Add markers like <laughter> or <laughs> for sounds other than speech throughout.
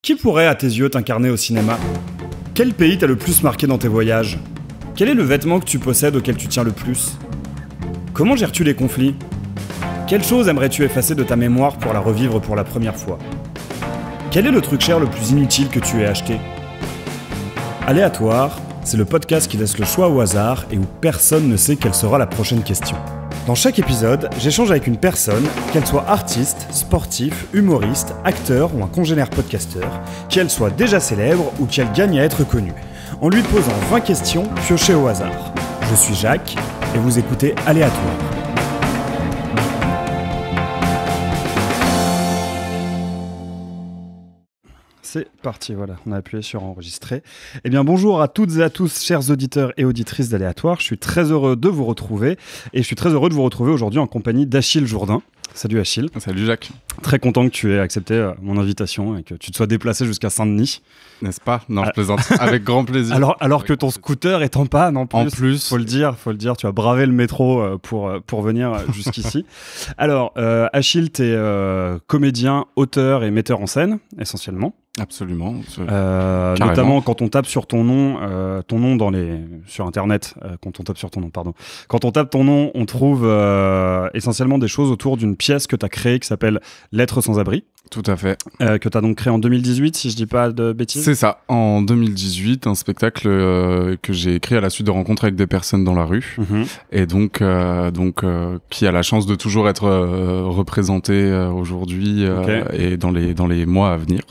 Qui pourrait, à tes yeux, t'incarner au cinéma Quel pays t'a le plus marqué dans tes voyages Quel est le vêtement que tu possèdes auquel tu tiens le plus Comment gères-tu les conflits Quelle chose aimerais-tu effacer de ta mémoire pour la revivre pour la première fois Quel est le truc cher le plus inutile que tu aies acheté Aléatoire, c'est le podcast qui laisse le choix au hasard et où personne ne sait quelle sera la prochaine question. Dans chaque épisode, j'échange avec une personne, qu'elle soit artiste, sportif, humoriste, acteur ou un congénère podcasteur, qu'elle soit déjà célèbre ou qu'elle gagne à être connue, en lui posant 20 questions piochées au hasard. Je suis Jacques et vous écoutez Aléatoire. C'est parti, voilà, on a appuyé sur enregistrer. Eh bien, bonjour à toutes et à tous, chers auditeurs et auditrices d'Aléatoire. Je suis très heureux de vous retrouver et je suis très heureux de vous retrouver aujourd'hui en compagnie d'Achille Jourdain. Salut Achille. Salut Jacques. Très content que tu aies accepté euh, mon invitation et que tu te sois déplacé jusqu'à Saint-Denis. N'est-ce pas Non, je ah. plaisante. <laughs> Avec grand plaisir. Alors, alors que ton scooter est en panne en plus. En plus. Faut le dire, faut le dire. Tu as bravé le métro euh, pour, euh, pour venir euh, jusqu'ici. <laughs> alors, Achille, tu es comédien, auteur et metteur en scène, essentiellement. Absolument. notamment quand on tape sur ton nom, ton nom dans les sur internet, quand on tape sur ton nom, pardon. Quand on tape ton nom, on trouve essentiellement des choses autour d'une pièce que tu as créée qui s'appelle Lettres sans abri. Tout à fait. Euh, que tu donc créé en 2018, si je dis pas de bêtises. C'est ça, en 2018, un spectacle euh, que j'ai créé à la suite de rencontres avec des personnes dans la rue, mhm. et donc, euh, donc qui a la chance de toujours être représenté aujourd'hui et dans les, dans les mois à venir.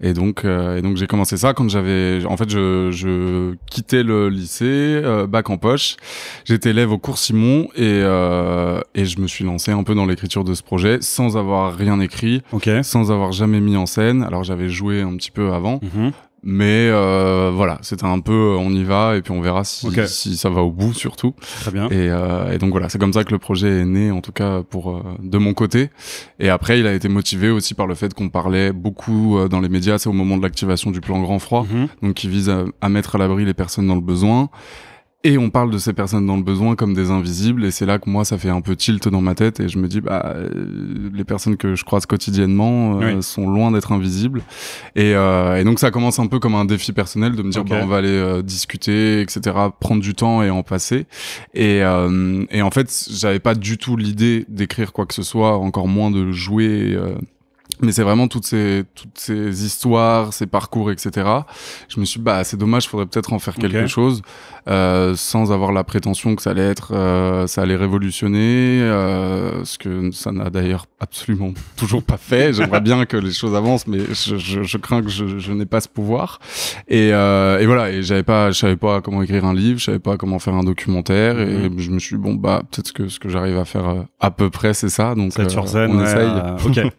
Et donc, euh, et donc j'ai commencé ça quand j'avais, en fait, je, je quittais le lycée, euh, bac en poche. J'étais élève au cours Simon et euh, et je me suis lancé un peu dans l'écriture de ce projet sans avoir rien écrit, sans avoir jamais mis en scène. Alors j'avais joué un petit peu avant, mm-hmm. Mais euh, voilà, c'était un peu euh, on y va et puis on verra si, ça va au bout surtout. Très bien. Euh, et, donc voilà, c'est comme ça que le projet est né en tout cas pour de mon côté. Et après, il a été motivé aussi par le fait qu'on parlait beaucoup dans les médias. C'est au moment de l'activation du plan Grand Froid, mhm. donc qui vise à mettre à l'abri les personnes dans le besoin. Et on parle de ces personnes dans le besoin comme des invisibles, et c'est là que moi ça fait un peu tilt dans ma tête, et je me dis bah euh, les personnes que je croise quotidiennement euh, sont loin d'être invisibles, et, euh, et, donc ça commence un peu comme un défi personnel de me dire bah on va aller discuter, etc, prendre du temps et en passer, et, et en fait j'avais pas du tout l'idée d'écrire quoi que ce soit, encore moins de jouer mais c'est vraiment toutes ces toutes ces histoires, ces parcours, etc. Je me suis dit, bah c'est dommage, faudrait peut-être en faire quelque chose euh, sans avoir la prétention que ça allait être, euh, ça allait révolutionner, euh, ce que ça n'a d'ailleurs absolument <laughs> toujours pas fait. J'aimerais bien que les choses avancent, mais je, je, je crains que je, je n'ai pas ce pouvoir. Et, euh, et voilà, et j'avais pas, je savais pas comment écrire un livre, je savais pas comment faire un documentaire, et mhm. je me suis dit, bon bah peut-être que ce que j'arrive à faire à peu près c'est ça, donc on essaye. ok. <laughs>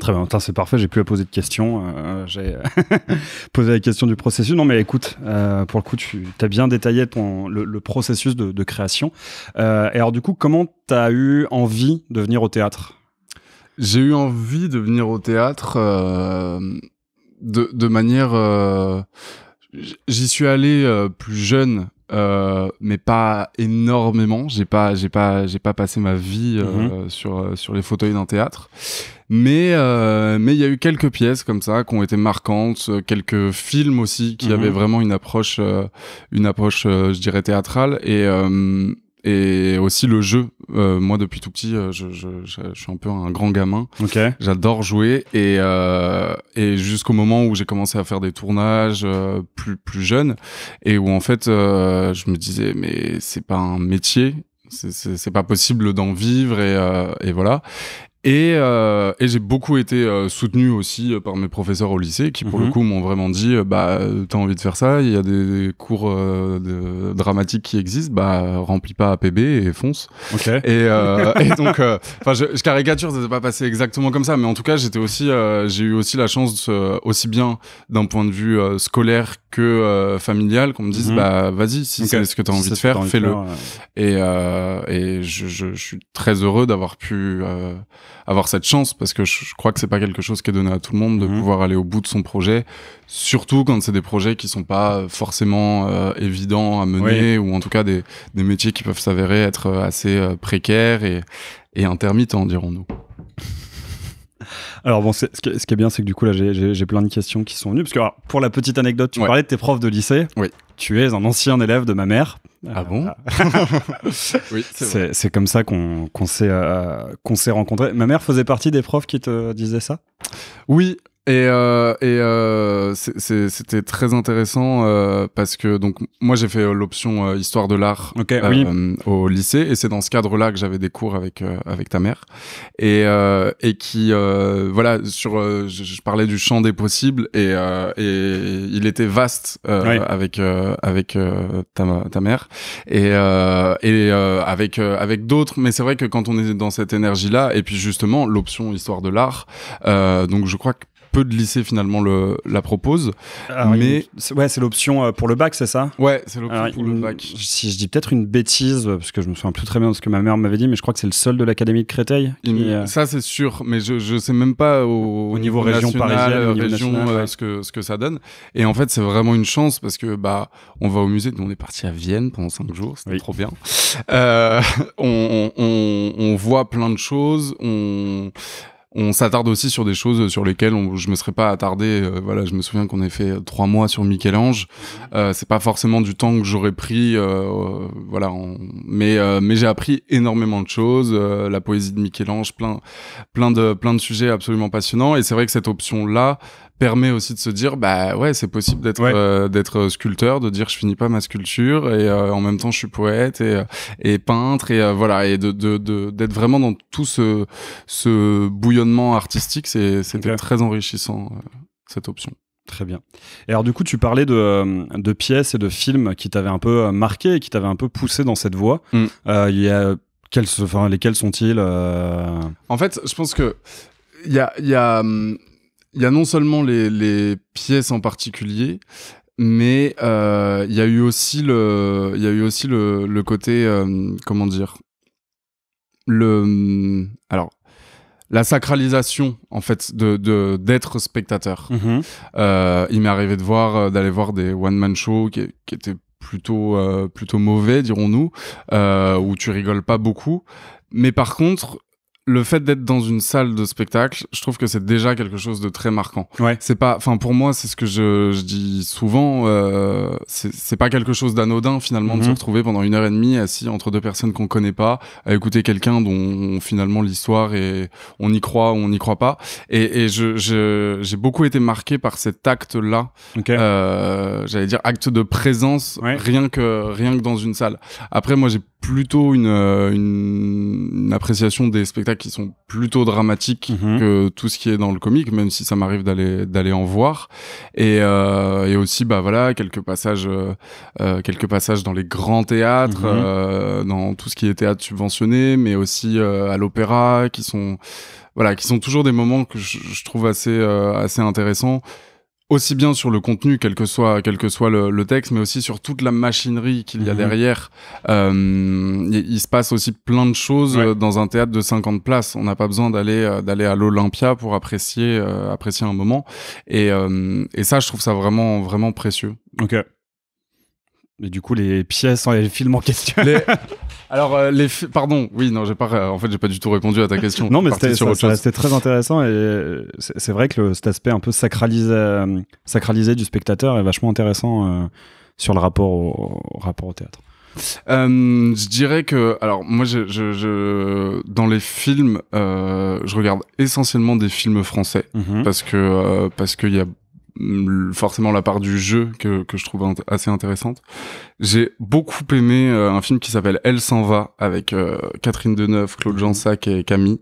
Très bien, c'est parfait, j'ai plus à poser de questions. Euh, j'ai euh, <laughs> posé la question du processus. Non, mais écoute, euh, pour le coup, tu as bien détaillé le, processus de, création. et alors, du coup, comment tu as eu envie de venir au théâtre J'ai eu envie de venir au théâtre de, manière. J'y suis allé plus jeune mais pas énormément. J'ai pas, j'ai pas, j'ai pas passé ma vie mm-hmm. sur sur les fauteuils d'un théâtre. Mais euh, mais il y a eu quelques pièces comme ça qui ont été marquantes, euh, quelques films aussi qui mhm. avaient vraiment une approche euh, une approche je dirais théâtrale et et aussi le jeu. moi, depuis tout petit, je, je, je, suis un peu un grand gamin. J'adore jouer et, et jusqu'au moment où j'ai commencé à faire des tournages plus plus jeune et où en fait je me disais mais c'est pas un métier, c'est pas possible d'en vivre et, et voilà et, euh, et j'ai beaucoup été euh, soutenu aussi euh, par mes professeurs au lycée qui, pour le mhm. coup, m'ont vraiment dit euh, bah, t'as envie de faire ça, il y a des, cours de, dramatiques qui existent, bah, remplis pas APB et fonce. Okay. Et, <laughs> et, donc, enfin, je, caricature, ça s'est pas passé exactement comme ça, mais en tout cas, j'étais aussi, j'ai eu aussi la chance, aussi bien d'un point de vue scolaire que familial, qu'on me dise mhm. bah, vas-y, si c'est ce que t'as envie de faire, fais-le. Et, et je, je, je, suis très heureux d'avoir pu avoir cette chance parce que je, crois que c'est pas quelque chose qui est donné à tout le monde de mhm. pouvoir aller au bout de son projet, surtout quand c'est des projets qui sont pas forcément euh, évidents à mener ou en tout cas des, des métiers qui peuvent s'avérer être euh, assez euh, précaires et, et intermittents, dirons-nous. Alors bon, ce qui, est bien, c'est que du coup là, j'ai plein de questions qui sont venues parce que pour la petite anecdote, tu parlais de tes profs de lycée. Oui. Tu es un ancien élève de ma mère, ah, ah bon <laughs> oui, c'est comme ça qu'on qu'on s'est euh, s'est rencontrés. Ma mère faisait partie des profs qui te disaient ça Oui, et, euh, et euh, c'était très intéressant euh, parce que donc moi j'ai fait euh, l'option euh, histoire de l'art au lycée et c'est dans ce cadre-là que j'avais des cours avec avec ta mère et et qui voilà sur je, je, parlais du champ des possibles et et il était vaste avec avec ta ta mère et et avec avec d'autres mais c'est vrai que quand on est dans cette énergie là et puis justement l'option histoire de l'art donc je crois que peu de lycées finalement le, la proposent. Ah, mais ouais, c'est l'option euh, pour le bac, c'est ça Ouais, c'est l'option pour le bac. Si je dis peut-être une bêtise, parce que je me souviens plus très bien de ce que ma mère m'avait dit, mais je crois que c'est le seul de l'académie de Créteil. Euh, ça c'est sûr, mais je ne sais même pas au, niveau, région national, région euh, ce que ce que ça donne. Et en fait, c'est vraiment une chance parce que bah on va au musée, on est parti à Vienne pendant cinq jours, c'était trop bien. <laughs> on, on, on voit plein de choses, on on s'attarde aussi sur des choses sur lesquelles je je me serais pas attardé. Euh, voilà, je me souviens qu'on a fait trois mois sur Michel-Ange. Euh, c'est pas forcément du temps que j'aurais pris, euh, voilà. mais euh, mais j'ai appris énormément de choses, la poésie de Michel-Ange, plein plein de plein de sujets absolument passionnants. Et c'est vrai que cette option là, permet aussi de se dire bah ouais c'est possible d'être euh, d'être sculpteur de dire je finis pas ma sculpture et euh, en même temps je suis poète et, euh, et peintre et voilà et de d'être de, vraiment dans tout ce ce bouillonnement artistique c'est c'était très enrichissant cette option Très bien. Et alors du coup, tu parlais de, de pièces et de films qui t'avaient un peu marqué et qui t'avaient un peu poussé dans cette voie. Mm. Il y a quels, enfin, lesquels sont-ils En fait, je pense que il y a, y a hum, il y a non seulement les, pièces en particulier, mais euh, il y a eu aussi le, y eu aussi le, côté, euh, comment dire, le, hmm, alors, la sacralisation en fait de d'être spectateur. Mm-hmm. Euh, il m'est arrivé de voir, d'aller voir des one man shows qui, étaient plutôt plutôt mauvais dirons-nous où tu rigoles pas beaucoup mais par contre le fait d'être dans une salle de spectacle, je trouve que c'est déjà quelque chose de très marquant. Ouais. C'est pas, enfin pour moi, c'est ce que je, dis souvent. Euh, c'est pas quelque chose d'anodin finalement de se mhm. retrouver pendant une heure et demie assis entre deux personnes qu'on connaît pas, à écouter quelqu'un dont finalement l'histoire et on y croit ou on n'y croit pas. Et, j'ai beaucoup été marqué par cet acte là. Euh, J'allais dire acte de présence, rien que rien que dans une salle. Après moi j'ai plutôt une euh, appréciation des spectacles qui sont plutôt dramatiques mhm. que tout ce qui est dans le comique, même si ça m'arrive d'aller d'aller en voir. Et, euh, et aussi, bah voilà, quelques passages, euh, euh, quelques passages dans les grands théâtres, mhm. dans tout ce qui est théâtre subventionné, mais aussi à l'opéra, qui sont voilà, qui sont toujours des moments que je, trouve assez assez intéressants aussi bien sur le contenu, quel que soit, quel que soit le, le texte, mais aussi sur toute la machinerie qu'il y a mhm. derrière. Euh, il, se passe aussi plein de choses dans un théâtre de 50 places. On n'a pas besoin d'aller euh, d'aller à l'Olympia pour apprécier euh, apprécier un moment. Et, euh, et ça, je trouve ça vraiment vraiment précieux. Ok. Mais du coup, les pièces hein, et les films en question. <laughs> Alors, euh, les pardon, oui, non, j'ai pas, euh, en fait, j'ai pas du tout répondu à ta question. <laughs> non, mais c'était très intéressant et euh, c'est vrai que cet aspect un peu sacralisé, du spectateur est vachement intéressant sur le rapport au, rapport au théâtre. je dirais que, alors moi, je, dans les films, je regarde essentiellement des films français mhm. parce que parce qu'il y a forcément la part du jeu que, que je trouve assez intéressante. J'ai beaucoup aimé euh, un film qui s'appelle Elle s'en va avec euh, Catherine Deneuve, Claude mhm. Jansac et Camille,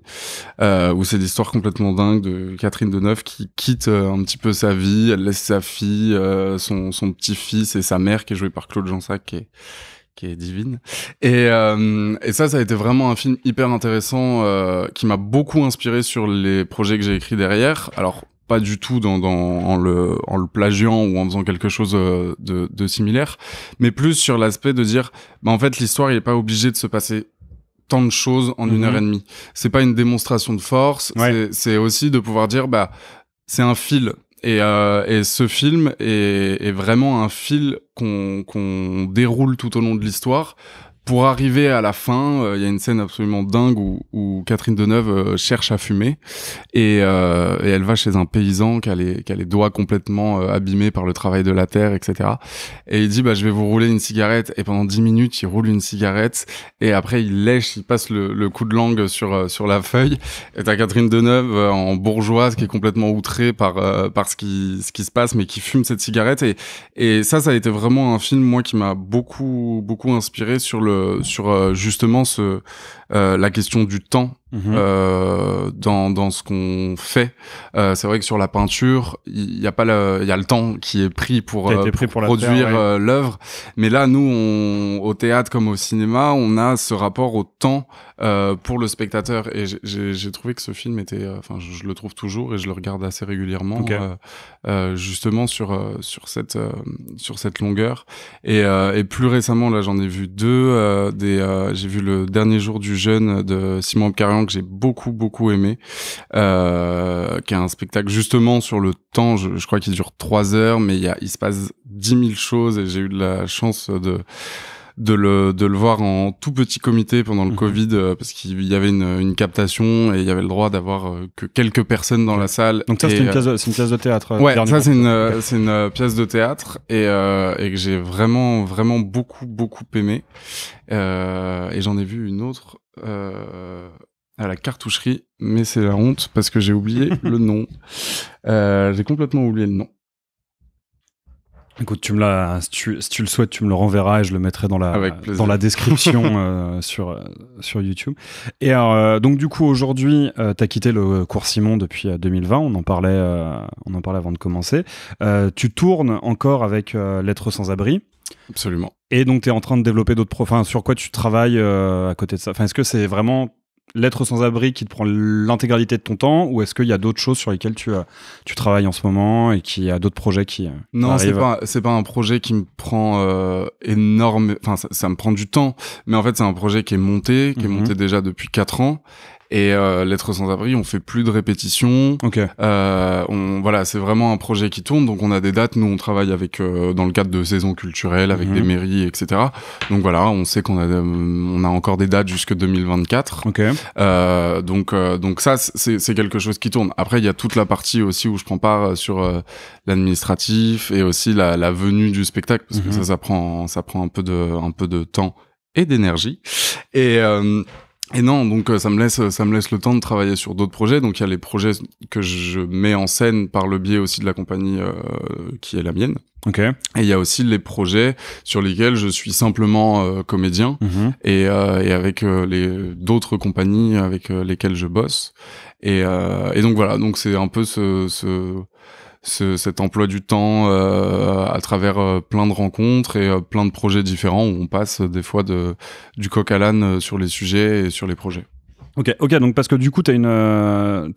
euh, où c'est l'histoire complètement dingue de Catherine Deneuve qui quitte euh, un petit peu sa vie, elle laisse sa fille, son, son petit-fils et sa mère qui est jouée par Claude Jansac qui qui est divine. Et, et, ça, ça a été vraiment un film hyper intéressant qui m'a beaucoup inspiré sur les projets que j'ai écrits derrière. Alors, pas du tout dans, en, le, plagiant ou en faisant quelque chose euh, de, similaire, mais plus sur l'aspect de dire, bah, en fait, l'histoire, il n'est pas obligé de se passer tant de choses en une mhm. heure et demie. C'est pas une démonstration de force, c'est aussi de pouvoir dire, bah, c'est un fil. Et, euh, ce film est, vraiment un fil qu'on déroule tout au long de l'histoire pour arriver à la fin, euh, il y a une scène absolument dingue où, où Catherine Deneuve euh, cherche à fumer et, euh, et, elle va chez un paysan qui a les, qui doigts complètement abîmés par le travail de la terre, etc. Et il dit bah je vais vous rouler une cigarette et pendant dix minutes il roule une cigarette et après il lèche, il passe le, le coup de langue sur sur la feuille. Et t'as Catherine Deneuve en bourgeoise qui est complètement outrée par par ce qui ce qui se passe mais qui fume cette cigarette et et ça ça a été vraiment un film moi qui m'a beaucoup beaucoup inspiré sur le sur euh, euh, justement ce, euh, la question du temps mhm. euh, dans, dans ce qu'on fait. Euh, c'est vrai que sur la peinture, il y, a pas il y a le temps qui est pris pour, euh, produire euh, l'œuvre, mais là nous on, au théâtre comme au cinéma, on a ce rapport au temps pour le spectateur et j'ai trouvé que ce film était, enfin je, le trouve toujours et je le regarde assez régulièrement justement sur sur cette sur cette longueur et, et plus récemment là j'en ai vu deux des j'ai vu le dernier jour du jeune de Simon Carian que j'ai beaucoup beaucoup aimé, euh, qui est un spectacle justement sur le temps. Je, crois qu'il dure trois heures, mais il, il se passe dix mille choses et j'ai eu de la chance de de le, voir en tout petit comité pendant le mhm. Covid euh, parce qu'il y avait une, captation et il y avait le droit d'avoir euh, que quelques personnes dans la salle. Donc ça c'est une, pièce de théâtre. Ouais, ça c'est une pièce de théâtre et et que j'ai vraiment vraiment beaucoup beaucoup aimé et j'en ai vu une autre euh, à la cartoucherie, mais c'est la honte parce que j'ai oublié <laughs> le nom. Euh, j'ai complètement oublié le nom. Écoute, tu me l'as, si tu, le souhaites, tu me le renverras et je le mettrai dans la, dans la description euh, <laughs> sur, sur YouTube. Et donc, du coup, aujourd'hui, tu as quitté le cours Simon depuis 2020. On en parlait, on en parlait avant de commencer. tu tournes encore avec Lettres sans abri. Absolument. Et donc, tu es en train de développer d'autres profils. sur quoi tu travailles euh, à côté de ça enfin, Est-ce que c'est vraiment l'être sans abri qui te prend l'intégralité de ton temps ou est-ce qu'il y a d'autres choses sur lesquelles tu, euh, tu travailles en ce moment et qu'il y a d'autres projets qui euh, non c'est pas pas un projet qui me prend énorme enfin ça, me prend du temps mais en fait c'est un projet qui est monté qui est mmh monté déjà depuis 4 ans et euh, Lettres sans abri, on fait plus de répétitions. Ok. Euh, on, voilà, c'est vraiment un projet qui tourne. Donc on a des dates. Nous, on travaille avec euh, dans le cadre de saisons culturelles, avec des mhm. mairies, etc. Donc voilà, on sait qu'on a euh, on a encore des dates jusque 2024. Okay. Euh, donc donc ça, c'est quelque chose qui tourne. Après, il y a toute la partie aussi où je prends part sur l'administratif et aussi la, la, venue du spectacle parce que mhm. ça, ça prend ça prend un peu de un peu de temps et d'énergie et et non, donc euh, ça me laisse ça me laisse le temps de travailler sur d'autres projets. Donc il y a les projets que je mets en scène par le biais aussi de la compagnie euh, qui est la mienne. Ok. Et il y a aussi les projets sur lesquels je suis simplement euh, comédien mhm. et, euh, et, avec les d'autres compagnies avec lesquelles je bosse. Et, donc voilà, donc c'est un peu ce, ce cet emploi du temps euh, à travers euh, plein de rencontres et euh, plein de projets différents où on passe des fois du coq à l'âne sur les sujets et sur les projets. Ok, ok, donc parce que du coup, tu as,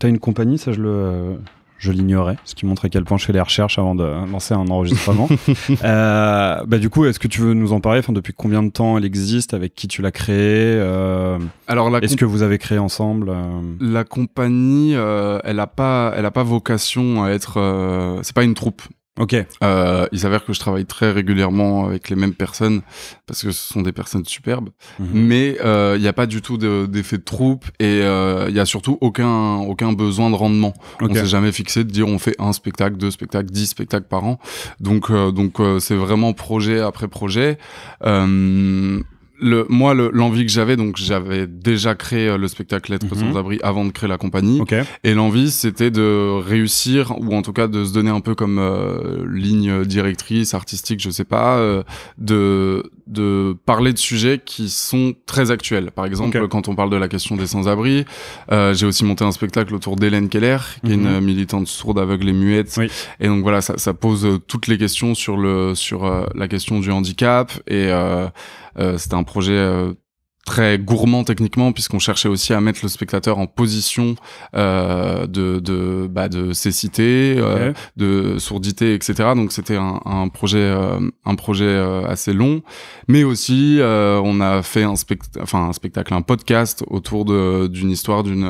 une compagnie, ça je le, je l'ignorais, ce qui montre à quel point je fais les recherches avant de lancer un enregistrement. <laughs> Euh, bah, du coup, est-ce que tu veux nous en parler enfin, Depuis combien de temps elle existe Avec qui tu l'as créée euh, Est-ce que vous avez créé ensemble euh, La compagnie, elle n'a pas, pas vocation à être... c'est pas une troupe. Ok. Euh, il s'avère que je travaille très régulièrement avec les mêmes personnes parce que ce sont des personnes superbes, mhm. mais euh, il n'y a pas du tout d'effet de, troupe et euh, il n'y a surtout aucun aucun besoin de rendement. on On s'est jamais fixé de dire on fait un spectacle, deux spectacles, dix spectacles par an. Donc donc c'est vraiment projet après projet le, moi, l'envie que j'avais, donc j'avais déjà créé euh, le spectacle être mhm. sans abri avant de créer la compagnie. Et l'envie, c'était de réussir, ou en tout cas de se donner un peu comme euh, ligne directrice, artistique, je sais pas, euh, de, de parler de sujets qui sont très actuels. Par exemple, quand on parle de la question des sans abris j'ai aussi monté un spectacle autour d'Hélène Keller, qui est une mhm. militante sourde, aveugle et muette. Et donc voilà, ça, ça pose toutes les questions sur, le, sur la question du handicap et euh, c'était un projet euh, très gourmand techniquement puisqu'on cherchait aussi à mettre le spectateur en position euh, de de, bah, cécité, euh, de sourdité, etc. Donc c'était un, projet un projet euh, assez long, mais aussi on a fait un spectacle, enfin un spectacle, un podcast autour d'une histoire d'une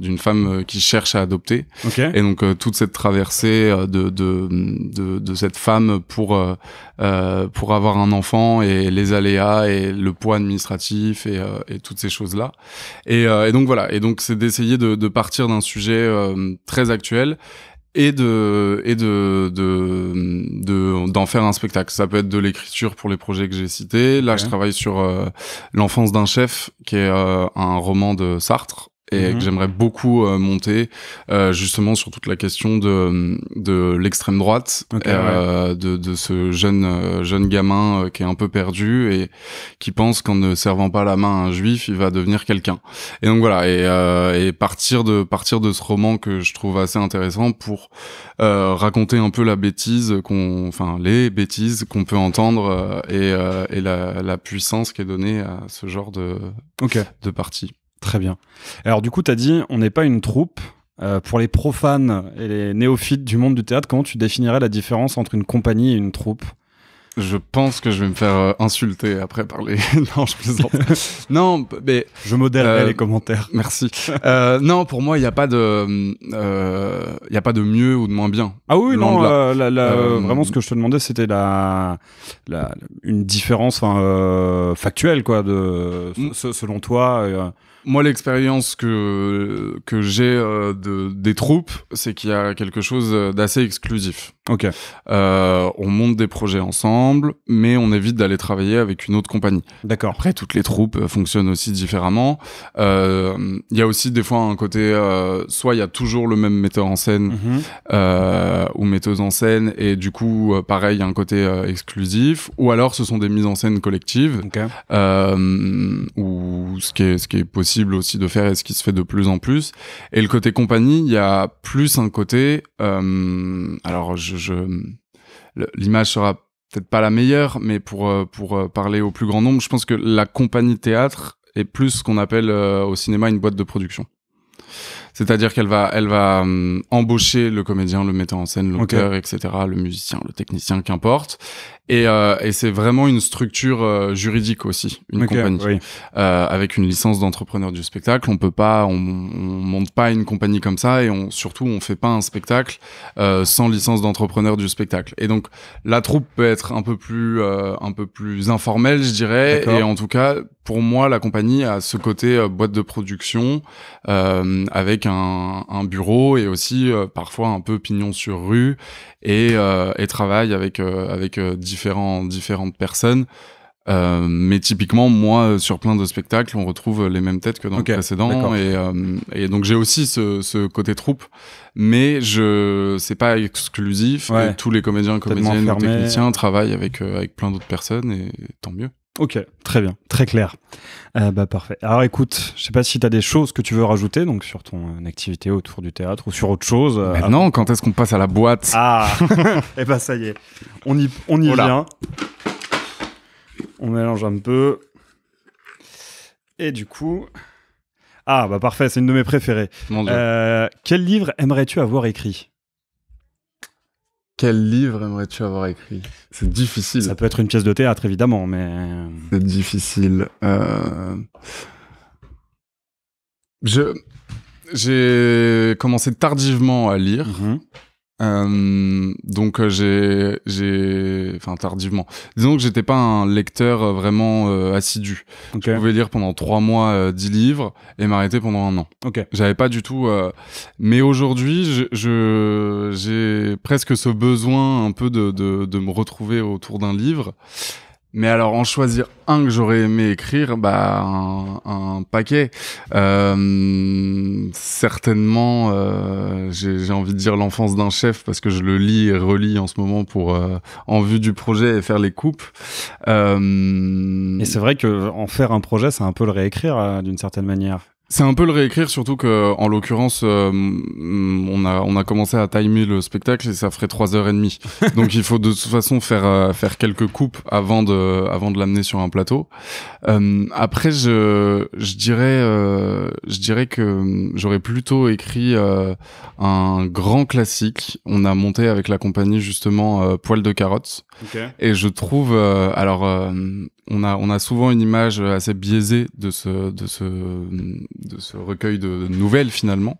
d'une femme qui cherche à adopter. Et donc toute cette traversée de, de de, de cette femme pour pour avoir un enfant et les aléas et le poids administratif euh, et, toutes ces choses-là. Euh, et, donc voilà, et donc c'est d'essayer de, partir d'un sujet euh, très actuel et de et de de d'en faire un spectacle ça peut être de l'écriture pour les projets que j'ai cités là je travaille sur l'enfance d'un chef qui est un roman de Sartre et mhm. que j'aimerais beaucoup euh, monter euh, justement sur toute la question de, de l'extrême droite euh, de, de, ce jeune euh, jeune gamin qui est un peu perdu et qui pense qu'en ne servant pas la main à un juif il va devenir quelqu'un et donc voilà et, et, partir de partir de ce roman que je trouve assez intéressant pour raconter un peu la bêtise qu'on enfin les bêtises qu'on peut entendre et, et la, la, puissance qui est donnée à ce genre de de partie Très bien. Alors du coup, tu as dit, on n'est pas une troupe. Euh, pour les profanes et les néophytes du monde du théâtre, comment tu définirais la différence entre une compagnie et une troupe je pense que je vais me faire euh, insulter après par les. <laughs> non, je plaisante. <laughs> non, mais. Je modérerai euh, les commentaires. Merci. <laughs> non, pour moi, il n'y a pas de. Il a pas de mieux ou de moins bien. Ah oui, non, vraiment, ce que je te demandais, c'était la, une différence factuelle, quoi, de, mm. selon toi. Moi, l'expérience que, que j'ai euh, de, des troupes, c'est qu'il y a quelque chose euh, d'assez exclusif. Ok. Euh, on monte des projets ensemble, mais on évite d'aller travailler avec une autre compagnie. D'accord. Après, toutes les troupes euh, fonctionnent aussi différemment. Il euh, y a aussi des fois un côté, soit il y a toujours le même metteur en scène mhm. ou metteuse en scène, et du coup, pareil, il y a un côté exclusif, ou alors ce sont des mises en scène collectives, ou ce qui, est, ce qui est possible aussi de faire et ce qui se fait de plus en plus. Et le côté compagnie, il y a plus un côté, alors je je, l'image sera peut-être pas la meilleure, mais pour, euh, pour euh, parler au plus grand nombre, je pense que la compagnie théâtre est plus ce qu'on appelle euh, au cinéma une boîte de production. C'est-à-dire qu'elle va, elle va hum, embaucher le comédien, le metteur en scène, l'auteur, etc., le musicien, le technicien, qu'importe, et, euh, et c'est vraiment une structure euh, juridique aussi, une compagnie. Euh, avec une licence d'entrepreneur du spectacle, on peut pas, on, on, monte pas une compagnie comme ça et on, surtout on fait pas un spectacle euh, sans licence d'entrepreneur du spectacle. Et donc la troupe peut être un peu plus, euh, un peu plus informelle, je dirais. Et en tout cas, pour moi, la compagnie a ce côté boîte de production avec un, un, bureau et aussi parfois un peu pignon sur rue et, euh, et travaille avec, euh, avec euh, différents, différentes personnes. mais typiquement, moi, sur plein de spectacles, on retrouve les mêmes têtes que dans le précédent. Et, et, donc, j'ai aussi ce, ce, côté troupe, mais je, c'est pas exclusif. Tous les comédiens, comédiennes, techniciens travaillent avec, avec plein d'autres personnes, et tant mieux. Ok, très bien, très clair. Euh, bah parfait. Alors écoute, je sais pas si tu as des choses que tu veux rajouter donc sur ton activité autour du théâtre ou sur autre chose. Euh, non, quand est-ce qu'on passe à la boîte Ah, <laughs> et eh bah ben, ça y est, on y, on y vient. On mélange un peu. Et du coup, ah bah parfait, c'est une de mes préférées. Euh, quel livre aimerais-tu avoir écrit quel livre aimerais-tu avoir écrit C'est difficile. Ça peut être une pièce de théâtre, évidemment, mais. C'est difficile. Euh, je. J'ai commencé tardivement à lire. Mhm. Euh, donc euh, j'ai j'ai enfin tardivement disons que j'étais pas un lecteur euh, vraiment assidu je pouvais lire pendant trois mois dix livres et m'arrêter pendant un an j'avais pas du tout mais aujourd'hui je, j'ai presque ce besoin un peu de de, de me retrouver autour d'un livre mais alors, en choisir un que j'aurais aimé écrire, bah, un, paquet. Euh, certainement, euh, j'ai envie de dire l'enfance d'un chef parce que je le lis et relis en ce moment pour euh, en vue du projet et faire les coupes. Euh, et c'est vrai que en faire un projet, c'est un peu le réécrire d'une certaine manière. C'est un peu le réécrire, surtout que en l'occurrence, euh, mm, on a on a commencé à timer le spectacle et ça ferait trois heures et demie. <laughs> Donc il faut de toute façon faire euh, faire quelques coupes avant de avant de l'amener sur un plateau. Euh, après, je je dirais je dirais que mm, j'aurais plutôt écrit un grand classique. On a monté avec la compagnie justement Poil de carottes et je trouve, euh, alors, euh, on a on a souvent une image assez biaisée de ce de ce de ce recueil de nouvelles finalement,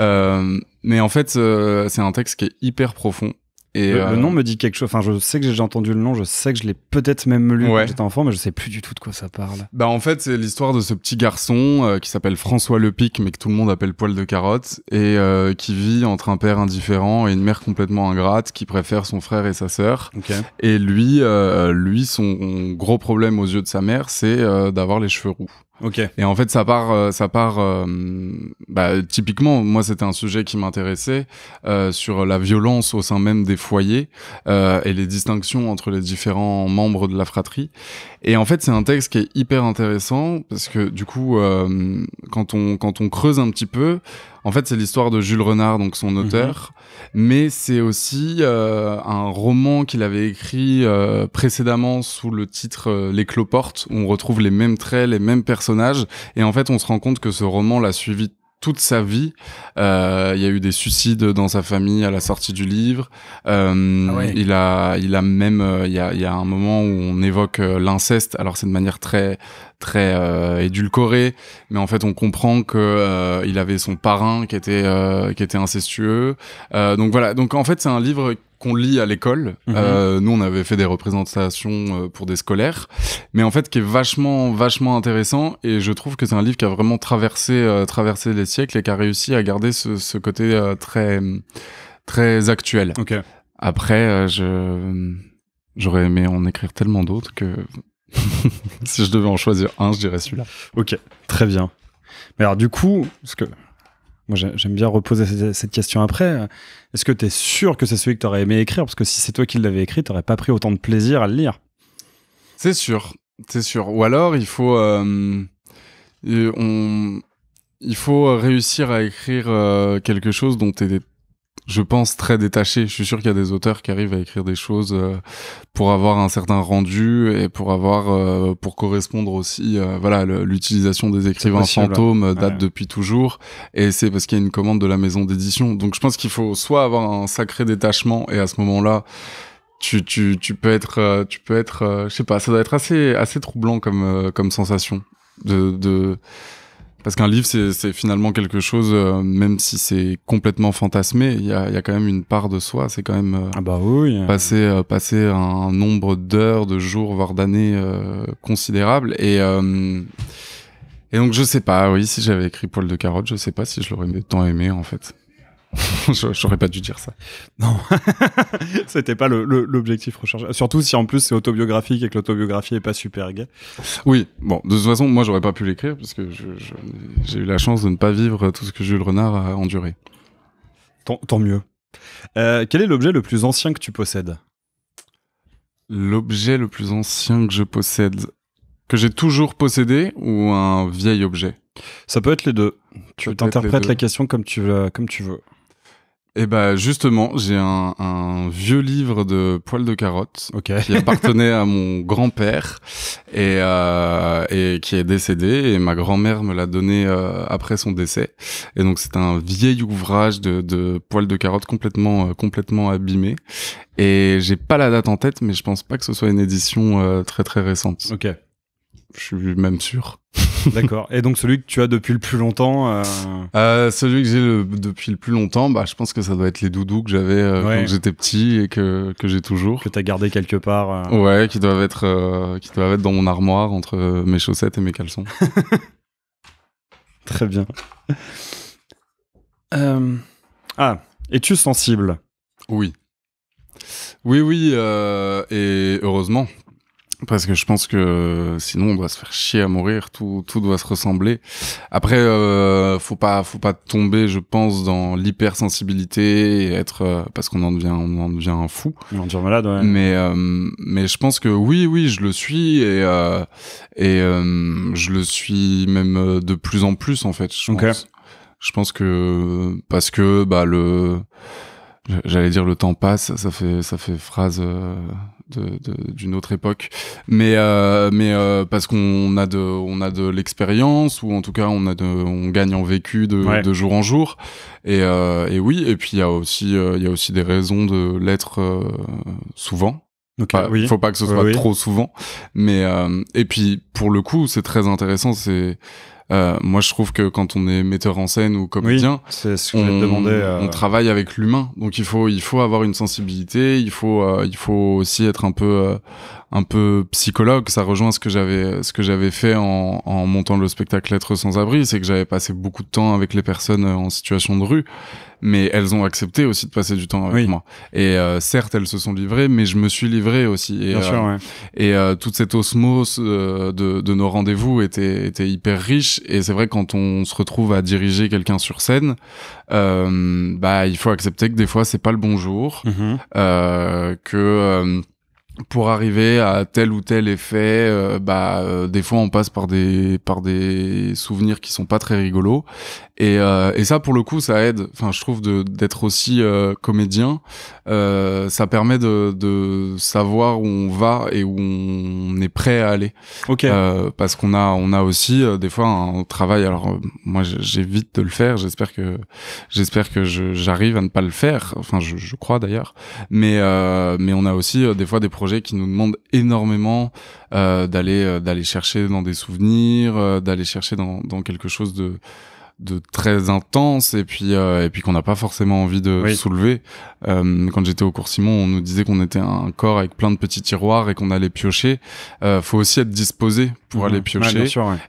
euh, mais en fait, c'est un texte qui est hyper profond le, euh, nom me dit quelque chose. Enfin, je sais que j'ai entendu le nom, je sais que je l'ai peut-être même lu quand j'étais enfant, mais je sais plus du tout de quoi ça parle. Bah, en fait, c'est l'histoire de ce petit garçon euh, qui s'appelle François Lepic, mais que tout le monde appelle poil de carotte, et euh, qui vit entre un père indifférent et une mère complètement ingrate qui préfère son frère et sa sœur. Et lui, lui, son gros problème aux yeux de sa mère, c'est d'avoir les cheveux roux. Okay. Et en fait, ça part, euh, ça part. Euh, bah, typiquement, moi, c'était un sujet qui m'intéressait euh, sur la violence au sein même des foyers et les distinctions entre les différents membres de la fratrie. Et en fait, c'est un texte qui est hyper intéressant parce que du coup, quand on quand on creuse un petit peu, en fait, c'est l'histoire de Jules Renard, donc son mhm. auteur, mais c'est aussi euh, un roman qu'il avait écrit euh, précédemment sous le titre euh, Les Cloportes, où on retrouve les mêmes traits, les mêmes personnages, et en fait, on se rend compte que ce roman l'a suivi toute sa vie. Euh, il y a eu des suicides dans sa famille à la sortie du livre. Euh, ah il a, il a même, euh, il y a, un moment où on évoque l'inceste. Alors c'est de manière très, très édulcorée, mais en fait on comprend que il avait son parrain qui était, qui était incestueux. donc voilà. Donc en fait c'est un livre qu'on lit à l'école. Mhm. Euh, nous, on avait fait des représentations euh, pour des scolaires, mais en fait, qui est vachement, vachement intéressant. Et je trouve que c'est un livre qui a vraiment traversé, euh, traversé les siècles et qui a réussi à garder ce, côté très, très actuel. Après, j'aurais aimé en écrire tellement d'autres que <laughs> si je devais en choisir un, je dirais celui-là. Ok, très bien. Mais alors, du coup, parce que moi, j'aime bien reposer cette question après. Est-ce que tu es sûr que c'est celui que tu aurais aimé écrire Parce que si c'est toi qui l'avais écrit, tu pas pris autant de plaisir à le lire. C'est sûr, c'est sûr. Ou alors, il faut, euh, euh, il faut réussir à écrire euh, quelque chose dont tu es je pense, très détaché. Je suis sûr qu'il y a des auteurs qui arrivent à écrire des choses euh, pour avoir un certain rendu et pour avoir, euh, pour correspondre aussi, euh, voilà, l'utilisation des écrivains hein. fantômes date depuis toujours. Et c'est parce qu'il y a une commande de la maison d'édition. Donc je pense qu'il faut soit avoir un sacré détachement et à ce moment-là, tu, tu peux être, tu peux être, je sais pas, ça doit être assez, assez troublant comme, comme sensation de, de parce qu'un livre, c'est finalement quelque chose, euh, même si c'est complètement fantasmé, il y a, quand même une part de soi. C'est quand même euh, ah bah oui, hein. passer, euh, un, nombre d'heures, de jours, voire d'années considérables. Et, et donc, je sais pas, oui, si j'avais écrit Poil de carotte, je sais pas si je l'aurais tant aimé, en fait. <laughs> J'aurais pas dû dire ça. Non, <laughs> c'était pas l'objectif recherché. Surtout si en plus c'est autobiographique et que l'autobiographie est pas super gay. Oui, bon, de toute façon, moi j'aurais pas pu l'écrire parce que j'ai eu la chance de ne pas vivre tout ce que Jules Renard a enduré. Tant, mieux. Euh, quel est l'objet le plus ancien que tu possèdes L'objet le plus ancien que je possède, que j'ai toujours possédé ou un vieil objet Ça peut être les deux. Tu interprètes la question comme tu, euh, comme tu veux. Eh ben justement, j'ai un, vieux livre de poils de carotte okay. qui appartenait à mon grand-père euh, et, qui est décédé et ma grand-mère me l'a donné euh, après son décès. Et donc c'est un vieil ouvrage de, de poils de carotte complètement euh, complètement abîmé et j'ai pas la date en tête mais je pense pas que ce soit une édition très très récente. OK. Je suis même sûr. <laughs> D'accord. Et donc celui que tu as depuis le plus longtemps euh, euh, Celui que j'ai depuis le plus longtemps, bah, je pense que ça doit être les doudous que j'avais euh, quand j'étais petit et que, que j'ai toujours. Que tu as gardé quelque part. Ouais, qui doivent, être, qui doivent être dans mon armoire entre mes chaussettes et mes caleçons. <laughs> Très bien. Ah, es-tu sensible Oui. Oui, oui, et heureusement, parce que je pense que euh, sinon on doit se faire chier à mourir, tout, tout doit se ressembler. Après, euh, faut pas, faut pas tomber, je pense, dans l'hypersensibilité et être euh, parce qu'on en devient, on en devient un fou. On en devient malade, ouais. Mais, mais je pense que oui, oui, je le suis et et je le suis même de plus en plus en fait. Je Je pense que parce que bah le J'allais dire le temps passe, ça fait ça fait phrase euh, d'une autre époque, mais euh, mais euh, parce qu'on a de on a de l'expérience ou en tout cas on a de on gagne en vécu de, de jour en jour et, et oui et puis il y a aussi il y a aussi des raisons de l'être souvent. Okay, ne Faut pas que ce soit trop souvent, mais et puis pour le coup c'est très intéressant c'est euh, moi, je trouve que quand on est metteur en scène ou comédien, euh, on, travaille avec l'humain. Donc il faut, il faut avoir une sensibilité. Il faut, euh, il faut aussi être un peu, un peu psychologue. Ça rejoint ce que j'avais, ce que j'avais fait en, en montant le spectacle Être sans abri, c'est que j'avais passé beaucoup de temps avec les personnes en situation de rue mais elles ont accepté aussi de passer du temps avec moi. Et euh, certes, elles se sont livrées, mais je me suis livré aussi. Et, euh, et euh, toute cette osmose euh, de, de nos rendez-vous était, était hyper riche. Et c'est vrai quand on se retrouve à diriger quelqu'un sur scène, euh, bah il faut accepter que des fois c'est pas le bon jour, mm-hmm. que pour arriver à tel ou tel effet, euh, bah euh, des fois on passe par des par des souvenirs qui sont pas très rigolos et, euh, et ça pour le coup ça aide. Enfin je trouve d'être aussi comédien, ça permet de, de savoir où on va et où on est prêt à aller. Ok. parce qu'on a on a aussi des fois un travail. Alors moi j'évite de le faire. J'espère que j'espère que j'arrive à ne pas le faire. Enfin je, je crois d'ailleurs. Mais mais on a aussi des fois des projets qui nous demande énormément euh, d'aller euh, d'aller chercher dans des souvenirs, euh, d'aller chercher dans, dans quelque chose de de très intense et puis euh, et puis qu'on n'a pas forcément envie de soulever. Euh, quand j'étais au cours Simon, on nous disait qu'on était un corps avec plein de petits tiroirs et qu'on allait piocher. Euh, faut aussi être disposé pour aller piocher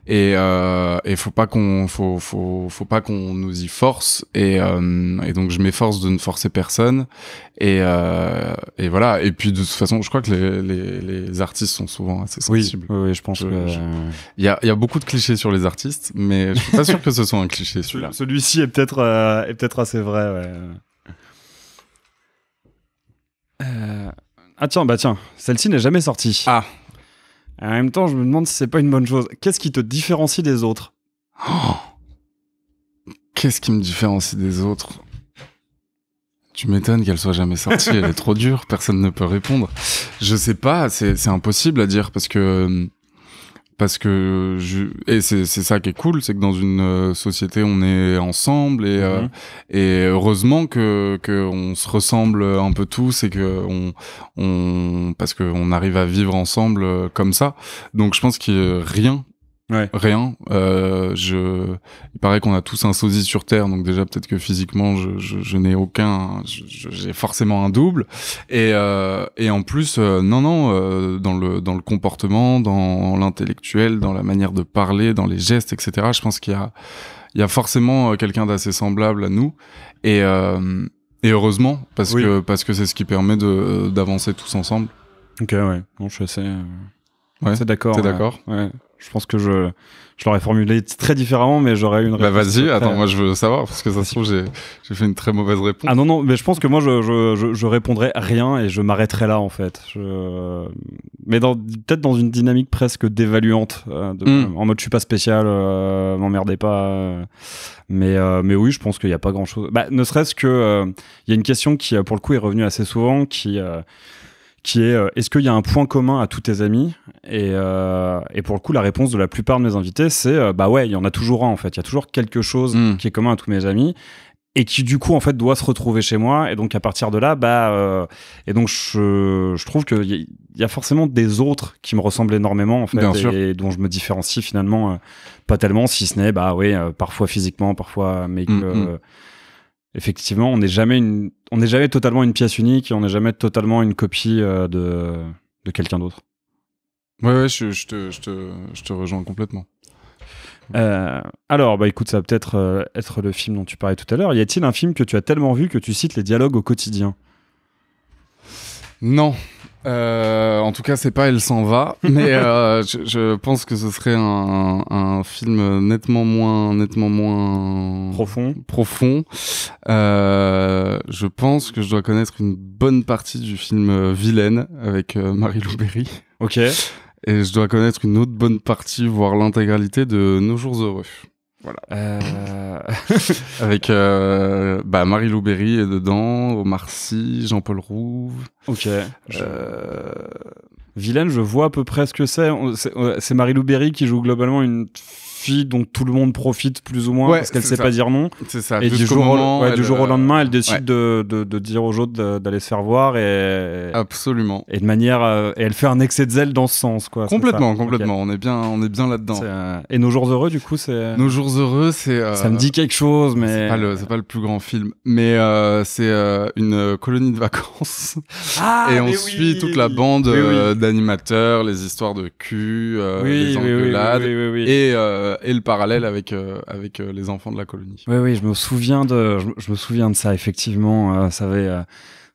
et euh, et faut pas qu'on faut faut faut pas qu'on nous y force et euh, et donc je m'efforce de ne forcer personne et euh, et voilà et puis de toute façon je crois que les les, les artistes sont souvent assez sensibles. Oui, je pense. que... il y a il y a beaucoup de clichés sur les artistes, mais je suis pas sûr que ce soit un cliché <laughs> celui ci euh, est peut-être assez vrai. Euh, ah tiens, bah tiens, celle-ci n'est jamais sortie. Ah. En même temps, je me demande si c'est pas une bonne chose. Qu'est-ce qui te différencie des autres oh. Qu'est-ce qui me différencie des autres tu m'étonnes qu'elle soit jamais sortie, elle est trop dure, <laughs> personne ne peut répondre. Je sais pas, c'est impossible à dire parce que euh, parce que je... et c'est ça qui est cool, c'est que dans une euh, société on est ensemble et, euh, mhm. et heureusement que on se ressemble un peu tous et que on, on parce qu'on arrive à vivre ensemble euh, comme ça. Donc je pense qu'il rien Rien. Euh, je... Il paraît qu'on a tous un sosie sur Terre, donc déjà peut-être que physiquement je, je, je n'ai aucun, j'ai forcément un double. Et, euh, et en plus, euh, non, non, euh, dans, le, dans le comportement, dans l'intellectuel, dans la manière de parler, dans les gestes, etc., je pense qu'il y a, il y a forcément euh, quelqu'un d'assez semblable à nous. Et, et heureusement, parce que parce que c'est ce qui permet d'avancer tous ensemble. Ok, ouais. Bon, je suis assez, ouais, d'accord. T'es d'accord ouais. Je pense que je, je l'aurais formulé très différemment, mais j'aurais eu une bah, réponse. Bah vas-y, attends, moi je veux savoir, parce que ça se trouve, j'ai fait une très mauvaise réponse. Ah non, non, mais je pense que moi je, je, je, répondrais rien et je m'arrêterais là en fait. Je... Mais peut-être dans une dynamique presque dévaluante, euh, hmm. en mode je suis pas spécial, euh, m'emmerdez pas. Euh. mais, euh, mais oui, je pense qu'il n'y a pas grand chose. Bah, ne serait-ce que il y a une question qui, pour le coup, est revenue assez souvent, qui qui est euh, est-ce qu'il y a un point commun à tous tes amis et, euh, et, pour le coup, la réponse de la plupart de mes invités, c'est euh, bah ouais, il y en a toujours un en fait. Il y a toujours quelque chose hmm. qui est commun à tous mes amis et qui du coup en fait doit se retrouver chez moi et donc à partir de là bah et donc je, je trouve qu'il y, y, a forcément des autres qui me ressemblent énormément en fait et, dont je me différencie finalement pas tellement si ce n'est bah ouais parfois physiquement parfois mais hmm, hmm effectivement, on n'est jamais n'est jamais totalement une pièce unique et on n'est jamais totalement une copie euh, de, quelqu'un d'autre. Ouais, ouais, je, te, rejoins complètement. Euh, alors, bah écoute, ça va peut-être euh, être le film dont tu parlais tout à l'heure. Y a-t-il un film que tu as tellement vu que tu cites les dialogues au quotidien Non, euh, en tout cas, c'est pas Elle s'en va, <laughs> mais euh, je, pense que ce serait un, film nettement moins, nettement moins profond. Profond. Euh, je pense que je dois connaître une bonne partie du film Vilaine avec Marie-Lou Berry. Ok. Et je dois connaître une autre bonne partie, voire l'intégralité de Nos jours heureux. Voilà. Euh... <laughs> Avec euh, bah, marie Louberry Berry est dedans, Omar Sy, Jean-Paul Rouve. Ok. Euh... Vilaine, je vois à peu près ce que c'est. C'est marie Louberry qui joue globalement une fille dont tout le monde profite plus ou moins parce qu'elle sait pas dire non. C'est ça. Et du jour, au, euh, lendemain, elle décide de, de, dire aux autres d'aller se faire voir et absolument. Et de manière, euh, et elle fait un excès de zèle dans ce sens, quoi. Complètement, complètement. On est bien, on est bien là-dedans. Euh, et nos jours heureux, du coup, c'est. Nos jours heureux, c'est. Ça me dit quelque chose, mais. C'est pas le, pas le plus grand film, mais c'est une colonie de vacances. Ah, <laughs> et on suit toute la bande d'animateurs, les histoires de cul, oui, les engueulades et euh, et le parallèle avec euh, avec euh, les enfants de la colonie. Oui, oui, je me souviens de, je me souviens de ça effectivement. ça avait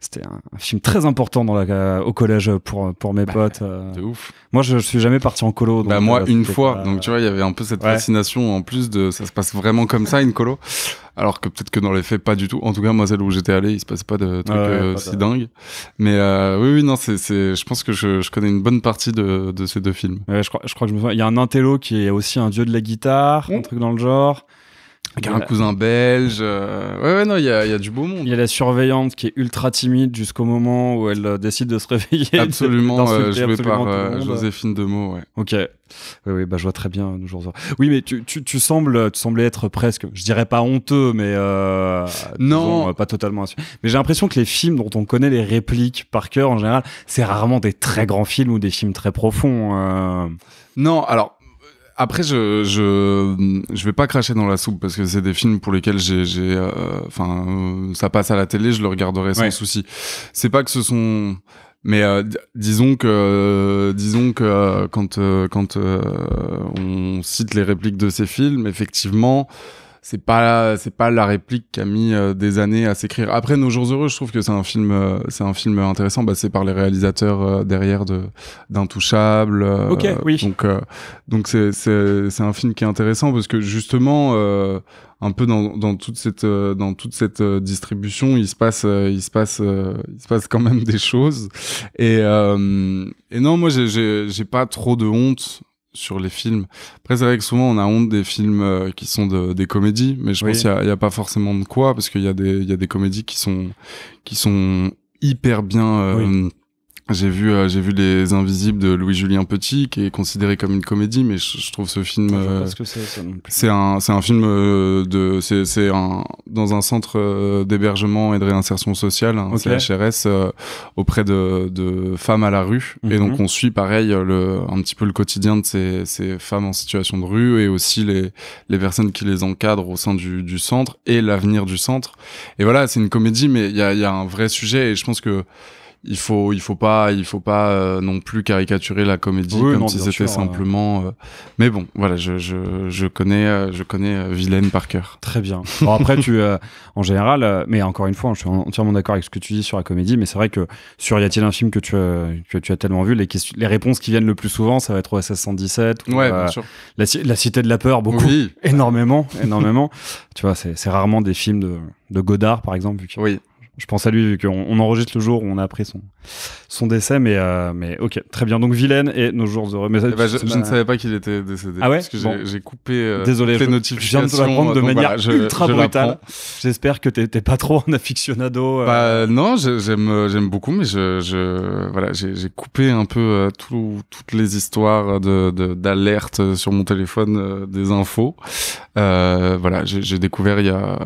c'était un, film très important dans la, euh, au collège pour, pour mes bah, potes. De euh. ouf. Moi, je, je, suis jamais parti en colo. bah moi, euh, une fois. Donc, tu vois, il y avait un peu cette fascination en plus de ça se passe vraiment comme ça, une colo. Alors que peut-être que dans les faits, pas du tout. En tout cas, moi, celle où j'étais allé, il se passait pas de trucs si dingues. Mais oui, oui, non, c'est, je pense que je, connais une bonne partie de, ces deux films. je, crois, je crois que je me Il y a un intello qui est aussi un dieu de la guitare, un truc dans le genre. Euh, il y a un cousin belge. Ouais, ouais, non, il y a, du beau monde. Il y a la surveillante qui est ultra timide jusqu'au moment où elle euh, décide de se réveiller. Absolument, <laughs> euh, jouée par Joséphine Demo, ouais. Ok. Oui, oui, bah, je vois très bien nos jours. Oui, mais tu, tu, tu, sembles, tu semblais être presque, je dirais pas honteux, mais non, pas totalement. Mais j'ai l'impression que les films dont on connaît les répliques par cœur en général, c'est rarement des très grands films ou des films très profonds. Non, alors après, je, je, je vais pas cracher dans la soupe parce que c'est des films pour lesquels j'ai, j'ai euh, enfin, euh, ça passe à la télé, je le regarderai sans souci. C'est pas que ce sont, mais euh, disons que, disons que quand, quand on cite les répliques de ces films, effectivement, c'est pas c'est pas la réplique qui a mis euh, des années à s'écrire. Après Nos jours heureux, je trouve que c'est un film euh, c'est un film intéressant. Bah, c'est par les réalisateurs euh, derrière de d'Intouchables. ok, oui. Donc donc c'est c'est c'est un film qui est intéressant parce que justement un peu dans, dans toute cette dans toute cette distribution, il se passe il se passe il se passe quand même des choses. Et et non, moi j'ai j'ai pas trop de honte sur les films. Après, c'est vrai que souvent, on a honte des films euh, qui sont des comédies, mais je pense qu'il n'y a, pas forcément de quoi, parce qu'il y, y, a des comédies qui sont, qui sont hyper bien. Euh, j'ai vu, euh, j'ai vu Les Invisibles de Louis-Julien Petit, qui est considéré comme une comédie, mais je, trouve ce film. Euh, c'est un, c'est un film euh, de, c'est, c'est un, dans un centre euh, d'hébergement et de réinsertion sociale, un hein, CHRS, auprès de, de femmes à la rue. Et donc mhm. on suit pareil le, un petit peu le quotidien de ces, ces femmes en situation de rue et aussi les, les personnes qui les encadrent au sein du, du centre et l'avenir du centre. Et voilà, c'est une comédie, mais il y a, y a un vrai sujet et je pense que il faut il faut pas il faut pas euh, non plus caricaturer la comédie comme si c'était simplement euh, mais bon voilà je, je, je connais euh, je connais Vilaine par cœur très bien bon, après tu en général mais encore une fois je suis entièrement d'accord avec ce que tu dis sur la comédie mais c'est vrai que sur y a-t-il un film que tu as, tu as tellement vu les les réponses qui viennent le plus souvent ça va être ss 117 ou, ouais, La, cité de la peur beaucoup oui. énormément énormément <laughs> tu vois c'est rarement des films de, de Godard par exemple vu oui je pense à lui vu qu'on enregistre le jour où on a appris son, son décès, mais, euh, mais ok, très bien. Donc Vilaine et Nos Jours Heureux. Eh ben, je, ne savais pas qu'il était décédé. Ah ouais Parce que j'ai coupé euh, Désolé, les notifications. Je viens de te euh, de manière ultra brutale. J'espère que t'es pas trop un aficionado. Bah, non, j'aime beaucoup, mais je, voilà, j'ai coupé un peu toutes les histoires d'alerte de, sur mon téléphone des infos. voilà, j'ai découvert il y a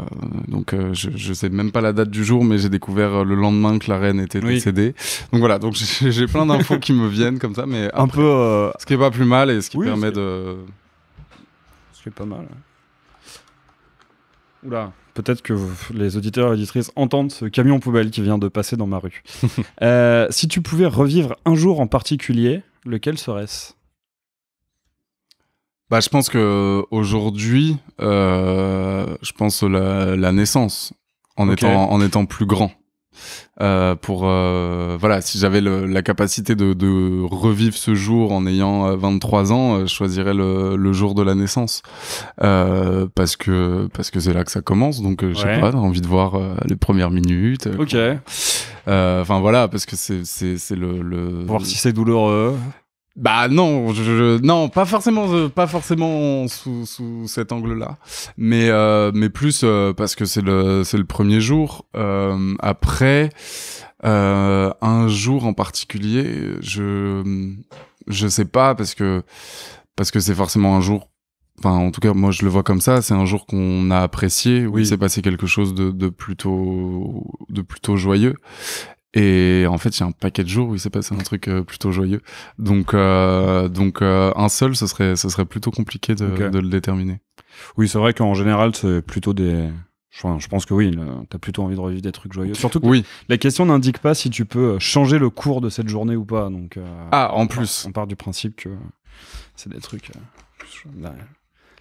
donc je, je sais même pas la date du jour, mais j'ai découvert euh, le lendemain que la reine était décédée. Donc voilà, donc j'ai plein d'infos qui me viennent comme ça, mais un peu. Ce qui est pas plus mal et ce qui permet de. Ce qui est pas mal. Oula, peut-être que les auditeurs et auditrices entendent ce camion poubelle qui vient de passer dans ma rue. <laughs> Euh, si tu pouvais revivre un jour en particulier, lequel serait-ce bah, je pense que euh, aujourd'hui, je pense la, la naissance en, étant, en étant plus grand. Euh, pour euh, voilà, si j'avais la capacité de, revivre ce jour en ayant 23 euh, ans, je choisirais le, jour de la naissance parce que parce que c'est là que ça commence. Donc je pas, envie de voir les premières minutes. ok. Enfin voilà, parce que c'est le, le, voir si c'est douloureux. Bah non, je, non, pas forcément, pas forcément sous, sous cet angle-là, mais euh, mais plus euh, parce que c'est le c'est le premier jour. Euh, après, euh, un jour en particulier, je je sais pas parce que parce que c'est forcément un jour. Enfin, en tout cas, moi je le vois comme ça. C'est un jour qu'on a apprécié. Oui, il s'est passé quelque chose de, de plutôt de plutôt joyeux. Et en fait, il y a un paquet de jours où il s'est passé un truc euh, plutôt joyeux. Donc, euh, donc euh, un seul, ce serait, ce serait plutôt compliqué de, le déterminer. Oui, c'est vrai qu'en général, c'est plutôt des. je pense que oui, t'as plutôt envie de revivre des trucs joyeux. Surtout que la question n'indique pas si tu peux changer le cours de cette journée ou pas. Donc, ah, en plus. on part du principe que c'est des trucs. Bah,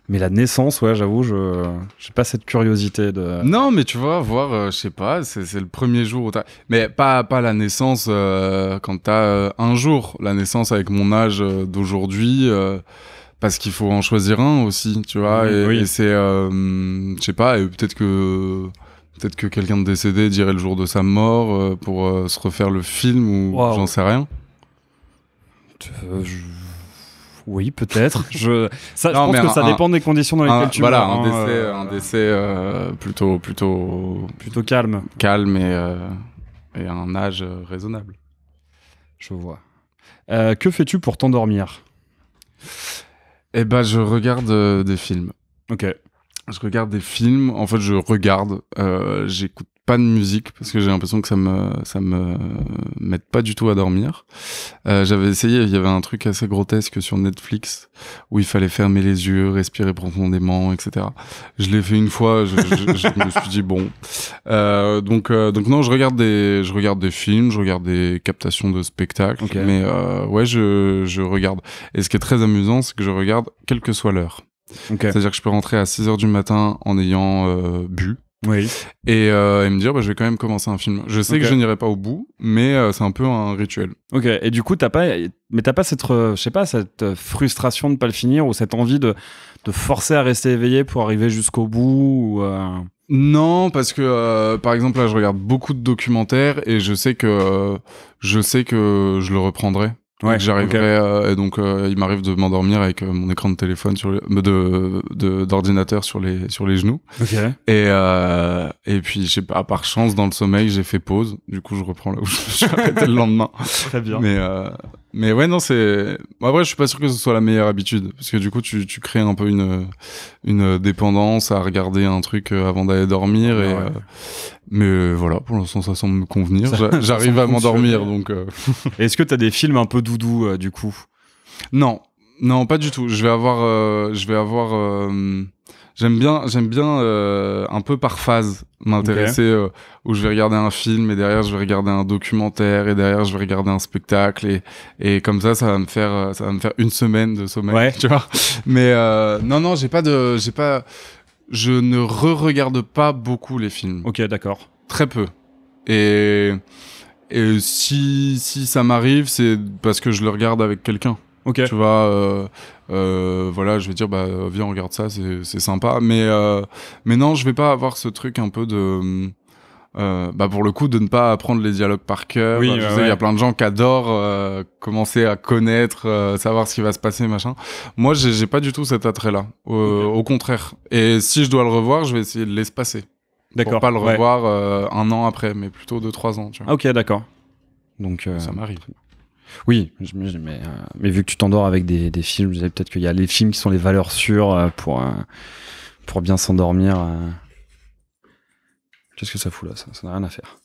mais la naissance, ouais, j'avoue, je j'ai pas cette curiosité de. Non, mais tu vois, voir, je euh, je sais pas, c'est le premier jour. Mais pas, pas la naissance euh, quand tu as euh, un jour, la naissance avec mon âge d'aujourd'hui, parce qu'il faut en choisir un aussi, tu vois. Mmh, oui, et, c'est, je sais pas, et peut-être que. Peut-être que quelqu'un de décédé dirait le jour de sa mort pour se refaire le film ou j'en sais rien. Je oui, peut-être. <laughs> je, pense que ça dépend des conditions dans lesquelles tu voilà, Voilà, hein, euh, un décès, euh, plutôt, plutôt, plutôt calme. Calme et, euh, un âge raisonnable. Je vois. que fais-tu pour t'endormir Eh ben, je regarde des films. Ok. Je regarde des films. En fait, je regarde. J'écoute pas de musique parce que j'ai l'impression que ça me ça me m'aide pas du tout à dormir. Euh, j'avais essayé, il y avait un truc assez grotesque sur Netflix où il fallait fermer les yeux, respirer profondément, etc. Je l'ai fait une fois, je, me suis dit bon. Euh, donc euh, donc non, je regarde des je regarde des films, je regarde des captations de spectacles, mais ouais je je regarde. Et ce qui est très amusant, c'est que je regarde quelle que soit l'heure. C'est-à-dire que je peux rentrer à 6 heures du matin en ayant bu oui. Euh, et, me dire, bah, je vais quand même commencer un film. Je sais que je n'irai pas au bout, mais euh, c'est un peu un rituel. Ok, et du coup, t'as pas, mais t'as pas cette, euh, je sais pas, cette frustration de pas le finir ou cette envie de, de forcer à rester éveillé pour arriver jusqu'au bout ou, Non, parce que par exemple, là, je regarde beaucoup de documentaires et je sais que, je sais que je le reprendrai. Ouais, euh, et donc, euh, il m'arrive de m'endormir avec euh, mon écran de téléphone sur le, de d'ordinateur sur les sur les genoux. Et et puis, je pas, par chance dans le sommeil, j'ai fait pause. Du coup, je reprends là où je suis le lendemain. Très bien. Mais mais ouais, non, c'est. Bah, après, je suis pas sûr que ce soit la meilleure habitude. Parce que du coup, tu, tu crées un peu une, une dépendance à regarder un truc euh, avant d'aller dormir. Ah et, euh, Mais voilà, pour l'instant, ça semble me convenir. <laughs> J'arrive à m'endormir. donc. Euh. Est-ce que tu as des films un peu doudou, du coup Non. Non, pas du tout. Je vais avoir. je vais avoir j'aime bien, j'aime bien euh, un peu par phase m'intéresser euh, où je vais regarder un film et derrière je vais regarder un documentaire et derrière je vais regarder un spectacle et et comme ça ça va me faire euh, ça va me faire une semaine de sommeil ouais. tu vois mais non non j'ai pas de j'ai pas je ne re-regarde pas beaucoup les films ok d'accord très peu et et si si ça m'arrive c'est parce que je le regarde avec quelqu'un Ok. Tu vois, euh, voilà, je vais dire, bah, viens, regarde ça, c'est sympa. Mais, euh, mais non, je vais pas avoir ce truc un peu de. Euh, bah pour le coup de ne pas apprendre les dialogues par cœur. il y a plein de gens qui adorent commencer à connaître, savoir ce qui va se passer, machin. Moi, j'ai pas du tout cet attrait-là. Au contraire. Et si je dois le revoir, je vais essayer de l'espacer. D'accord. Pas le revoir un an après, mais plutôt deux trois ans. Ah, ok, d'accord. Donc ça m'arrive. Oui, mais, euh, mais, vu que tu t'endors avec des, films, peut-être qu'il y a les films qui sont les valeurs sûres euh, pour, euh, pour bien s'endormir. Qu'est-ce que ça fout là Ça n'a rien à faire.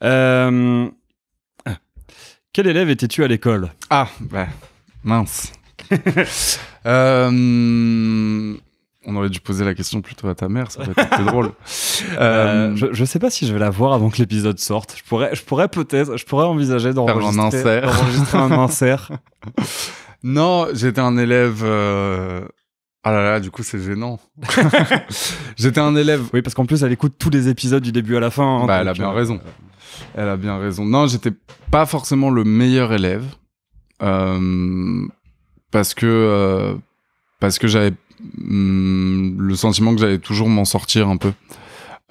Ah. Quel élève étais-tu à l'école Ah, bah, mince. <laughs> On aurait dû poser la question plutôt à ta mère, ça aurait été drôle. <laughs> Euh, je, ne sais pas si je vais la voir avant que l'épisode sorte. Je pourrais, je pourrais peut-être, je pourrais envisager d'enregistrer un insert. <laughs> non, j'étais un élève. Euh, ah là là, du coup, c'est gênant. <laughs> j'étais un élève. Oui, parce qu'en plus, elle écoute tous les épisodes du début à la fin. Hein, bah, elle a bien euh, raison. Elle a bien raison. Non, j'étais pas forcément le meilleur élève. parce que. parce que j'avais Hmm, le sentiment que j'allais toujours m'en sortir un peu.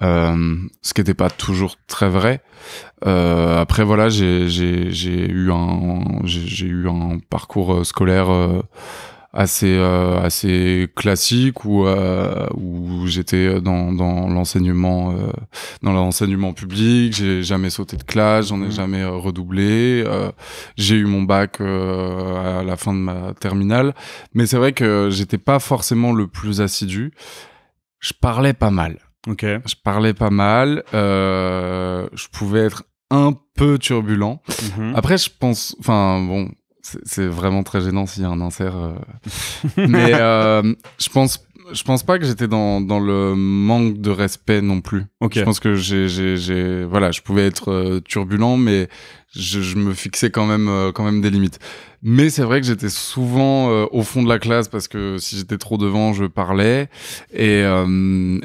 Euh, ce qui n'était pas toujours très vrai. Euh, après voilà, j'ai eu j'ai eu un parcours euh, scolaire assez euh, assez classique où euh, où j'étais dans dans l'enseignement euh, dans l'enseignement public j'ai jamais sauté de classe j'en ai mm. jamais redoublé j'ai eu mon bac à la fin de ma terminale mais c'est vrai que j'étais pas forcément le plus assidu je parlais pas mal ok je parlais pas mal je pouvais être un peu turbulent mm-hmm. après je pense enfin bon c'est vraiment très gênant s'il y a un insert. Euh. Mais <laughs> euh, je pense je pense pas que j'étais dans, le manque de respect non plus. Je pense que j'ai, voilà, je pouvais être euh, turbulent, mais je, me fixais quand même, quand même des limites. Mais c'est vrai que j'étais souvent au fond de la classe parce que si j'étais trop devant, je parlais. Et,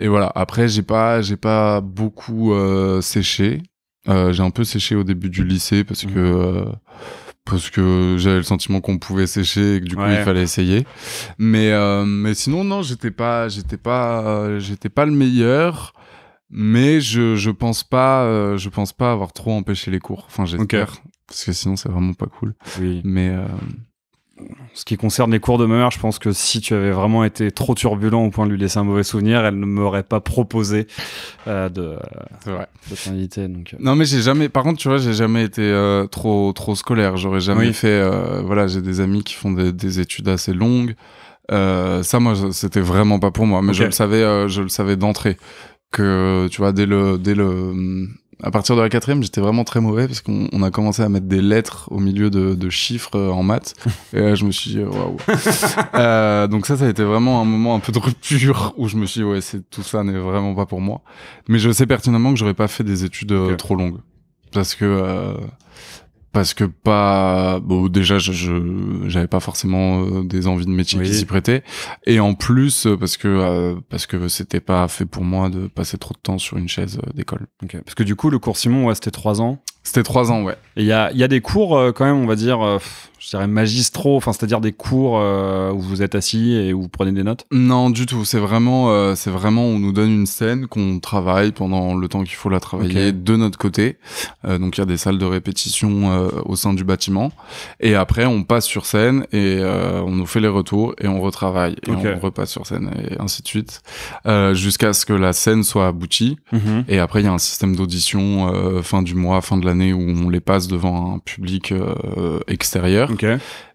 voilà. Après, j'ai pas, j'ai pas beaucoup séché. j'ai un peu séché au début du lycée parce mmh. que parce que j'avais le sentiment qu'on pouvait sécher et que du coup il fallait essayer. Mais euh, mais sinon non, j'étais pas j'étais pas euh, j'étais pas le meilleur. Mais je je pense pas euh, je pense pas avoir trop empêché les cours. Enfin j'espère parce que sinon c'est vraiment pas cool. Oui. Mais ce qui concerne les cours de ma mère, je pense que si tu avais vraiment été trop turbulent au point de lui laisser un mauvais souvenir, elle ne m'aurait pas proposé euh, de, t'inviter. Euh. Non, mais j'ai jamais. Par contre, tu vois, j'ai jamais été euh, trop trop scolaire. J'aurais jamais fait. voilà, j'ai des amis qui font des, études assez longues. ça, moi, c'était vraiment pas pour moi. Mais je le savais, je le savais d'entrée que tu vois dès le dès le hum, à partir de la quatrième, j'étais vraiment très mauvais parce qu'on a commencé à mettre des lettres au milieu de, de chiffres euh, en maths. <laughs> Et là, je me suis dit, waouh. Euh, donc ça, ça a été vraiment un moment un peu de rupture où je me suis dit, ouais, c'est, tout ça n'est vraiment pas pour moi. Mais je sais pertinemment que j'aurais pas fait des études euh, trop longues. Parce que, parce que pas bon déjà je j'avais pas forcément euh, des envies de métier qui s'y prêtaient et en plus euh, parce que euh, parce que c'était pas fait pour moi de passer trop de temps sur une chaise d'école parce que du coup le cours Simon ouais c'était trois ans c'était trois ans ouais il y a il y a des cours quand même on va dire je dirais magistraux, enfin c'est-à-dire des cours euh, où vous êtes assis et où vous prenez des notes Non, du tout. C'est vraiment, euh, c'est vraiment, on nous donne une scène qu'on travaille pendant le temps qu'il faut la travailler de notre côté. Euh, donc il y a des salles de répétition au sein du bâtiment et après on passe sur scène et on nous fait les retours et on retravaille et on repasse sur scène et ainsi de suite jusqu'à ce que la scène soit aboutie. Mhm. Et après il y a un système d'audition fin du mois, fin de l'année où on les passe devant un public extérieur.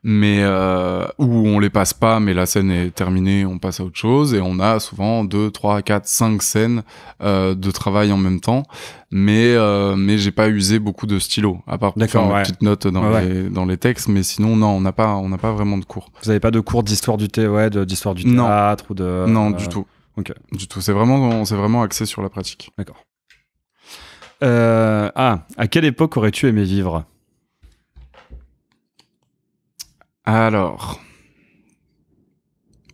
Mais euh, où on les passe pas, mais la scène est terminée, on passe à autre chose. Et on a souvent 2, 3, 4, 5 scènes euh, de travail en même temps. Mais, euh, mais j'ai pas usé beaucoup de stylo, à part pour faire une petite note dans, les, dans les textes. Mais sinon, non, on n'a pas, on pas vraiment de cours. Vous n'avez pas de cours d'histoire du, thé, ouais, d'histoire du théâtre non. ou de. Non, euh, du tout. Du tout. C'est vraiment, c'est vraiment axé sur la pratique. D'accord. ah, à quelle époque aurais-tu aimé vivre Alors,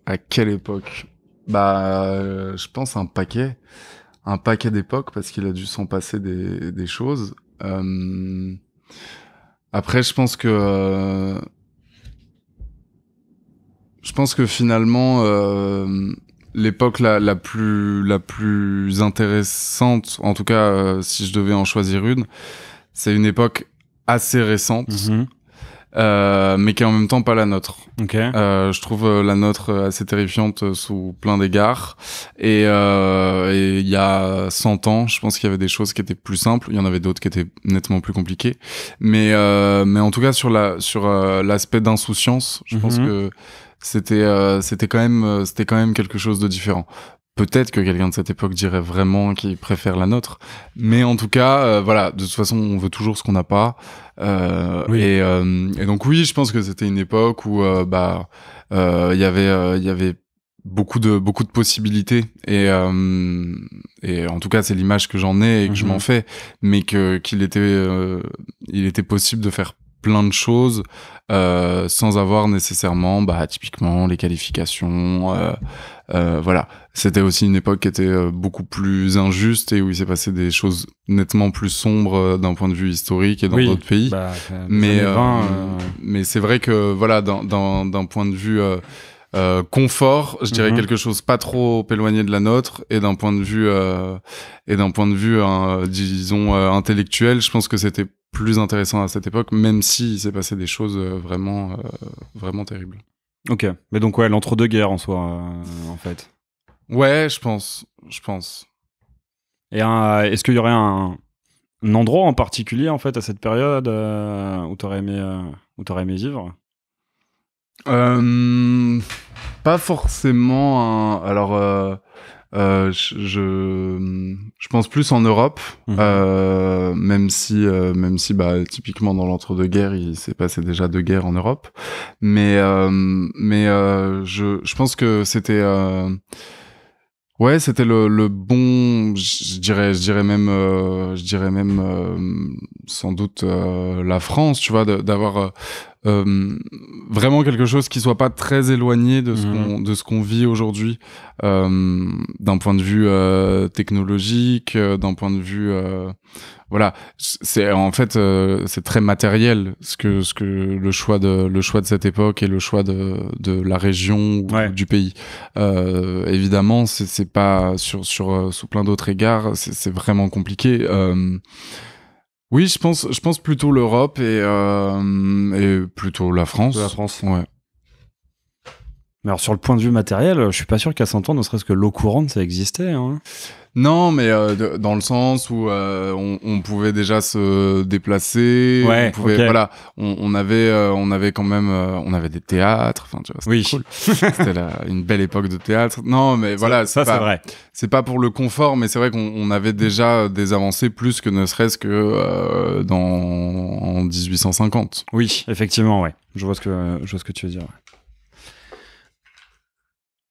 à quelle époque Bah, euh, je pense un paquet, un paquet d'époques parce qu'il a dû s'en passer des, choses. Euh, après, je pense que euh, je pense que finalement l'époque la, plus la plus intéressante, en tout cas si je devais en choisir une, c'est une époque assez récente. Mhm. Euh, mais qui est en même temps pas la nôtre. Euh, je trouve euh, la nôtre euh, assez terrifiante sous plein d'égards. Et il y a 100 ans, je pense qu'il y avait des choses qui étaient plus simples. Il y en avait d'autres qui étaient nettement plus compliquées. Mais mais en tout cas sur la sur l'aspect d'insouciance, je pense mhm. que c'était c'était quand même c'était quand même quelque chose de différent Peut-être que quelqu'un de cette époque dirait vraiment qu'il préfère la nôtre, mais en tout cas, euh, voilà, de toute façon, on veut toujours ce qu'on n'a pas. Euh, euh, et, donc oui, je pense que c'était une époque où bah il y avait il y avait beaucoup de beaucoup de possibilités et en tout cas c'est l'image que j'en ai et que je m'en mhm. fais, mais que qu'il était il était possible de faire plein de choses sans avoir nécessairement bah typiquement les qualifications. Euh, voilà, c'était aussi une époque qui était euh, beaucoup plus injuste et où il s'est passé des choses nettement plus sombres euh, d'un point de vue historique et dans d'autres pays. Bah, mais mais c'est vrai que voilà, d'un point de vue confort, je dirais mhm. quelque chose pas trop éloigné de la nôtre et d'un point de vue et d'un point de vue hein, disons intellectuel, je pense que c'était plus intéressant à cette époque, même si s'est passé des choses vraiment vraiment terribles. Ok, mais donc ouais, l'entre-deux-guerres en soi, euh, en fait. Ouais, je pense, je pense. Et euh, est-ce qu'il y aurait un, endroit en particulier, en fait, à cette période euh, où t'aurais aimé, où aimé vivre Pas forcément. Un... Alors, euh, je, je pense plus en Europe, mhm. euh, même si, euh, même si, bah, typiquement dans l'entre-deux-guerres, il s'est passé déjà deux guerres en Europe. Mais, euh, mais je, je pense que c'était. Ouais, c'était le, le, bon, je dirais, je dirais même, je dirais même sans doute la France, tu vois, d'avoir euh, vraiment quelque chose qui soit pas très éloigné de ce mhm. qu'on de ce qu'on vit aujourd'hui euh, d'un point de vue euh, technologique euh, d'un point de vue euh, voilà c'est en fait c'est très matériel ce que ce que le choix de le choix de cette époque et le choix de de la région ou du pays évidemment c'est c'est pas sur sur sous plein d'autres égards c'est vraiment compliqué oui, je pense, je pense plutôt l'Europe et, euh, et plutôt la France. La France. Ouais. Mais alors sur le point de vue matériel, euh, je suis pas sûr qu'à 100 ans, ne serait-ce que l'eau courante, ça existait. Hein. Non, mais euh, dans le sens où euh, on, pouvait déjà se déplacer. on pouvait, voilà, on, avait, on avait quand même, on avait des théâtres. Enfin, tu vois, c'était oui. c'était une belle époque de théâtre. Non, mais voilà, ça c'est vrai. C'est pas pour le confort, mais c'est vrai qu'on avait déjà des avancées plus que ne serait-ce que dans en 1850. Oui, effectivement, ouais. Je vois ce que je vois ce que tu veux dire.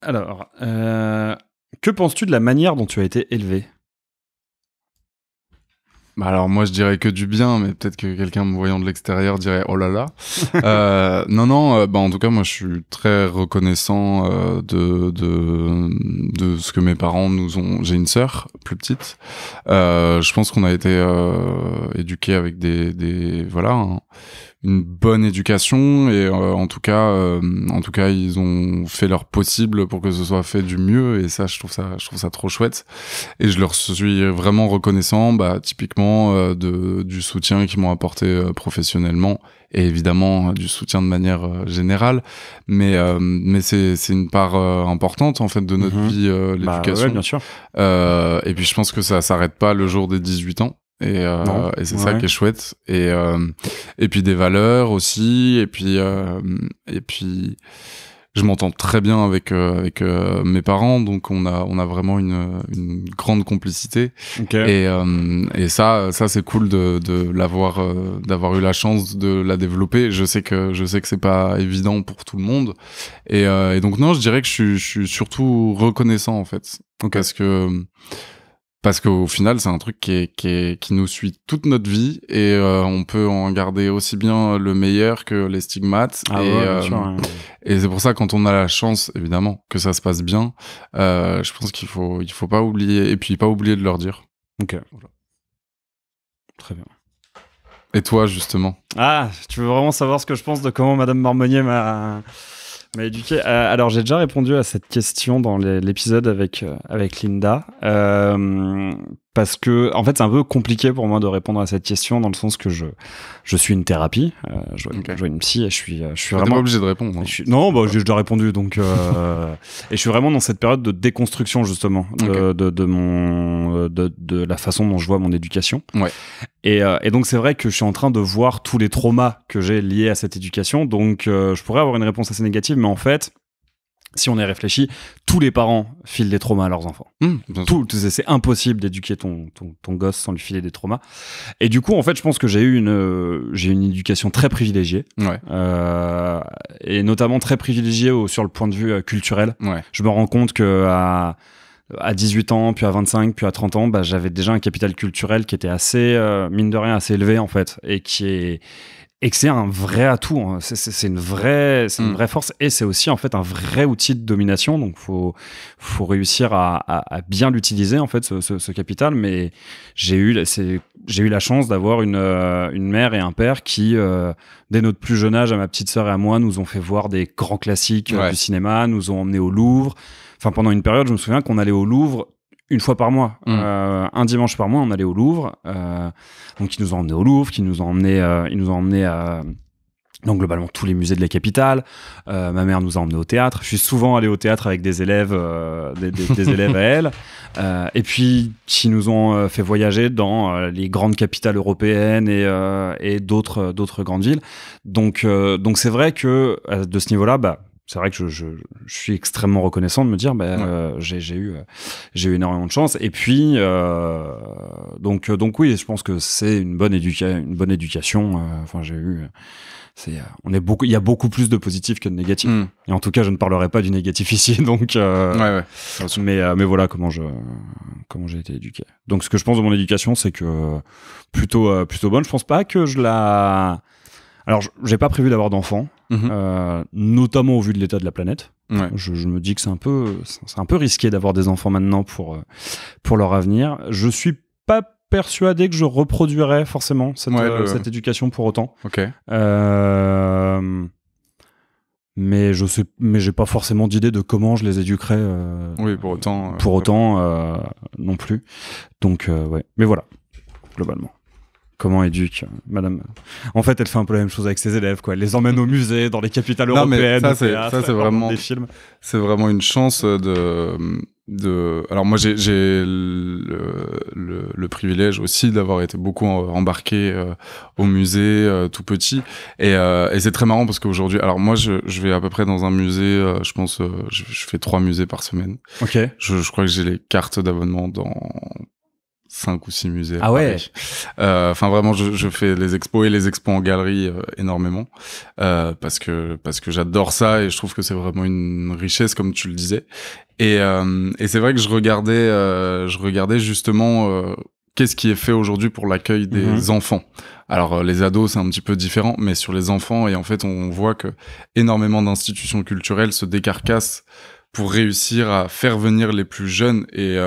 Alors, euh, que penses-tu de la manière dont tu as été élevé bah alors moi je dirais que du bien, mais peut-être que quelqu'un me voyant de l'extérieur dirait oh là là. <laughs> Euh, non non, euh, bah, en tout cas moi je suis très reconnaissant de, de, ce que mes parents nous ont. J'ai une sœur plus petite. je pense qu'on a été éduqués avec des voilà hein, une bonne éducation et euh, en tout cas euh, en tout cas ils ont fait leur possible pour que ce soit fait du mieux et ça je trouve ça je trouve ça trop chouette et je leur suis vraiment reconnaissant bah typiquement euh, de du soutien qu'ils m'ont apporté professionnellement et évidemment du soutien de manière générale mais mais c'est c'est une part importante en fait de notre mhm. vie bah l'éducation bien sûr et puis je pense que ça s'arrête pas le jour des 18 ans et, euh, et c'est ça qui est chouette. Et, euh, et puis des valeurs aussi. Et puis, euh, et puis je m'entends très bien avec, euh, avec euh, mes parents. Donc on a, on a vraiment une, une grande complicité. Et, euh, et ça, ça c'est cool de, de l'avoir, d'avoir eu la chance de la développer. Je sais que, je sais que c'est pas évident pour tout le monde. Et, et donc non, je dirais que je suis, je suis surtout reconnaissant en fait. est-ce que parce qu'au final, c'est un truc qui, qui, nous suit toute notre vie et euh, on peut en garder aussi bien le meilleur que les stigmates. Ah et, euh, et c'est pour ça, quand on a la chance, évidemment, que ça se passe bien, euh, je pense qu'il faut, il faut pas oublier et puis pas oublier de leur dire. Ok. Très bien. Et toi, justement Ah, tu veux vraiment savoir ce que je pense de comment Madame Marmonnier m'a mais éduqué. Euh, alors, j'ai déjà répondu à cette question dans l'épisode avec, euh, avec Linda. Euh, parce que en fait c'est un peu compliqué pour moi de répondre à cette question dans le sens que je je suis une thérapie euh, je, okay. une psy et je suis je suis vraiment obligé de répondre hein. je suis, non bah j'ai déjà répondu donc euh, et je suis vraiment dans cette période de déconstruction justement de, de, mon euh, de, la façon dont je vois mon éducation ouais. et, et donc c'est vrai que je suis en train de voir tous les traumas que j'ai liés à cette éducation donc je pourrais avoir une réponse assez négative mais en fait si on y réfléchit, tous les parents filent des traumas à leurs enfants. Mmh, c'est impossible d'éduquer ton, ton, gosse sans lui filer des traumas. Et du coup, en fait, je pense que j'ai eu une, euh, j'ai une éducation très privilégiée, euh, et notamment très privilégiée sur le point de vue euh, culturel. Je me rends compte que à, 18 ans, puis à 25, puis à 30 ans, bah, j'avais déjà un capital culturel qui était assez, mine de rien, assez élevé en fait, et qui est et que c'est un vrai atout. Hein. C'est une vraie, c'est une mm. vraie force et c'est aussi en fait un vrai outil de domination. Donc faut faut réussir à, bien l'utiliser en fait ce, capital. Mais j'ai eu j'ai eu la chance d'avoir une euh, une mère et un père qui euh, dès notre plus jeune âge à ma petite sœur et à moi nous ont fait voir des grands classiques euh, du cinéma, nous ont emmenés au Louvre. Enfin pendant une période, je me souviens qu'on allait au Louvre une fois par mois, mm. euh, un dimanche par mois, on allait au Louvre. Euh, donc, ils nous ont emmenés au Louvre, qui nous ont emmenés, ils nous ont emmenés à euh, euh, donc globalement tous les musées de la capitale. Euh, ma mère nous a emmenés au théâtre. Je suis souvent allé au théâtre avec des élèves, euh, des, des, élèves à elle. <laughs> Euh, et puis qui nous ont euh, fait voyager dans les grandes capitales européennes et, et d'autres d'autres grandes villes. Donc donc c'est vrai que de ce niveau-là, bah, c'est vrai que je, suis extrêmement reconnaissant de me dire, bah, j'ai eu, euh, j'ai eu énormément de chance. Et puis, euh, donc, donc oui, je pense que c'est une bonne éducation, une bonne éducation. Enfin, j'ai eu, c'est, on est beaucoup, il y a beaucoup plus de positifs que de négatifs. Hmm. Et en tout cas, je ne parlerai pas du négatif <laughs> ici. Donc, mais, mais voilà comment je, comment j'ai été éduqué. Donc, ce que je pense de mon éducation, c'est que plutôt, plutôt bonne. Je pense pas que je la alors, j'ai pas prévu d'avoir d'enfant. Mhm. Euh, notamment au vu de l'état de la planète. Je, me dis que c'est un peu, c'est un peu risqué d'avoir des enfants maintenant pour euh, pour leur avenir. Je suis pas persuadé que je reproduirais forcément euh, bah cette, éducation pour autant. Ok. mais je sais, mais j'ai pas forcément d'idée de comment je les éduquerais. oui, pour autant. pour autant, non plus. Donc, ouais. Mais voilà, globalement comment éduque madame En fait, elle fait un peu la même chose avec ses élèves, quoi. Elle les emmène au musée, dans les capitales européennes, mais ça, c'est, vraiment, C'est vraiment une chance de. de... Alors, moi, j'ai, le, privilège aussi d'avoir été beaucoup embarqué euh, au musée euh, tout petit. Euh, et, c'est très marrant parce qu'aujourd'hui, alors moi, je, vais à peu près dans un musée, je pense, je, fais trois musées par semaine. Ok. je crois que j'ai les cartes d'abonnement dans cinq ou six musées. Ah ouais. Euh, enfin vraiment, je, je, fais les expos et les expos en galerie euh, énormément euh, parce que parce que j'adore ça et je trouve que c'est vraiment une richesse comme tu le disais. Et, euh, et c'est vrai que je regardais je regardais justement qu'est-ce qui est fait aujourd'hui pour l'accueil des mhm. enfants. Alors les ados c'est un petit peu différent, mais sur les enfants et en fait on voit que énormément d'institutions culturelles se décarcassent pour réussir à faire venir les plus jeunes et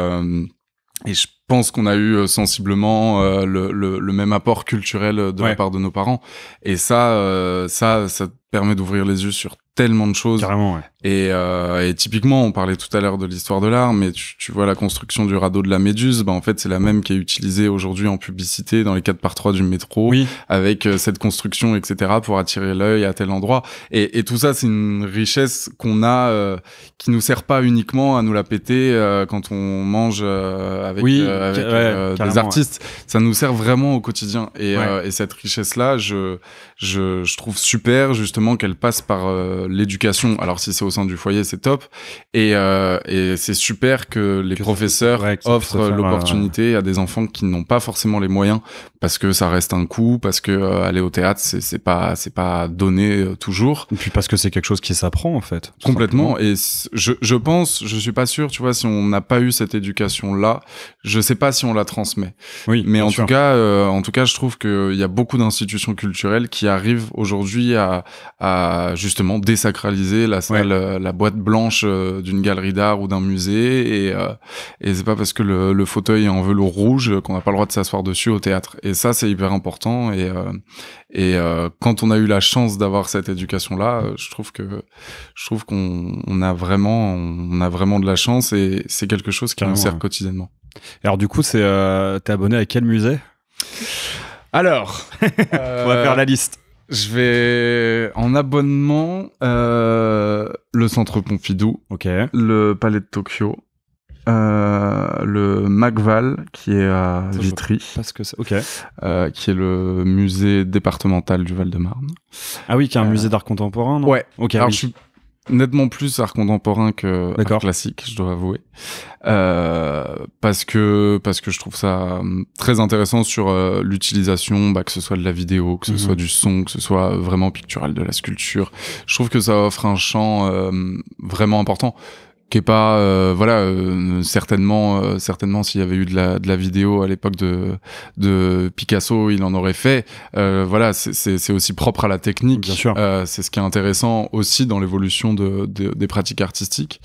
et je je pense qu'on a eu euh, sensiblement euh, le, même apport culturel euh, de la part de nos parents. Et ça, ça, ça permet d'ouvrir les yeux sur tellement de choses. Carrément, ouais. Et, euh, et, typiquement, on parlait tout à l'heure de l'histoire de l'art, mais tu, vois la construction du radeau de la Méduse, bah en fait c'est la même qui est utilisée aujourd'hui en publicité dans les 4 par 3 du métro, oui. avec euh, cette construction, etc., pour attirer l'œil à tel endroit. Et, et tout ça, c'est une richesse qu'on a, euh, qui nous sert pas uniquement à nous la péter euh, quand on mange avec, avec des artistes. Ça nous sert vraiment au quotidien. Et, et cette richesse-là, je, je, je, trouve super justement qu'elle passe par l'éducation. Alors si c'est sein du foyer, c'est top. Et, euh, c'est super que les professeurs offrent l'opportunité à des enfants qui n'ont pas forcément les moyens, parce que ça reste un coût, parce que euh, aller au théâtre, c'est pas c'est pas donné euh, toujours. Et puis parce que c'est quelque chose qui s'apprend en fait. Complètement. Et je, je pense, je suis pas sûr, tu vois, si on n'a pas eu cette éducation là, je sais pas si on la transmet. Oui. Mais en tout cas, en tout cas, je trouve qu'il y a beaucoup d'institutions culturelles qui arrivent aujourd'hui à, à justement désacraliser la salle. Euh, la boîte blanche euh, d'une galerie d'art ou d'un musée et, euh, c'est pas parce que le, fauteuil est en velours rouge qu'on n'a pas le droit de s'asseoir dessus au théâtre. Et ça, c'est hyper important. Et, quand on a eu la chance d'avoir cette éducation-là, je trouve que je trouve qu'on a vraiment on a vraiment de la chance et c'est quelque chose qui nous sert quotidiennement. alors du coup, c'est t'es abonné à quel musée alors, <laughs> on va faire la liste. Je vais en abonnement euh, le centre Pompidou, ok, le Palais de Tokyo, euh, le Macval qui est à Vitry, Parce que euh, qui est le musée départemental du Val-de-Marne. Ah oui, qui est un musée d'art contemporain. Non ouais. Ok nettement plus art contemporain que classique, je dois avouer, euh, parce que parce que je trouve ça euh, très intéressant sur euh, l'utilisation, bah, que ce soit de la vidéo, que ce mhm. soit du son, que ce soit vraiment pictural, de la sculpture. Je trouve que ça offre un champ vraiment important pas euh, voilà euh, certainement euh, certainement s'il y avait eu de la, de la vidéo à l'époque de de Picasso il en aurait fait voilà c'est aussi propre à la technique c'est ce qui est intéressant aussi dans l'évolution de, des pratiques artistiques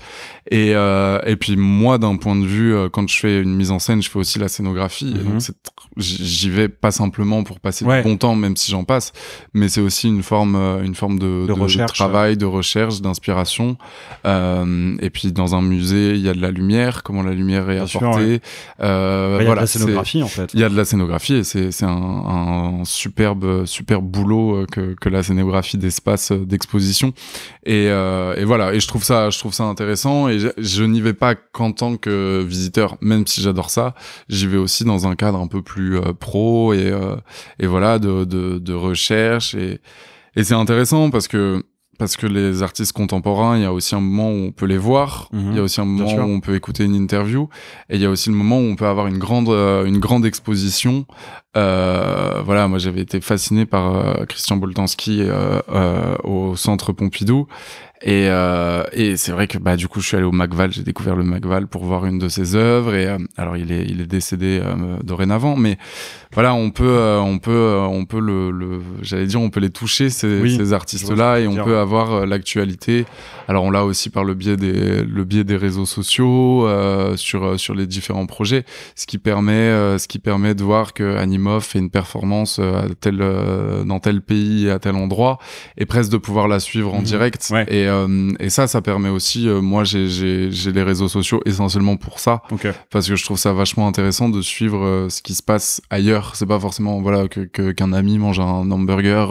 et et puis moi d'un point de vue quand je fais une mise en scène je fais aussi la scénographie mm-hmm. j'y vais pas simplement pour passer du bon temps même si j'en passe mais c'est aussi une forme une forme de, de recherche, travail de recherche d'inspiration et puis dans un musée, il y a de la lumière, comment la lumière est apportée. Euh, il y a de la scénographie en fait. Il y a de la scénographie et c'est un, superbe, superbe boulot euh, que, la scénographie d'espace euh, d'exposition. Et, voilà, et je trouve ça, je trouve ça intéressant et je, n'y vais pas qu'en tant que visiteur, même si j'adore ça, j'y vais aussi dans un cadre un peu plus pro et, voilà, de, recherche et, et c'est intéressant parce que parce que les artistes contemporains, il y a aussi un moment où on peut les voir, mhm. il y a aussi un moment où on peut écouter une interview, et il y a aussi le moment où on peut avoir une grande, euh, une grande exposition euh, voilà, moi j'avais été fasciné par euh, Christian Boltanski euh, au centre Pompidou. Et, c'est vrai que bah, du coup, je suis allé au Macval, j'ai découvert le Macval pour voir une de ses œuvres. Et alors, il est, il est décédé dorénavant, mais voilà, on peut, on peut, on peut le, j'allais dire, on peut les toucher ces, artistes-là et on peut avoir l'actualité. Alors, on l'a aussi par le biais des, le biais des réseaux sociaux sur sur les différents projets, ce qui permet, ce qui permet de voir que et fait une performance euh, tel, euh, dans tel pays, à tel endroit, et presque de pouvoir la suivre en mhm. direct. Et, euh, et, ça, ça permet aussi, moi j'ai les réseaux sociaux essentiellement pour ça, parce que je trouve ça vachement intéressant de suivre ce qui se passe ailleurs. C'est pas forcément voilà qu'un que, qu'un ami mange un hamburger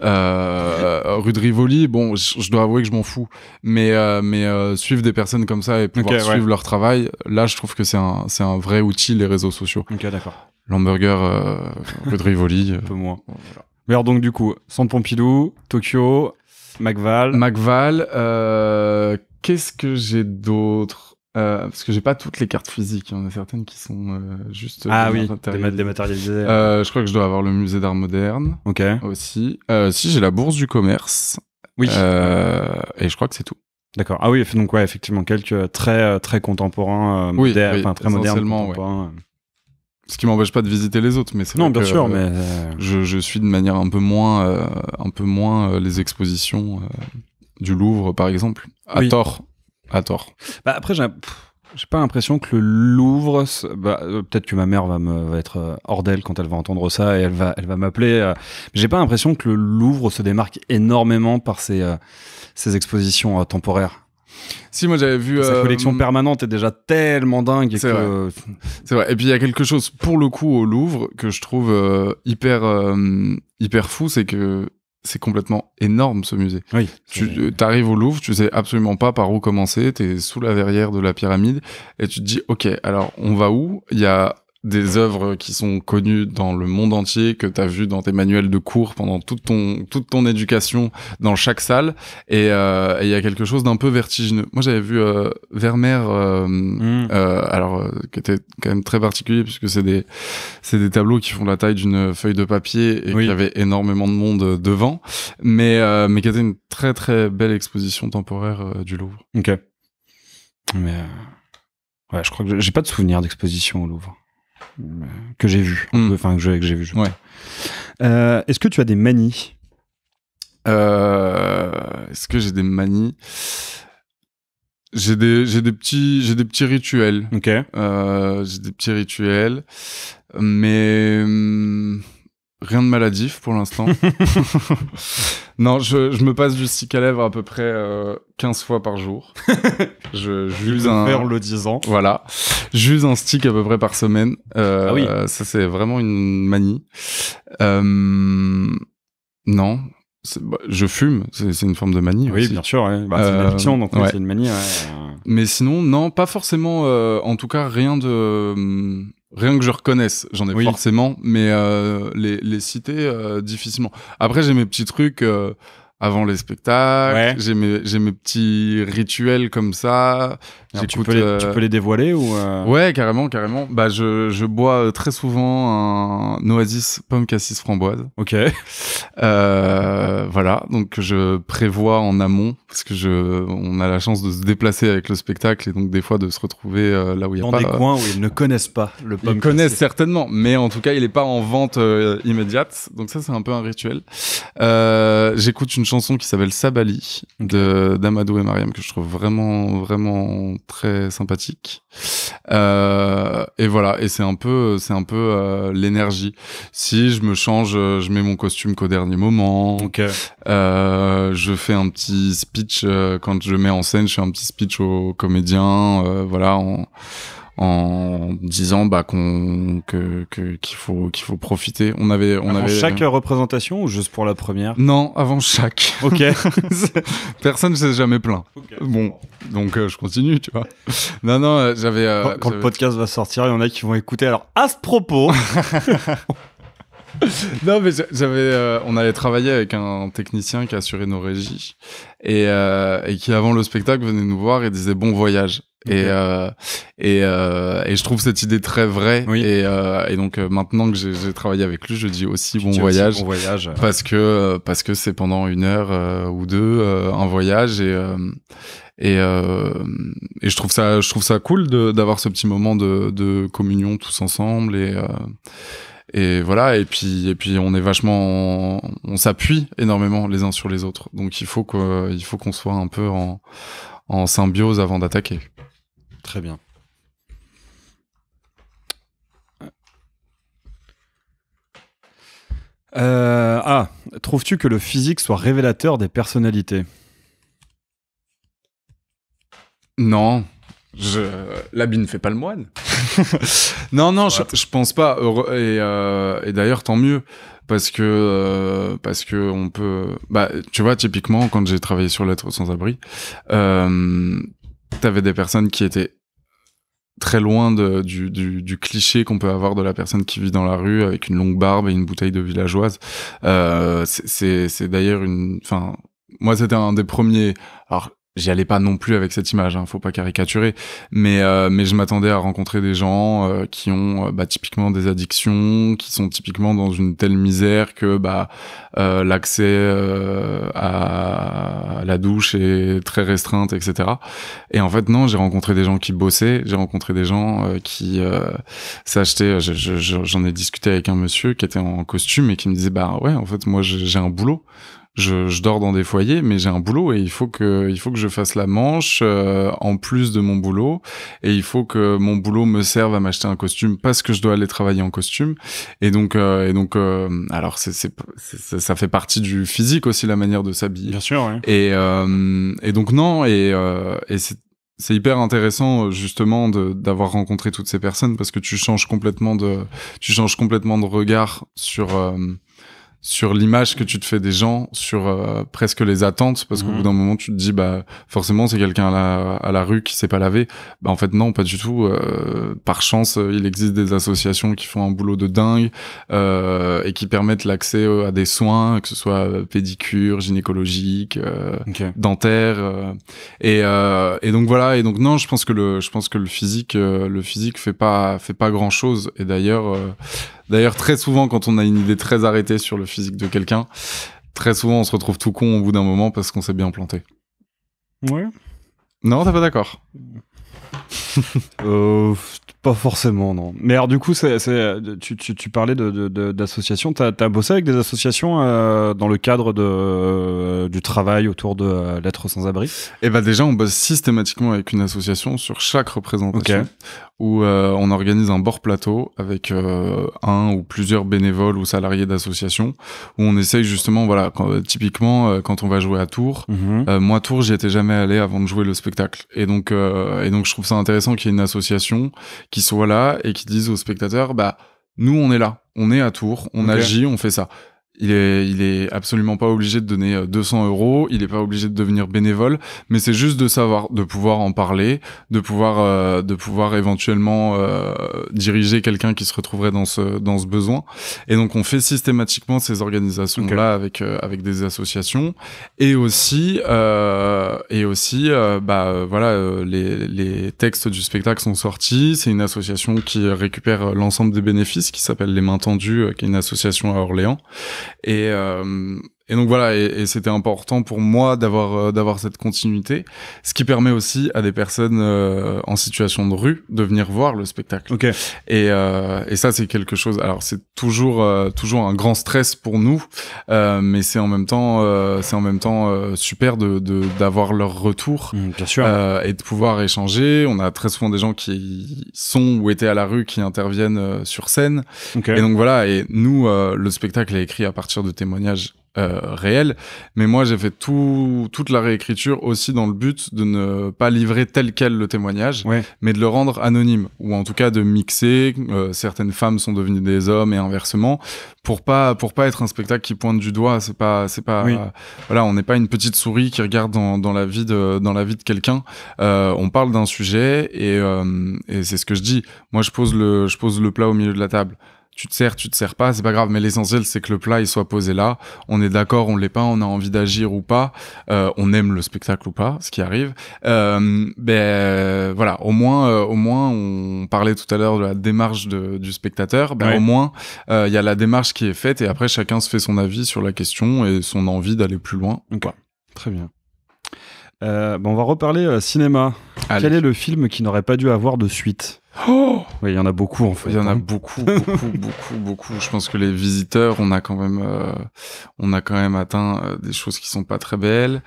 rue de Rivoli. Bon, je dois avouer que je m'en fous, mais, mais suivre des personnes comme ça et pouvoir suivre leur travail, là, je trouve que c'est un, un vrai outil, les réseaux sociaux. Ok, d'accord. L'hamburger euh, <laughs> de Rivoli. Euh. un peu moins. Mais alors donc du coup, Centre Pompidou, Tokyo, McVal. McVal, euh, qu'est-ce que j'ai d'autre euh, Parce que j'ai pas toutes les cartes physiques, il y en a certaines qui sont juste ah oui, dématérialisées. je crois que je dois avoir le musée d'art moderne. Ok. Aussi. si j'ai la bourse du commerce. Oui. et je crois que c'est tout. D'accord. Ah oui, donc effectivement quelques très très contemporains, modernes, oui, très modernes, ce qui m'empêche pas de visiter les autres mais c'est non vrai bien que, sûr euh, mais je, suis de manière un peu moins euh, un peu moins euh, les expositions du Louvre par exemple à tort à tort bah après j'ai j'ai pas l'impression que le Louvre, bah, peut-être que ma mère va, me, va être hors d'elle quand elle va entendre ça et elle va, elle va m'appeler. j'ai pas l'impression que le Louvre se démarque énormément par ses, ses expositions temporaires. Si, moi j'avais vu. Sa euh, collection permanente est déjà tellement dingue. C'est vrai. Et puis il y a quelque chose, pour le coup, au Louvre, que je trouve euh, hyper, euh, hyper fou, c'est que c'est complètement énorme ce musée. Oui. Tu arrives au Louvre, tu sais absolument pas par où commencer, tu es sous la verrière de la pyramide et tu te dis ok, alors on va où Il y a des œuvres qui sont connues dans le monde entier, que tu as vu dans tes manuels de cours pendant toute ton, toute ton éducation dans chaque salle. Et euh, il y a quelque chose d'un peu vertigineux. Moi, j'avais vu euh, Vermeer, euh, mm. alors, qui était quand même très particulier, puisque c'est des, des tableaux qui font la taille d'une feuille de papier et qu'il y avait énormément de monde devant, mais, mais qui était une très très belle exposition temporaire du Louvre. Ok. Mais. Ouais, je crois que j'ai pas de souvenir d'exposition au Louvre. Euh, que j'ai vu, hmm. enfin que j'ai vu. Ouais. Euh, est-ce que tu as des manies euh, Est-ce que j'ai des manies J'ai des, des petits, j'ai des petits rituels. Ok. j'ai des petits rituels, mais hmm, Rien de maladif pour l'instant. <laughs> non, je, me passe du stick à lèvres à peu près 15 euh, fois par jour. <laughs> je j'use un. le 10 Voilà. J'use un stick à peu près par semaine. Euh, ah oui. ça, c'est vraiment une manie. Euh, non. Bah, je fume, c'est une forme de manie. Oui, bien sûr. Bah, c'est une donc c'est une manie. Mais sinon, non, pas forcément. en tout cas, rien de hum, Rien que je reconnaisse, j'en ai forcément, mais euh, les, les citer euh, difficilement. Après, j'ai mes petits trucs. Euh, avant les spectacles. J'ai mes, mes, petits rituels comme ça. Euh, tu, peux les, dévoiler ou euh, Ouais, carrément, carrément. Bah, je, bois euh, très souvent un Oasis pomme cassis framboise. Ok. voilà, donc je prévois en amont parce que je, on a la chance de se déplacer avec le spectacle et donc des fois de se retrouver là où il y a pas. Dans des coins où ils ne connaissent pas le pomme. Ils connaissent certainement, mais en tout cas, il n'est pas en vente immédiate. Donc ça, c'est un peu un rituel. J'écoute une une chanson qui s'appelle Sabali de d'Amadou et Mariam que je trouve vraiment vraiment très sympathique. Euh, et voilà, et c'est un peu c'est un peu euh, l'énergie. Si je me change, euh, je mets mon costume qu'au dernier moment. je fais un petit speech quand je mets en scène, je fais un petit speech aux comédiens. voilà. En, en disant bah qu'on que qu'il faut qu'il faut profiter. On avait on avant avait chaque représentation ou juste pour la première Non, avant chaque. OK. <laughs> Personne ne s'est jamais plaint. Bon, donc euh, je continue, tu vois. Non non, euh, j'avais euh, quand, le podcast va sortir, il y en a qui vont écouter. Alors à ce propos, <laughs> <laughs> non, mais j'avais, on allait travailler avec un technicien qui assurait nos régies et, et qui avant le spectacle venait nous voir et disait bon voyage. Et, euh, et, euh, et, je trouve cette idée très vraie. Et, euh, et, donc euh, maintenant que j'ai travaillé avec lui, je dis aussi bon voyage. bon voyage. Parce que euh, parce que c'est pendant une heure euh, ou deux un voyage et et, et je trouve ça je trouve ça cool d'avoir ce petit moment de, de, communion tous ensemble et et voilà et puis et puis on est vachement on, on s'appuie énormément les uns sur les autres donc il faut qu'il faut qu'on soit un peu en en symbiose avant d'attaquer. Très bien. Euh, ah, trouves-tu que le physique soit révélateur des personnalités Non. Je... L'habit ne fait pas le moine. <laughs> non, non, je, pense pas. Et, euh, et d'ailleurs, tant mieux. Parce que, euh, parce que on peut. Bah, tu vois, typiquement, quand j'ai travaillé sur l'être sans abri, t'avais des personnes qui étaient très loin du, cliché qu'on peut avoir de la personne qui vit dans la rue avec une longue barbe et une bouteille de villageoise. Euh, c'est, d'ailleurs une, enfin, moi c'était un des premiers j'y allais pas non plus avec cette image, hein, faut pas caricaturer, mais euh, mais je m'attendais à rencontrer des gens euh, qui ont euh, bah, typiquement des addictions, qui sont typiquement dans une telle misère que bah l'accès à la douche est très restreinte, etc. Et en fait non, j'ai rencontré des gens qui bossaient, j'ai rencontré des gens qui s'achetaient. J'en ai discuté avec un monsieur qui était en costume et qui me disait bah ouais en fait moi j'ai un boulot je, je, dors dans des foyers, mais j'ai un boulot et il faut que, il faut que je fasse la manche euh, en plus de mon boulot et il faut que mon boulot me serve à m'acheter un costume parce que je dois aller travailler en costume. Et donc, euh, et donc, euh, alors c'est, ça fait partie du physique aussi la manière de s'habiller. Bien sûr. Et, et donc non et, et c'est c'est hyper intéressant justement d'avoir rencontré toutes ces personnes parce que tu changes complètement de tu changes complètement de regard sur sur l'image que tu te fais des gens, sur euh, presque les attentes, parce qu'au mhm. bout d'un moment, tu te dis, bah, forcément, c'est quelqu'un à la, à la, rue qui s'est pas lavé. Bah, en fait, non, pas du tout. Euh, par chance, euh, il existe des associations qui font un boulot de dingue et qui permettent l'accès à des soins, que ce soit pédicure, gynécologique, dentaire. et, et donc voilà. Et donc non, je pense que le, je pense que le physique, le physique fait pas, fait pas grand chose. Et d'ailleurs. D'ailleurs, très souvent, quand on a une idée très arrêtée sur le physique de quelqu'un, très souvent, on se retrouve tout con au bout d'un moment parce qu'on s'est bien planté. Ouais. Non, t'es pas d'accord euh, pas forcément, non. Mais alors du coup, c'est, tu, parlais de, d'associations. Tu as bossé avec des associations euh, dans le cadre de, euh, du travail autour de euh, l'être sans abri Eh ben déjà, on bosse systématiquement avec une association sur chaque représentation où on organise un bord plateau avec un ou plusieurs bénévoles ou salariés d'associations où on essaye justement, voilà, typiquement quand on va jouer à Tours. Mhm. moi, Tours, j'y étais jamais allé avant de jouer le spectacle. Et donc, et donc, je trouve ça intéressant qu'il y ait une association qui soient là et qui disent aux spectateurs, bah, nous, on est là, on est à Tours, on agit, on fait ça il est, absolument pas obligé de donner 200 euh, euros, il n'est pas obligé de devenir bénévole, mais c'est juste de savoir, de pouvoir en parler, de pouvoir, euh, de pouvoir éventuellement euh, diriger quelqu'un qui se retrouverait dans ce, dans ce besoin. Et donc on fait systématiquement ces organisations là avec, avec des associations et aussi, et aussi, bah voilà, les, les textes du spectacle sont sortis. C'est une association qui récupère l'ensemble des bénéfices, qui s'appelle Les Mains Tendues, qui est une association à Orléans. Et euh, et donc voilà, et, et c'était important pour moi d'avoir euh, d'avoir cette continuité, ce qui permet aussi à des personnes euh, en situation de rue de venir voir le spectacle. Okay. Et, euh, et ça c'est quelque chose. Alors c'est toujours euh, toujours un grand stress pour nous, mais c'est en même temps c'est en même temps super de d'avoir leur retour, mmh, bien sûr, et de pouvoir échanger. On a très souvent des gens qui sont ou étaient à la rue qui interviennent sur scène. Et donc voilà, et nous le spectacle est écrit à partir de témoignages euh, réel. Mais moi, j'ai fait toute la réécriture aussi dans le but de ne pas livrer tel quel le témoignage, mais de le rendre anonyme, ou en tout cas de mixer. Euh, certaines femmes sont devenues des hommes et inversement, pour pas pour pas être un spectacle qui pointe du doigt. C'est pas c'est pas voilà, on n'est pas une petite souris qui regarde dans, la vie de dans la vie de quelqu'un. Euh, on parle d'un sujet et, et c'est ce que je dis. Moi, je pose le je pose le plat au milieu de la table tu te sers, tu te sers pas, c'est pas grave, mais l'essentiel c'est que le plat il soit posé là, on est d'accord, on l'est pas, on a envie d'agir ou pas, euh, on aime le spectacle ou pas, ce qui arrive. Euh, ben voilà, au moins, euh, au moins, on parlait tout à l'heure de la démarche du spectateur, ben au moins il y a la démarche qui est faite et après chacun se fait son avis sur la question et son envie d'aller plus loin. Okay. Très bien. bon on va reparler cinéma. Quel est le film qui n'aurait pas dû avoir de suite Oh il y en a beaucoup en fait. Il y en a hein. beaucoup, beaucoup, <laughs> beaucoup, beaucoup. Je pense que les visiteurs, on a quand même, euh, on a quand même atteint euh, des choses qui sont pas très belles.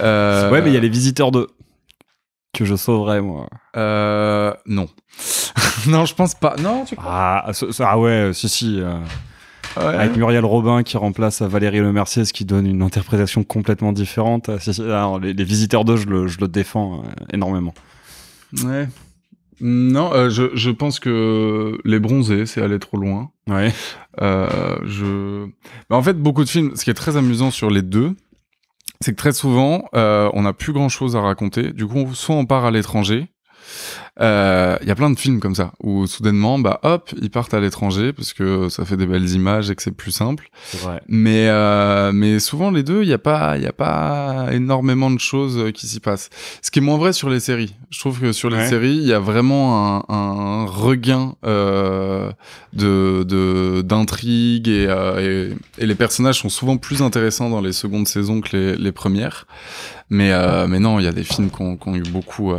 Euh, ouais, mais il y a les visiteurs de que je sauverais moi. non, <laughs> non, je pense pas. Non, tu ah, ah ouais, si si. Avec Muriel Robin qui remplace Valérie Le ce qui donne une interprétation complètement différente. Alors, ah, ah, les, visiteurs d'eux, je le, je le défends énormément. Ouais, non, euh, je, pense que les bronzés, c'est aller trop loin. Euh, je... en fait, beaucoup de films, ce qui est très amusant sur les deux, c'est que très souvent, euh, on n'a plus grand-chose à raconter. Du coup, soit on part à l'étranger, euh, il y a plein de films comme ça où soudainement, bah hop, ils partent à l'étranger parce que ça fait des belles images et que c'est plus simple. Mais euh, mais souvent les deux, il y a pas il y a pas énormément de choses euh, qui s'y passent. Ce qui est moins vrai sur les séries. Je trouve que sur les séries, il y a vraiment un, regain de d'intrigue et, et, les personnages sont souvent plus intéressants dans les secondes saisons que les, premières. Mais mais non, il y a des films qui qui ont eu beaucoup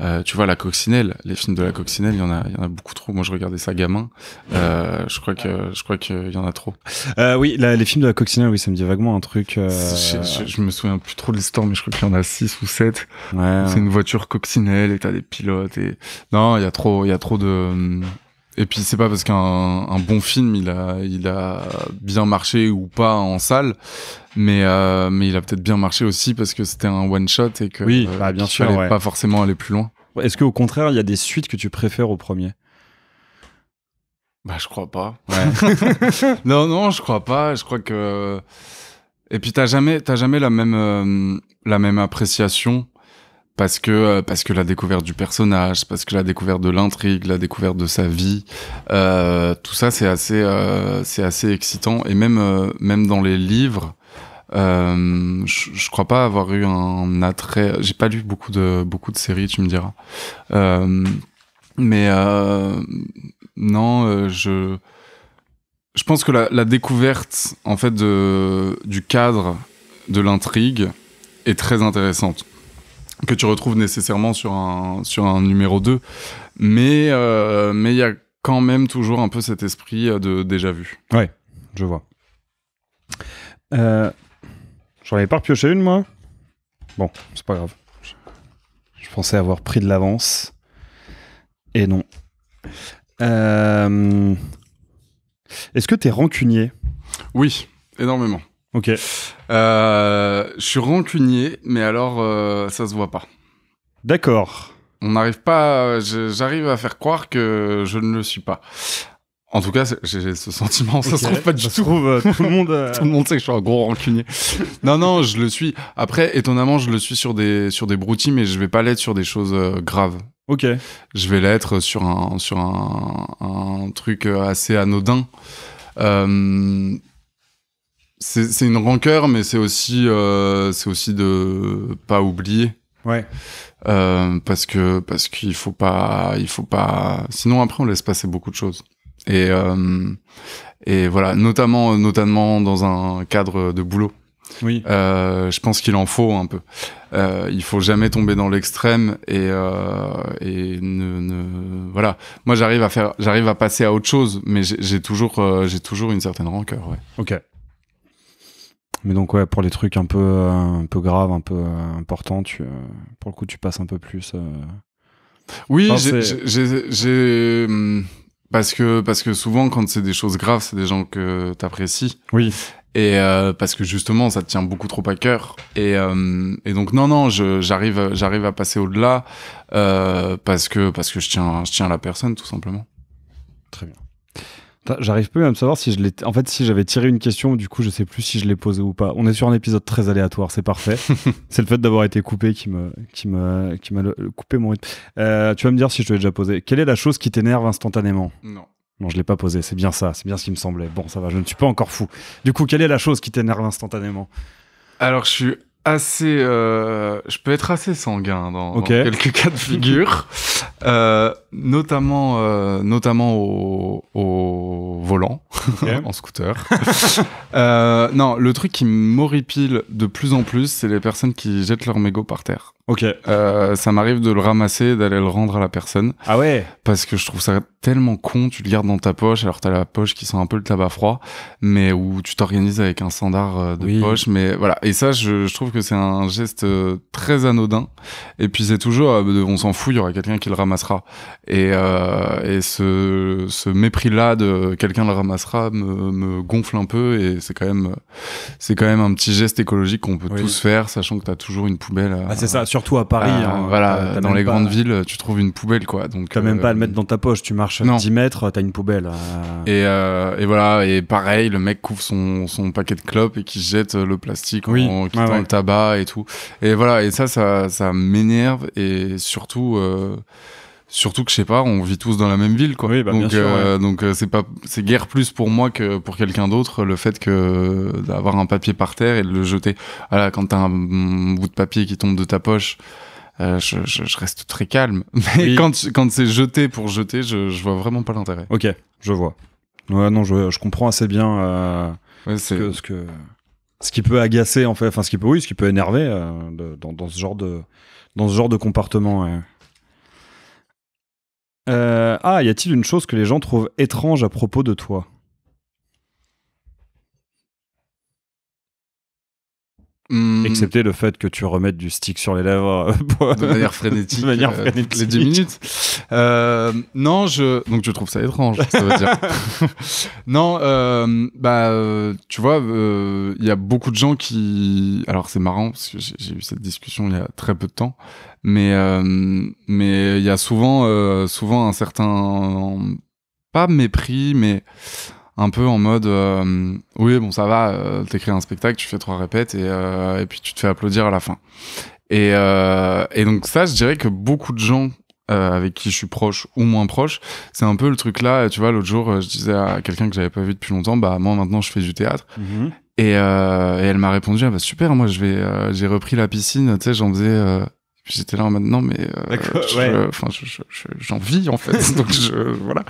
euh, tu vois, la coccinelle, les films de la coccinelle, il y en a, il y en a beaucoup trop. Moi, je regardais ça gamin. Euh, je crois que, je crois qu'il y en a trop. Euh, oui, la, les films de la coccinelle, oui, ça me dit vaguement un truc. Euh, je, je, me souviens plus trop de l'histoire, mais je crois qu'il y en a 6 ou 7. C'est une voiture coccinelle et t'as des pilotes et non, il y a trop, il y a trop de, hum, et puis c'est pas parce qu'un bon film il a bien marché ou pas en salle, euh, mais il a peut-être bien marché aussi parce que c'était un one shot et que oui, euh, bah, fallait pas forcément aller plus loin. Est-ce qu'au contraire il y a des suites que tu préfères au premier Bah je crois pas. <laughs> non non je crois pas. Je crois que et puis t'as jamais jamais la même euh, la même appréciation parce que euh, parce que la découverte du personnage, parce que la découverte de l'intrigue, la découverte de sa vie, euh, tout ça c'est assez euh, c'est assez excitant et même même dans les livres, je, crois pas avoir eu un attrait. J'ai pas lu beaucoup de beaucoup de séries, tu me diras. mais non, je je pense que la, la découverte en fait de du cadre de l'intrigue est très intéressante que tu retrouves nécessairement sur un, sur un numéro 2. Mais euh, mais il y a quand même toujours un peu cet esprit euh, de déjà vu. Ouais, je vois. Euh, J'en avais pas repioché une, moi Bon, c'est pas grave. Je, pensais avoir pris de l'avance. Et non. Euh, est-ce que tu es rancunier Oui, énormément. Ok. Euh, je suis rancunier, mais alors euh, ça se voit pas. D'accord. On n'arrive pas. J'arrive à faire croire que je ne le suis pas. En tout cas, j'ai ce sentiment, ça se trouve pas du tout. Euh, tout, le monde, <laughs> tout le monde sait que je suis un gros rancunier. non, non, je le suis. Après, étonnamment, je le suis sur des, sur des broutilles, mais je vais pas l'être sur des choses graves. Ok. Je vais l'être sur un, sur un truc assez anodin c'est une rancœur, mais c'est aussi, euh, c'est aussi de pas oublier. Ouais. Euh, parce que parce qu'il faut pas, il faut pas. Sinon après on laisse passer beaucoup de choses. Et euh, et voilà, notamment notamment dans un cadre de boulot. Oui. Euh, je pense qu'il en faut un peu. Euh, il faut jamais tomber dans l'extrême et euh, et ne, ne, voilà. Moi j'arrive à faire, j'arrive à passer à autre chose, mais j'ai toujours euh, j'ai toujours une certaine rancœur. Ouais. Ok. Mais donc ouais, pour les trucs un peu euh, un peu graves, un peu euh, importants, tu euh, pour le coup tu passes un peu plus. Oui, j'ai hum, parce que parce que souvent quand c'est des choses graves, c'est des gens que t'apprécies. Oui. Et parce que justement, ça te tient beaucoup trop à cœur. Et, hum, et donc non non, j'arrive j'arrive à passer au-delà parce que parce que je tiens je tiens la personne tout simplement. Très bien. J'arrive plus à me savoir si je l'ai. En fait, si j'avais tiré une question, du coup, je sais plus si je l'ai posée ou pas. On est sur un épisode très aléatoire, c'est parfait. <laughs> c'est le fait d'avoir été coupé qui me, qui me, qui m'a coupé mon rythme. Euh, tu vas me dire si je te l'ai déjà posé. Quelle est la chose qui t'énerve instantanément Non. Non, je l'ai pas posé. C'est bien ça. C'est bien ce qui me semblait. Bon, ça va. Je ne suis pas encore fou. Du coup, quelle est la chose qui t'énerve instantanément Alors, je suis assez. Euh, je peux être assez sanguin dans, dans quelques cas de figure. <laughs> Euh, notamment euh, notamment au, volant, <laughs> en scooter. <laughs> Euh, non, le truc qui m'horripile de plus en plus, c'est les personnes qui jettent leur mégot par terre. Ok. ça m'arrive de le ramasser, d'aller le rendre à la personne. Ah ouais. Parce que je trouve ça tellement con. Tu le gardes dans ta poche, alors t'as la poche qui sent un peu le tabac froid, mais où tu t'organises avec un standard de poche. Mais voilà. Et ça, je, je trouve que c'est un geste très anodin. Et puis c'est toujours, ah, on s'en fout. Il y aura quelqu'un qui le ramasse ramassera. Et, euh, et ce, ce mépris-là de quelqu'un le ramassera me, me, gonfle un peu et c'est quand même c'est quand même un petit geste écologique qu'on peut tous faire, sachant que tu as toujours une poubelle. ah, c'est ça, surtout à Paris. Hein, voilà, dans les grandes villes, tu trouves une poubelle quoi. Donc t'as même euh, pas à le mettre dans ta poche. Tu marches non. 10 mètres, as une poubelle. Euh. Et, voilà, et pareil, le mec couvre son, son paquet de clopes et qui jette le plastique oui. en le tabac et tout. Et voilà, et ça, ça, ça m'énerve et surtout. Surtout que je sais pas, on vit tous dans la même ville, quoi. Bah, donc, euh, donc euh, c'est pas, c'est guère plus pour moi que pour quelqu'un d'autre le fait que d'avoir un papier par terre et de le jeter. Ah là, quand t'as un bout de papier qui tombe de ta poche, euh, je, reste très calme. <laughs> Mais quand, quand c'est jeté pour jeter, je, je vois vraiment pas l'intérêt. Ok, je vois. Ouais, non, je, comprends assez bien euh, ce, que, ce, qui peut agacer, en fait, enfin, ce qui peut, oui, ce qui peut énerver dans, ce genre de, dans ce genre de comportement. Euh, ah, y a-t-il une chose que les gens trouvent étrange à propos de toi Hmm. Excepté le fait que tu remettes du stick sur les lèvres euh, <laughs> de manière frénétique, <laughs> euh, les 10 minutes. Euh, non, je donc je trouve ça étrange. ça veut dire. <laughs> non, bah tu vois, il y a beaucoup de gens qui. Alors c'est marrant parce que j'ai eu cette discussion il y a très peu de temps, mais mais il y a souvent souvent un certain pas mépris, mais un peu en mode euh, oui bon ça va euh, t'écris un spectacle tu fais trois répètes euh, et, puis tu te fais applaudir à la fin et, donc ça je dirais que beaucoup de gens avec qui je suis proche ou moins proche c'est un peu le truc là tu vois l'autre jour je disais à quelqu'un que j'avais pas vu depuis longtemps bah moi maintenant je fais du théâtre mm-hmm. et, elle m'a répondu ah bah super moi je vais j'ai repris la piscine tu sais j'en faisais J'étais là maintenant, mais euh, j'en vis en fait. <laughs> donc voilà.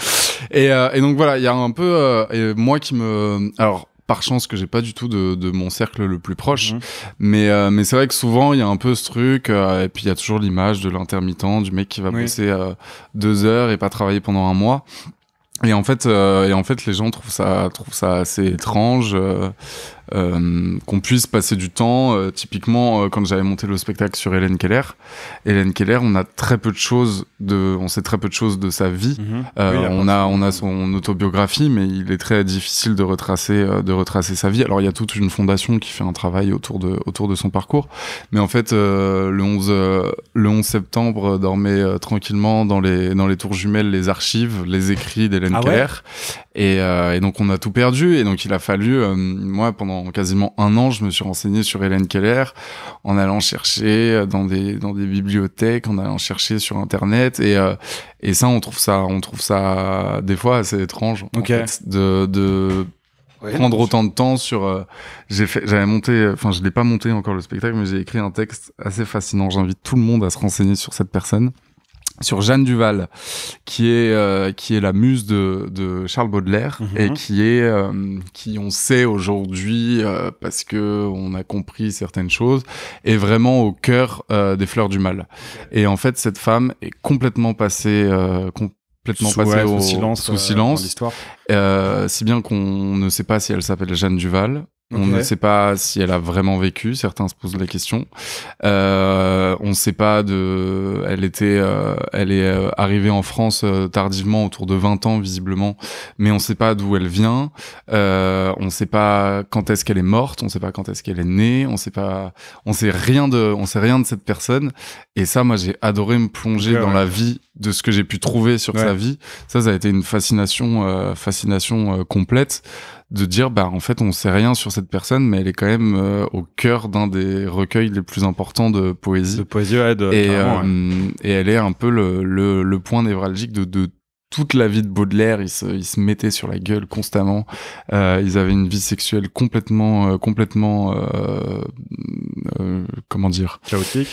Euh, et, donc voilà, il y a un peu euh, moi qui me. Alors par chance que j'ai pas du tout de, mon cercle le plus proche, mhm. mais euh, mais c'est vrai que souvent il y a un peu ce truc et puis il y a toujours l'image de l'intermittent, du mec qui va bosser deux heures et pas travailler pendant un mois. Et en fait, et en fait, les gens trouvent ça, trouvent ça assez étrange. Euh, qu'on puisse passer du temps. Euh, typiquement, euh, quand j'avais monté le spectacle sur Hélène Keller, Hélène Keller, on a très peu de choses de, on sait très peu de choses de sa vie. on a, son autobiographie, mais il est très difficile de retracer, de retracer sa vie. Alors il y a toute une fondation qui fait un travail autour de, autour de son parcours, mais en fait, le 11, septembre, dormait tranquillement dans les, dans les tours jumelles, les archives, les écrits d'Hélène ah Keller, et, donc on a tout perdu, et donc il a fallu, moi pendant quasiment un an, je me suis renseigné sur Hélène Keller en allant chercher euh, dans des dans des bibliothèques, en allant chercher sur internet et euh, et ça on trouve ça on trouve ça des fois assez étrange de de prendre autant de temps sur. Euh, j'ai fait, j'avais monté, enfin, je l'ai pas monté encore le spectacle, mais j'ai écrit un texte assez fascinant. J'invite tout le monde à se renseigner sur cette personne sur Jeanne Duval, qui est euh, qui est la muse de, de Charles Baudelaire mhm. et qui est euh, qui on sait aujourd'hui euh, parce que on a compris certaines choses est vraiment au cœur des fleurs du mal. Et en fait, cette femme est complètement passée complètement passée au, silence, sous silence, si bien qu'on ne sait pas si elle s'appelle Jeanne Duval on ne sait pas si elle a vraiment vécu. Certains se posent la question. Euh, on ne sait pas de. Elle était, euh, elle est euh, arrivée en France tardivement, autour de 20 ans visiblement, mais on ne sait pas d'où elle vient. on ne sait pas quand est-ce qu'elle est morte. On ne sait pas quand est-ce qu'elle est née. On ne sait pas. On sait rien de. On sait rien de cette personne. Et ça, moi, j'ai adoré me plonger dans la vie de ce que j'ai pu trouver sur sa vie. Ça, ça a été une fascination, fascination complète de dire bah en fait on sait rien sur cette personne mais elle est quand même euh, au cœur d'un des recueils les plus importants de poésie de poésie ouais, et, euh, et elle est un peu le, le, le point névralgique de, de toute la vie de Baudelaire, ils se, ils se mettaient sur la gueule constamment. Euh, ils avaient une vie sexuelle complètement, euh, complètement, euh, comment dire, chaotique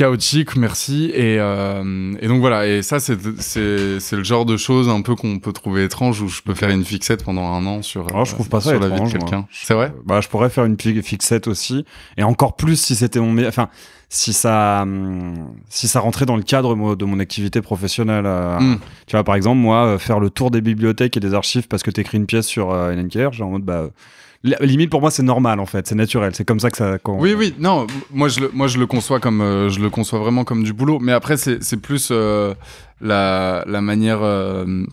chaotique, merci. Euh, et, donc voilà, et ça, c'est le genre de choses un peu qu'on peut trouver étrange où je peux faire une fixette pendant un an sur, ah, je trouve euh, pas la vie de quelqu'un. C'est vrai bah, Je pourrais faire une fixette aussi, et encore plus si c'était mon. Enfin, si ça, hum, si ça rentrait dans le cadre de mon activité professionnelle. Euh, hmm. Tu vois, par exemple, moi, faire le tour des bibliothèques et des archives parce que tu écris une pièce sur euh, NNKR, j'ai en mode, bah limite pour moi c'est normal en fait, c'est naturel, c'est comme ça que ça. oui oui non, moi je le, moi je le conçois comme euh, je le conçois vraiment comme du boulot, mais après c'est plus euh, la, manière euh,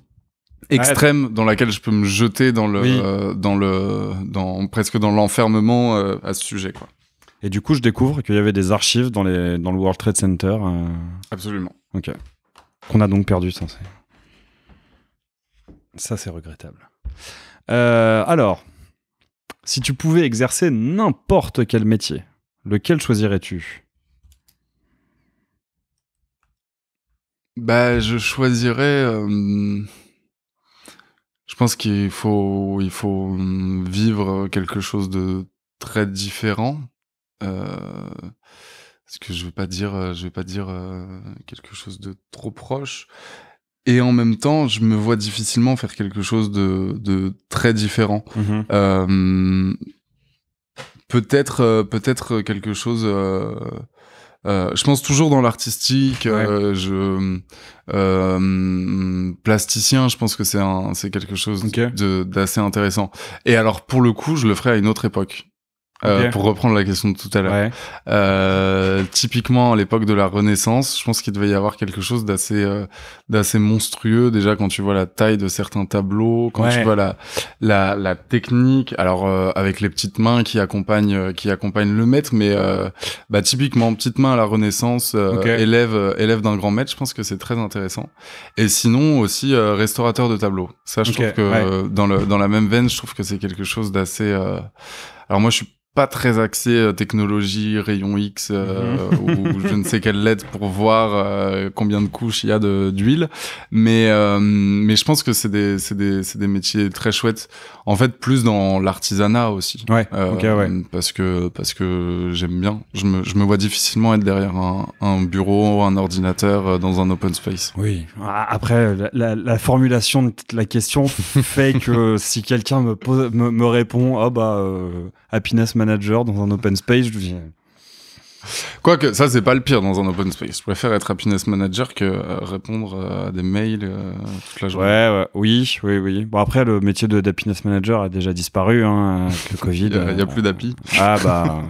extrême dans laquelle je peux me jeter dans le dans le dans presque dans l'enfermement à ce sujet quoi. Et du coup je découvre qu'il y avait des archives dans les dans le World Trade Center. Absolument. Ok. Qu'on a donc perdu ça. Ça c'est regrettable. alors. Si tu pouvais exercer n'importe quel métier, lequel choisirais-tu Bah, je choisirais. Euh, je pense qu'il faut, il faut vivre quelque chose de très différent. parce euh, que je veux pas dire, je vais pas dire euh, quelque chose de trop proche, et en même temps, je me vois difficilement faire quelque chose de, très différent. Mhm. Euh, peut-être, euh, peut-être quelque chose. Euh, je pense toujours dans l'artistique. je plasticien, je pense que c'est quelque chose d'assez intéressant. Et alors pour le coup, je le ferai à une autre époque. Euh, pour reprendre la question de tout à l'heure. Euh, typiquement à l'époque de la Renaissance, je pense qu'il devait y avoir quelque chose d'assez euh, d'assez monstrueux déjà quand tu vois la taille de certains tableaux, quand tu vois la la, la technique, alors euh, avec les petites mains qui accompagnent euh, qui accompagnent le maître mais bah typiquement petite main à la Renaissance élève élève d'un grand maître, je pense que c'est très intéressant. Et sinon aussi restaurateur de tableaux. Ça je trouve que dans le dans la même veine, je trouve que c'est quelque chose d'assez alors moi je suis pas très axé euh, technologie, rayon X euh, mhm. ou je ne sais quelle lettre, pour voir euh, combien de couches il y a d'huile. Mais, mais je pense que c'est des, des, des métiers très chouettes. En fait, plus dans l'artisanat aussi. ouais. Parce que, parce que j'aime bien. Je me, je me vois difficilement être derrière un, bureau, un ordinateur dans un open space. Oui. Après, la, formulation de la question <laughs> fait que si quelqu'un me, pose, me, répond, ah bah, happiness manager dans un open space. Je dis... Quoique, ça, c'est pas le pire dans un open space. Je préfère être happiness manager que euh, répondre euh, à des mails euh, toute la journée. Ouais, ouais. oui, oui, oui. Bon, après, le métier de manager a déjà disparu hein, avec le <laughs> Covid. Il n'y a, plus d'happy. Ah, bah.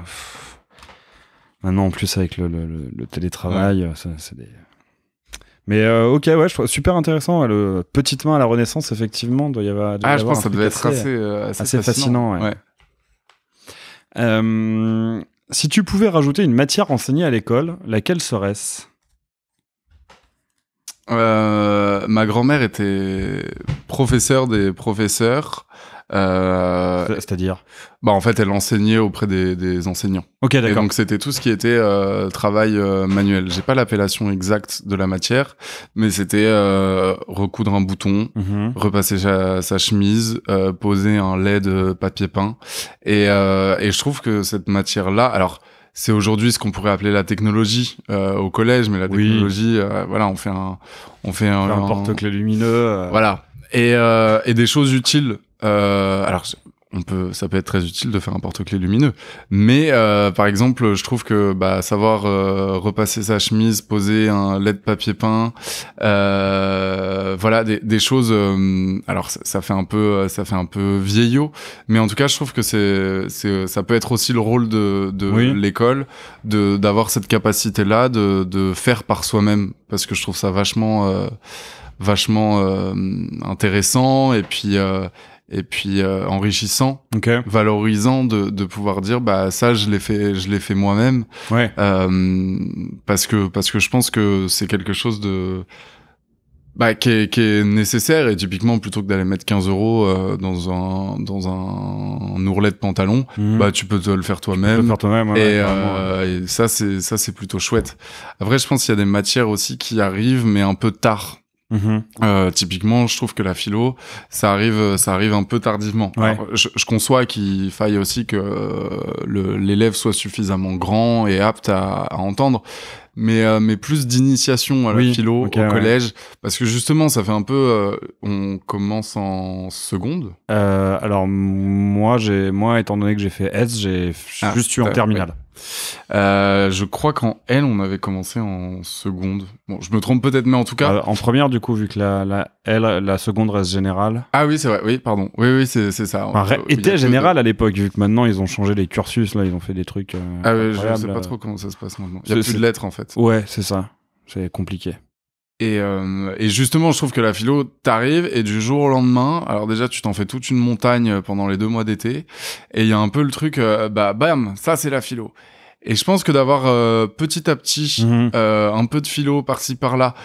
Maintenant, en plus, avec le, télétravail, ça, c'est des. Mais ok, ouais, je trouve super intéressant. le petite main à la Renaissance, effectivement, doit y avoir. ah, je pense que ça devait être assez, assez, fascinant. fascinant ouais. Euh, si tu pouvais rajouter une matière enseignée à l'école, laquelle serait-ce euh, Ma grand-mère était professeur des professeurs. Euh, C'est-à-dire Bah en fait, elle enseignait auprès des, enseignants. Ok, d'accord. donc c'était tout ce qui était euh, travail euh, manuel. J'ai pas l'appellation exacte de la matière, mais c'était recoudre un bouton, mhm. repasser sa, chemise, poser un lait de papier peint. Et, et je trouve que cette matière-là, alors c'est aujourd'hui ce qu'on pourrait appeler la technologie au collège, mais la technologie, voilà, on fait un, on fait un, un porte-clés lumineux. Voilà. Et, et des choses utiles euh, alors, on peut, ça peut être très utile de faire un porte-clés lumineux. Mais euh, par exemple, je trouve que bah, savoir euh, repasser sa chemise, poser un lait de papier peint, euh, voilà des, des choses. Euh, alors ça, fait un peu, ça fait un peu vieillot, mais en tout cas, je trouve que c'est, ça peut être aussi le rôle de, de l'école, de d'avoir cette capacité-là, de, de faire par soi-même, parce que je trouve ça vachement, vachement intéressant et puis et puis euh, enrichissant, valorisant de, de, pouvoir dire bah ça je l'ai fait je l'ai fait moi-même euh, parce que parce que je pense que c'est quelque chose de bah, qui, est, qui est nécessaire et typiquement plutôt que d'aller mettre 15 euros euh, dans un dans un ourlet de pantalon mhm. bah tu peux te le faire toi-même toi et, et ça c'est ça c'est plutôt chouette après je pense qu'il y a des matières aussi qui arrivent mais un peu tard Mhm. Euh, typiquement, je trouve que la philo, ça arrive, ça arrive un peu tardivement. je, conçois qu'il faille aussi que euh, l'élève soit suffisamment grand et apte à, à entendre, euh, mais plus d'initiation à la philo au collège parce que justement ça fait un peu euh, on commence en seconde euh, alors moi j'ai moi étant donné que j'ai fait S j'ai ah, suis juste eu en terminale je crois qu'en L on avait commencé en seconde bon je me trompe peut-être mais en tout cas en première du coup vu que la, la L la seconde reste générale ah oui c'est vrai oui pardon oui oui c'est ça enfin, était générale à l'époque vu que maintenant ils ont changé les cursus là ils ont fait des trucs ah oui je sais pas trop comment ça se passe maintenant il y a plus de lettres en fait Ouais, c'est ça. C'est compliqué. Euh, et, justement, je trouve que la philo, t'arrive et du jour au lendemain, alors déjà, tu t'en fais toute une montagne euh, pendant les deux mois d'été, et il y a un peu le truc, euh, bah bam, ça c'est la philo. Et je pense que d'avoir petit à petit mhm. un peu de philo par-ci par-là,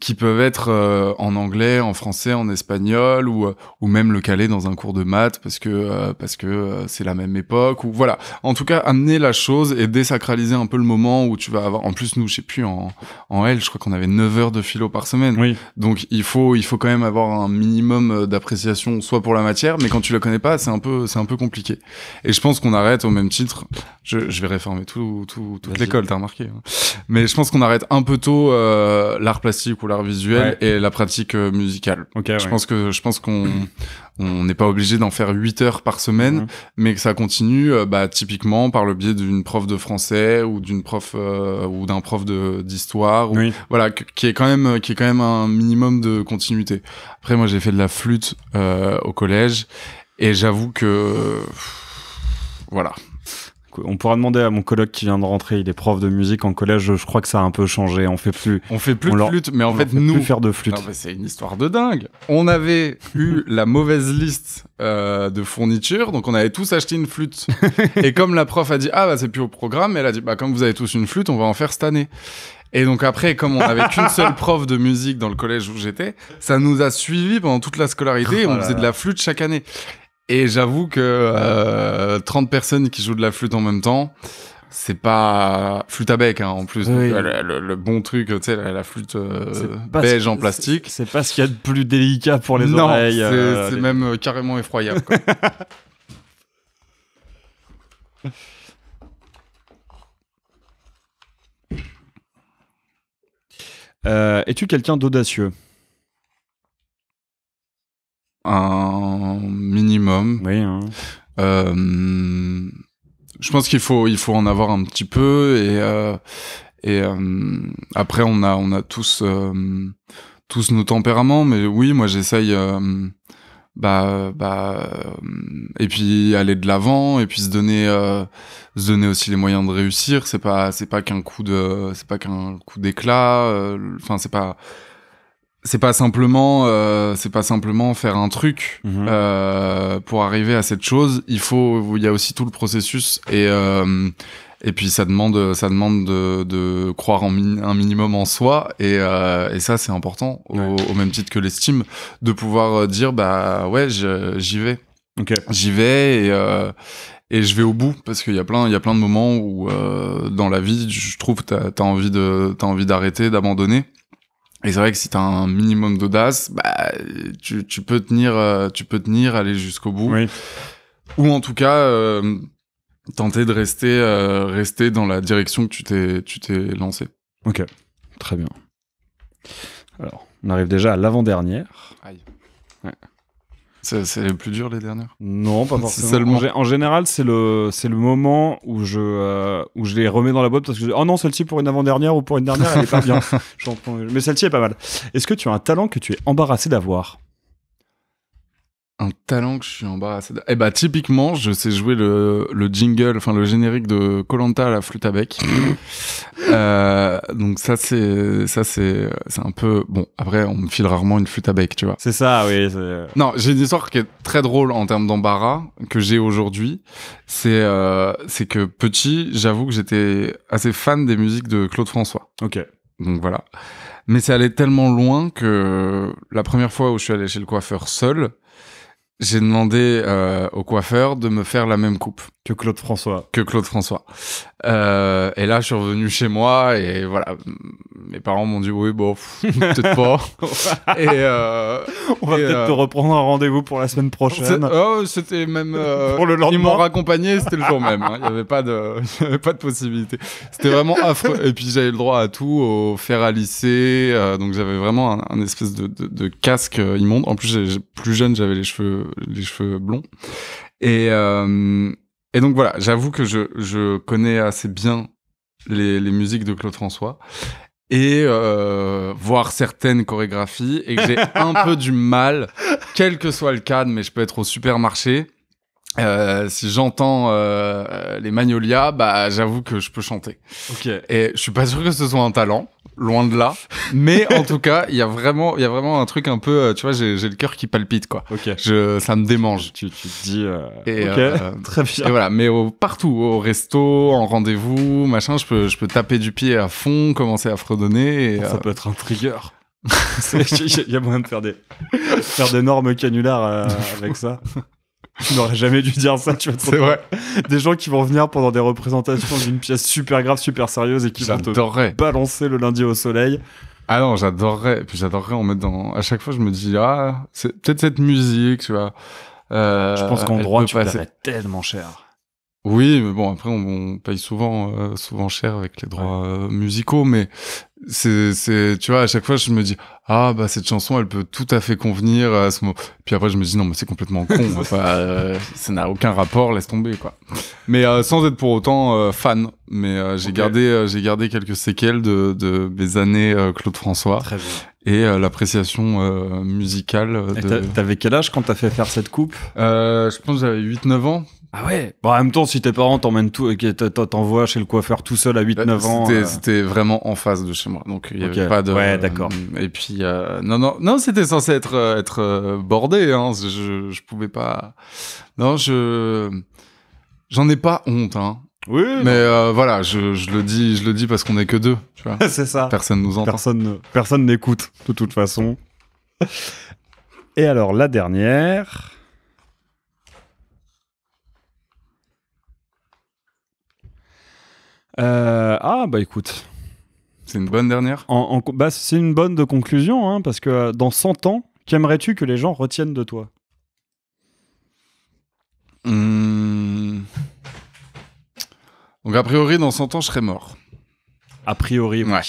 qui peuvent être euh, en anglais, en français, en espagnol ou euh, ou même le caler dans un cours de maths parce que euh, parce que c'est la même époque ou voilà. En tout cas, amener la chose et désacraliser un peu le moment où tu vas avoir en plus nous, je sais plus en en L, je crois qu'on avait 9 heures de philo par semaine. Donc il faut il faut quand même avoir un minimum d'appréciation soit pour la matière, mais quand tu la connais pas, c'est un peu c'est un peu compliqué. Et je pense qu'on arrête au même titre. Je, vais réformer tout, tout toute l'école, t'as remarqué. Hein. Mais je pense qu'on arrête un peu tôt l'art plastique ou l'art visuel et la pratique euh, musicale. je pense que je pense qu'on <clears throat> n'est pas obligé d'en faire 8 heures par semaine, mhm. mais que ça continue euh, bah, typiquement par le biais d'une prof de français ou d'une prof euh, ou d'un prof d'histoire, oui. voilà, qui est quand même qui est quand même un minimum de continuité. Après, moi, j'ai fait de la flûte au collège et j'avoue que voilà, on pourra demander à mon collègue qui vient de rentrer, il est prof de musique en collège, je crois que ça a un peu changé. On fait plus, on fait plus de flûte, mais en fait, nous, plus faire de flûte. c'est une histoire de dingue. On avait <laughs> eu la mauvaise liste euh, de fournitures, donc on avait tous acheté une flûte. <laughs> et comme la prof a dit ah bah c'est plus au programme, elle a dit bah comme vous avez tous une flûte, on va en faire cette année. Et donc après, comme on n'avait qu'une seule <laughs> prof de musique dans le collège où j'étais, ça nous a suivis pendant toute la scolarité. et oh on faisait de la flûte chaque année. Et j'avoue que 30 euh, personnes qui jouent de la flûte en même temps, c'est pas flûte à bec hein, en plus euh, le, bon truc tu sais la, flûte euh, beige en plastique c'est pas ce qu'il y a de plus délicat pour les non, oreilles c'est même carrément effroyable <laughs> es-tu quelqu'un d'audacieux un minimum. Oui. Hein. Euh, je pense qu'il faut, il faut en avoir un petit peu et euh, et euh, après on a, on a tous tous nos tempéraments, mais oui, moi j'essaye. bah, bah, et puis aller de l'avant, et puis se donner, se donner aussi les moyens de réussir. C'est pas, c'est pas qu'un coup de, c'est pas qu'un coup d'éclat. Enfin, c'est pas, c'est pas simplement euh, c'est pas simplement faire un truc mhm. euh, pour arriver à cette chose il faut il y a aussi tout le processus et euh, et puis ça demande ça demande de, de croire en un minimum en soi et, euh, et ça c'est important au, même titre que l'estime de pouvoir euh, dire bah ouais j'y vais okay. j'y vais et euh, et je vais au bout parce qu'il y a plein il y a plein de moments où dans la vie je trouve t'as as envie de t'as envie d'arrêter d'abandonner et c'est vrai que si as un minimum d'audace, bah, tu, peux tenir, euh, tu peux tenir, aller jusqu'au bout. Ou en tout cas, euh, tenter de rester, euh, rester dans la direction que tu t'es, tu t'es lancé. Ok, très bien. Alors, on arrive déjà à l'avant-dernière. Aïe. Ouais. C'est le plus dur les dernières Non, pas <laughs> forcément. En, général, c'est le, c'est le moment où je, euh, où je les remets dans la boîte parce que je dis, oh non, celle-ci pour une avant-dernière ou pour une dernière, elle est pas bien. <laughs> Mais celle-ci est pas mal. Est-ce que tu as un talent que tu es embarrassé d'avoir un talent que je suis embarrassé. De... Eh bah, typiquement, je sais jouer le, le jingle, enfin le générique de Colanta à la flûte à bec. <laughs> euh, donc ça, c'est ça, c'est c'est un peu bon. Après, on me file rarement une flûte à bec, tu vois. C'est ça, oui. Euh. Non, j'ai une histoire qui est très drôle en termes d'embarras que j'ai aujourd'hui. C'est euh, c'est que petit, j'avoue que j'étais assez fan des musiques de Claude François. Ok. Donc voilà. Mais c'est allé tellement loin que la première fois où je suis allé chez le coiffeur seul j'ai demandé euh, au coiffeur de me faire la même coupe. Que Claude François. Que Claude François. Euh, et là, je suis revenu chez moi et voilà, mes parents m'ont dit oui, bon, peut-être pas. <laughs> et euh, on va peut-être te reprendre un rendez-vous pour la semaine prochaine. Oh, c'était même <laughs> pour le lendemain. Ils m'ont raccompagné, c'était le jour même. Hein. Il n'y avait pas de, <laughs> pas de possibilité. C'était vraiment affreux. Et puis j'avais le droit à tout, au fer à lycée. donc j'avais vraiment un, espèce de, casque immonde. En plus, plus jeune, j'avais les cheveux les cheveux blonds. Euh, et, donc voilà, j'avoue que je, connais assez bien les, musiques de Claude François et euh, voir certaines chorégraphies et que j'ai <laughs> un peu du mal, quel que soit le cadre, mais je peux être au supermarché euh, si j'entends euh, euh, les Magnolias, bah j'avoue que je peux chanter. Et je suis pas sûr que ce soit un talent, loin de là. Mais en tout cas, il y a vraiment, il y a vraiment un truc un peu, tu vois, j'ai, le cœur qui palpite quoi. Je, ça me démange. Tu, tu te dis. Euh... <laughs> Très bien. Et voilà. Mais partout, au resto, en rendez-vous, machin, je peux, je peux taper du pied à fond, commencer à fredonner. ça peut être un trigger. <laughs> <laughs> Il y a moyen de faire des, faire d'énormes canulars avec ça. Tu n'aurais jamais dû dire ça, tu vois. C'est vrai. Des gens qui vont venir pendant des représentations d'une pièce super grave, super sérieuse et qui vont te balancer le lundi au soleil. Ah non, j'adorerais. Puis j'adorerais en mettre dans. À chaque fois, je me dis, ah, c'est peut-être cette musique, tu vois. Euh, je pense qu'en droit, tu passer... tellement cher. Oui, mais bon, après, on, paye souvent, euh, souvent cher avec les droits euh, musicaux, mais c'est, c'est, tu vois, à chaque fois, je me dis, ah, bah, cette chanson, elle peut tout à fait convenir à ce moment. Puis après, je me dis, non, mais c'est complètement con. <laughs> enfin, euh, ça n'a aucun rapport, laisse tomber, quoi. Mais sans être pour autant fan. Mais j'ai gardé, j'ai gardé quelques séquelles de, de mes années Claude François. et l'appréciation musicale. Et T'avais quel âge quand t'as fait faire cette coupe Je pense que j'avais 8-9 ans. Ah ouais bon, bah, En même temps, si tes parents t'emmènent tout, t'envoient chez le coiffeur tout seul à 8-9 euh, ans. Euh. C'était vraiment en face de chez moi, donc il n'y avait pas de. Ouais, d'accord. Euh, et puis, non, non, non c'était censé être, bordé, hein. je, je pouvais pas. Non, je. J'en ai pas honte, hein. Oui. Mais voilà, je, le dis, je le dis parce qu'on n'est que deux. <laughs> c'est ça. Personne nous entend. Personne, personne n'écoute de toute façon. <laughs> Et alors la dernière. Euh, ah, bah écoute. C'est une bonne dernière en, en, bah, C'est une bonne de conclusion, hein, parce que euh, dans 100 ans, qu'aimerais-tu que les gens retiennent de toi hmm. Donc, a priori, dans 100 ans, je serais mort. A priori, Ouais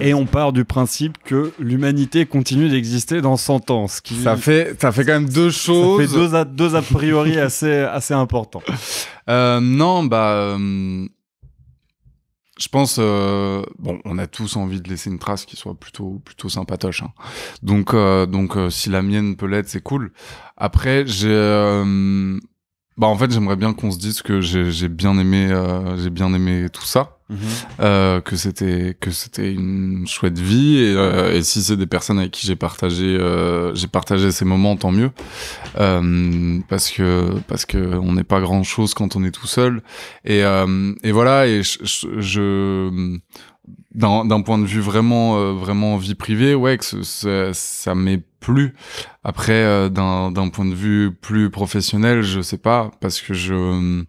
et on part du principe que l'humanité continue d'exister dans 100 ans. Ce qui... ça, fait, ça fait quand même deux choses. Ça fait deux a, deux a priori assez, assez importants. <laughs> Euh, non, bah. Euh, je pense, euh, bon, on a tous envie de laisser une trace qui soit plutôt plutôt sympatoche. Hein. Donc donc si la mienne peut l'être, c'est cool. Après, j'ai bah en fait j'aimerais bien qu'on se dise que j'ai bien aimé j'ai bien aimé tout ça Mhm. Euh, que c'était que c'était une chouette vie euh, et, si c'est des personnes avec qui j'ai partagé euh, j'ai partagé ces moments tant mieux parce que parce que on n'est pas grand chose quand on est tout seul et et voilà et je, d'un point de vue vraiment vraiment vie privée ouais que ça, m'est plus après d'un point de vue plus professionnel je sais pas parce que je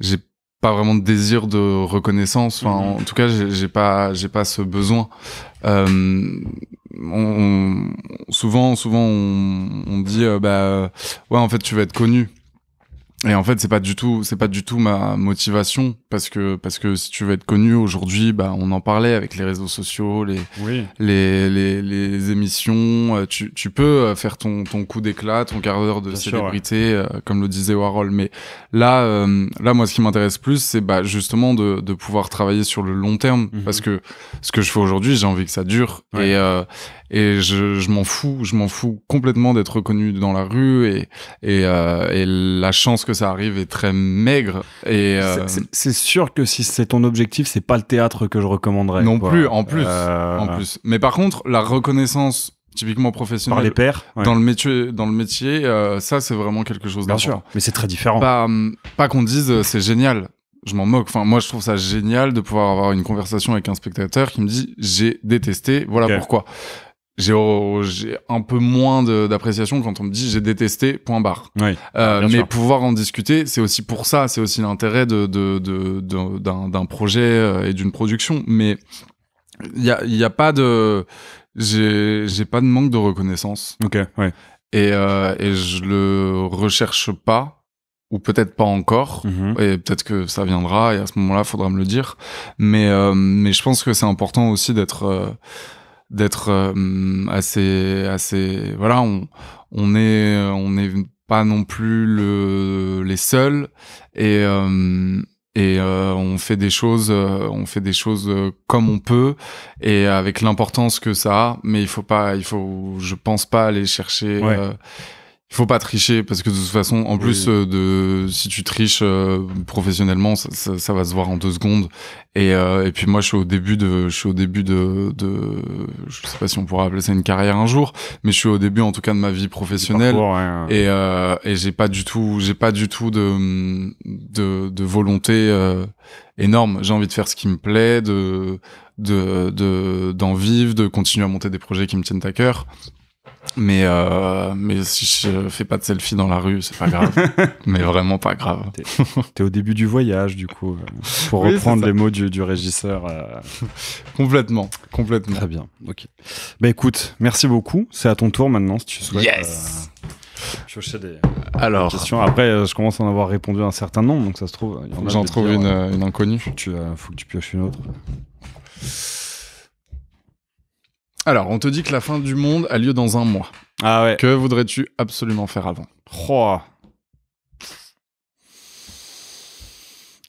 j'ai pas vraiment de désir de reconnaissance. Mhm. en tout cas, j'ai pas, j'ai pas ce besoin. Euh, souvent, souvent, on, dit, euh, bah, ouais, en fait, tu vas être connu. Et en fait, c'est pas du tout, c'est pas du tout ma motivation parce que parce que si tu veux être connu aujourd'hui, bah on en parlait avec les réseaux sociaux, les les, les, émissions, euh, tu, tu peux euh, faire ton ton coup d'éclat, ton quart d'heure de célébrité, euh, comme le disait Warhol. Mais là là moi ce qui m'intéresse plus, c'est bah justement de de pouvoir travailler sur le long terme mhm. parce que ce que je fais aujourd'hui, j'ai envie que ça dure et et je je m'en fous, je m'en fous complètement d'être reconnu dans la rue et et et la chance que ça arrive est très maigre. Et euh, c'est sûr que si c'est ton objectif, c'est pas le théâtre que je recommanderais. Non plus, en plus, euh, en plus. Mais par contre, la reconnaissance typiquement professionnelle par les pairs dans le métier dans le métier euh, ça c'est vraiment quelque chose bien sûr mais c'est très différent pas, qu'on dise c'est génial je m'en moque enfin moi je trouve ça génial de pouvoir avoir une conversation avec un spectateur qui me dit j'ai détesté voilà pourquoi j'ai un peu moins d'appréciation quand on me dit j'ai détesté point barre oui, euh, mais pouvoir en discuter c'est aussi pour ça c'est aussi l'intérêt de d'un de, projet euh, et d'une production mais il n'y a, y a pas de j'ai pas de manque de reconnaissance ok ouais et euh, et je le recherche pas ou peut-être pas encore, mhm. et peut-être que ça viendra, et à ce moment-là, faudra me le dire. Mais, euh, mais je pense que c'est important aussi d'être d'être euh, assez assez voilà on on est on n'est pas non plus le, les seuls et euh, et euh, on fait des choses on fait des choses comme on peut et avec l'importance que ça a mais il faut pas il faut je pense pas aller chercher il faut pas tricher parce que de toute façon, en plus euh, de si tu triches euh, professionnellement, ça, ça, va se voir en deux secondes. Et, euh, et, puis moi, je suis au début de, je suis au début de, de, je sais pas si on pourra appeler ça une carrière un jour, mais je suis au début en tout cas de ma vie professionnelle. Et, et j'ai pas du tout, j'ai pas du tout de, de, de volonté énorme. J'ai envie de faire ce qui me plaît, de, de, d'en vivre, de continuer à monter des projets qui me tiennent à cœur. Mais, euh, mais si je fais pas de selfie dans la rue, c'est pas grave. <laughs> mais vraiment pas grave. T'es, es au début du voyage, du coup, euh, pour reprendre les mots du, du régisseur. Euh. <laughs> Complètement, complètement. Très bien, ok. Bah écoute, merci beaucoup. C'est à ton tour maintenant, si tu souhaites. Yes euh, des, Alors, questions. Après, je commence à en avoir répondu à un certain nombre, donc ça se trouve. J'en trouve une, inconnue. Tu, faut que tu pioches une autre. Alors, on te dit que la fin du monde a lieu dans un mois. Ah ouais. Que voudrais-tu absolument faire avant Trois.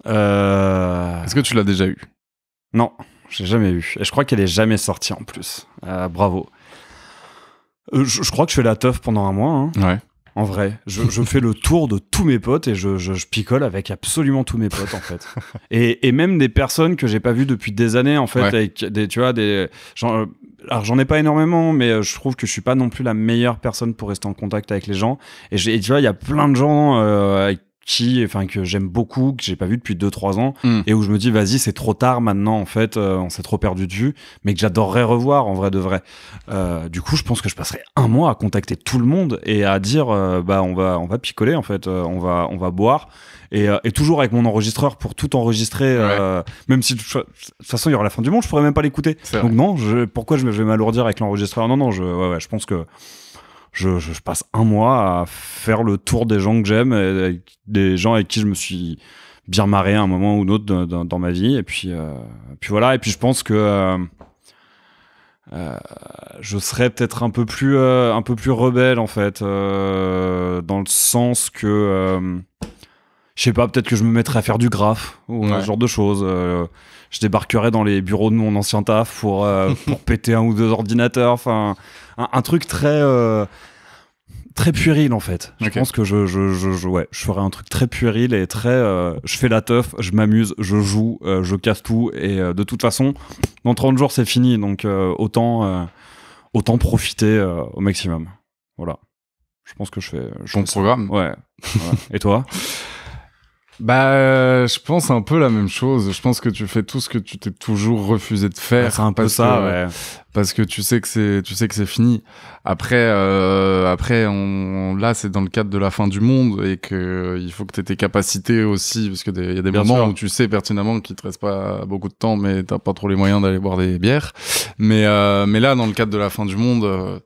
Euh. Est-ce que tu l'as déjà eu Non, j'ai jamais eu. Et je crois qu'elle est jamais sortie en plus. Euh, bravo. Euh, je, crois que je fais la teuf pendant un mois. Hein. Ouais. En vrai, je, fais le tour de tous mes potes et je, picole avec absolument tous mes potes en fait. <laughs> Et, même des personnes que j'ai pas vues depuis des années en fait, avec des, tu vois, des alors j'en ai pas énormément, mais euh, je trouve que je suis pas non plus la meilleure personne pour rester en contact avec les gens. Et, tu vois, il y a plein de gens euh, qui, enfin que j'aime beaucoup, que j'ai pas vu depuis 2-3 ans, hmm. et où je me dis vas-y c'est trop tard maintenant en fait, euh, on s'est trop perdu de vue, mais que j'adorerais revoir en vrai de vrai. du coup je pense que je passerai un mois à contacter tout le monde et à dire bah on va on va picoler en fait, on va on va boire euh, et, toujours avec mon enregistreur pour tout enregistrer, euh, même si de toute façon il y aura la fin du monde, je pourrais même pas l'écouter. Donc non, je, pourquoi je, vais m'alourdir avec l'enregistreur Non, non, je, je pense que je, passe un mois à faire le tour des gens que j'aime, des gens avec qui je me suis bien marré à un moment ou un autre dans ma vie. Et puis, euh, puis voilà. Et puis je pense que je serais peut-être un peu plus, un peu plus rebelle en fait, dans le sens que je sais pas, peut-être que je me mettrais à faire du graphe ou un ce genre de choses. Euh, je débarquerais dans les bureaux de mon ancien taf pour, euh, <laughs> péter un ou deux ordinateurs. Enfin, un, truc très. Euh, très puéril en fait. Je pense que je, je, je, ferais un truc très puéril et très. je fais la teuf, je m'amuse, je joue, je casse tout. Et de toute façon, dans 30 jours, c'est fini. Donc autant, autant profiter au maximum. Voilà. Je pense que je fais. Ton programme ouais. et toi <laughs> Bah, euh, je pense un peu la même chose. Je pense que tu fais tout ce que tu t'es toujours refusé de faire. c'est un peu ça, ouais. Parce que tu sais que c'est, tu sais que c'est fini. Après, euh, après, on, là, c'est dans le cadre de la fin du monde et que euh, il faut que tu aies tes capacités aussi, parce que il y a des moments où tu sais pertinemment qu'il te reste pas beaucoup de temps, mais t'as pas trop les moyens d'aller boire des bières. Mais, mais là, dans le cadre de la fin du monde.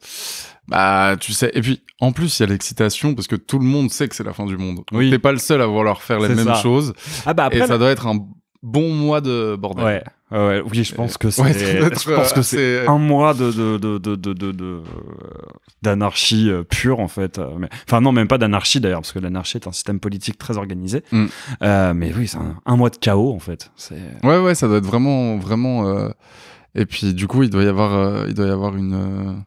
Bah, tu sais. Et puis, en plus, il y a l'excitation parce que tout le monde sait que c'est la fin du monde. Il n'est T'es pas le seul à vouloir faire les mêmes choses. Ah bah après, et ça doit être un bon mois de bordel. Ouais. oui, je pense que c'est. <laughs> je pense que euh, c'est un mois de d'anarchie de, de, euh, pure en fait. Euh, enfin non, même pas d'anarchie d'ailleurs, parce que l'anarchie est un système politique très organisé. Mm. mais oui, c'est un, mois de chaos en fait. Ouais, ouais, ça doit être vraiment, vraiment. Et puis du coup, il doit y avoir, il doit y avoir une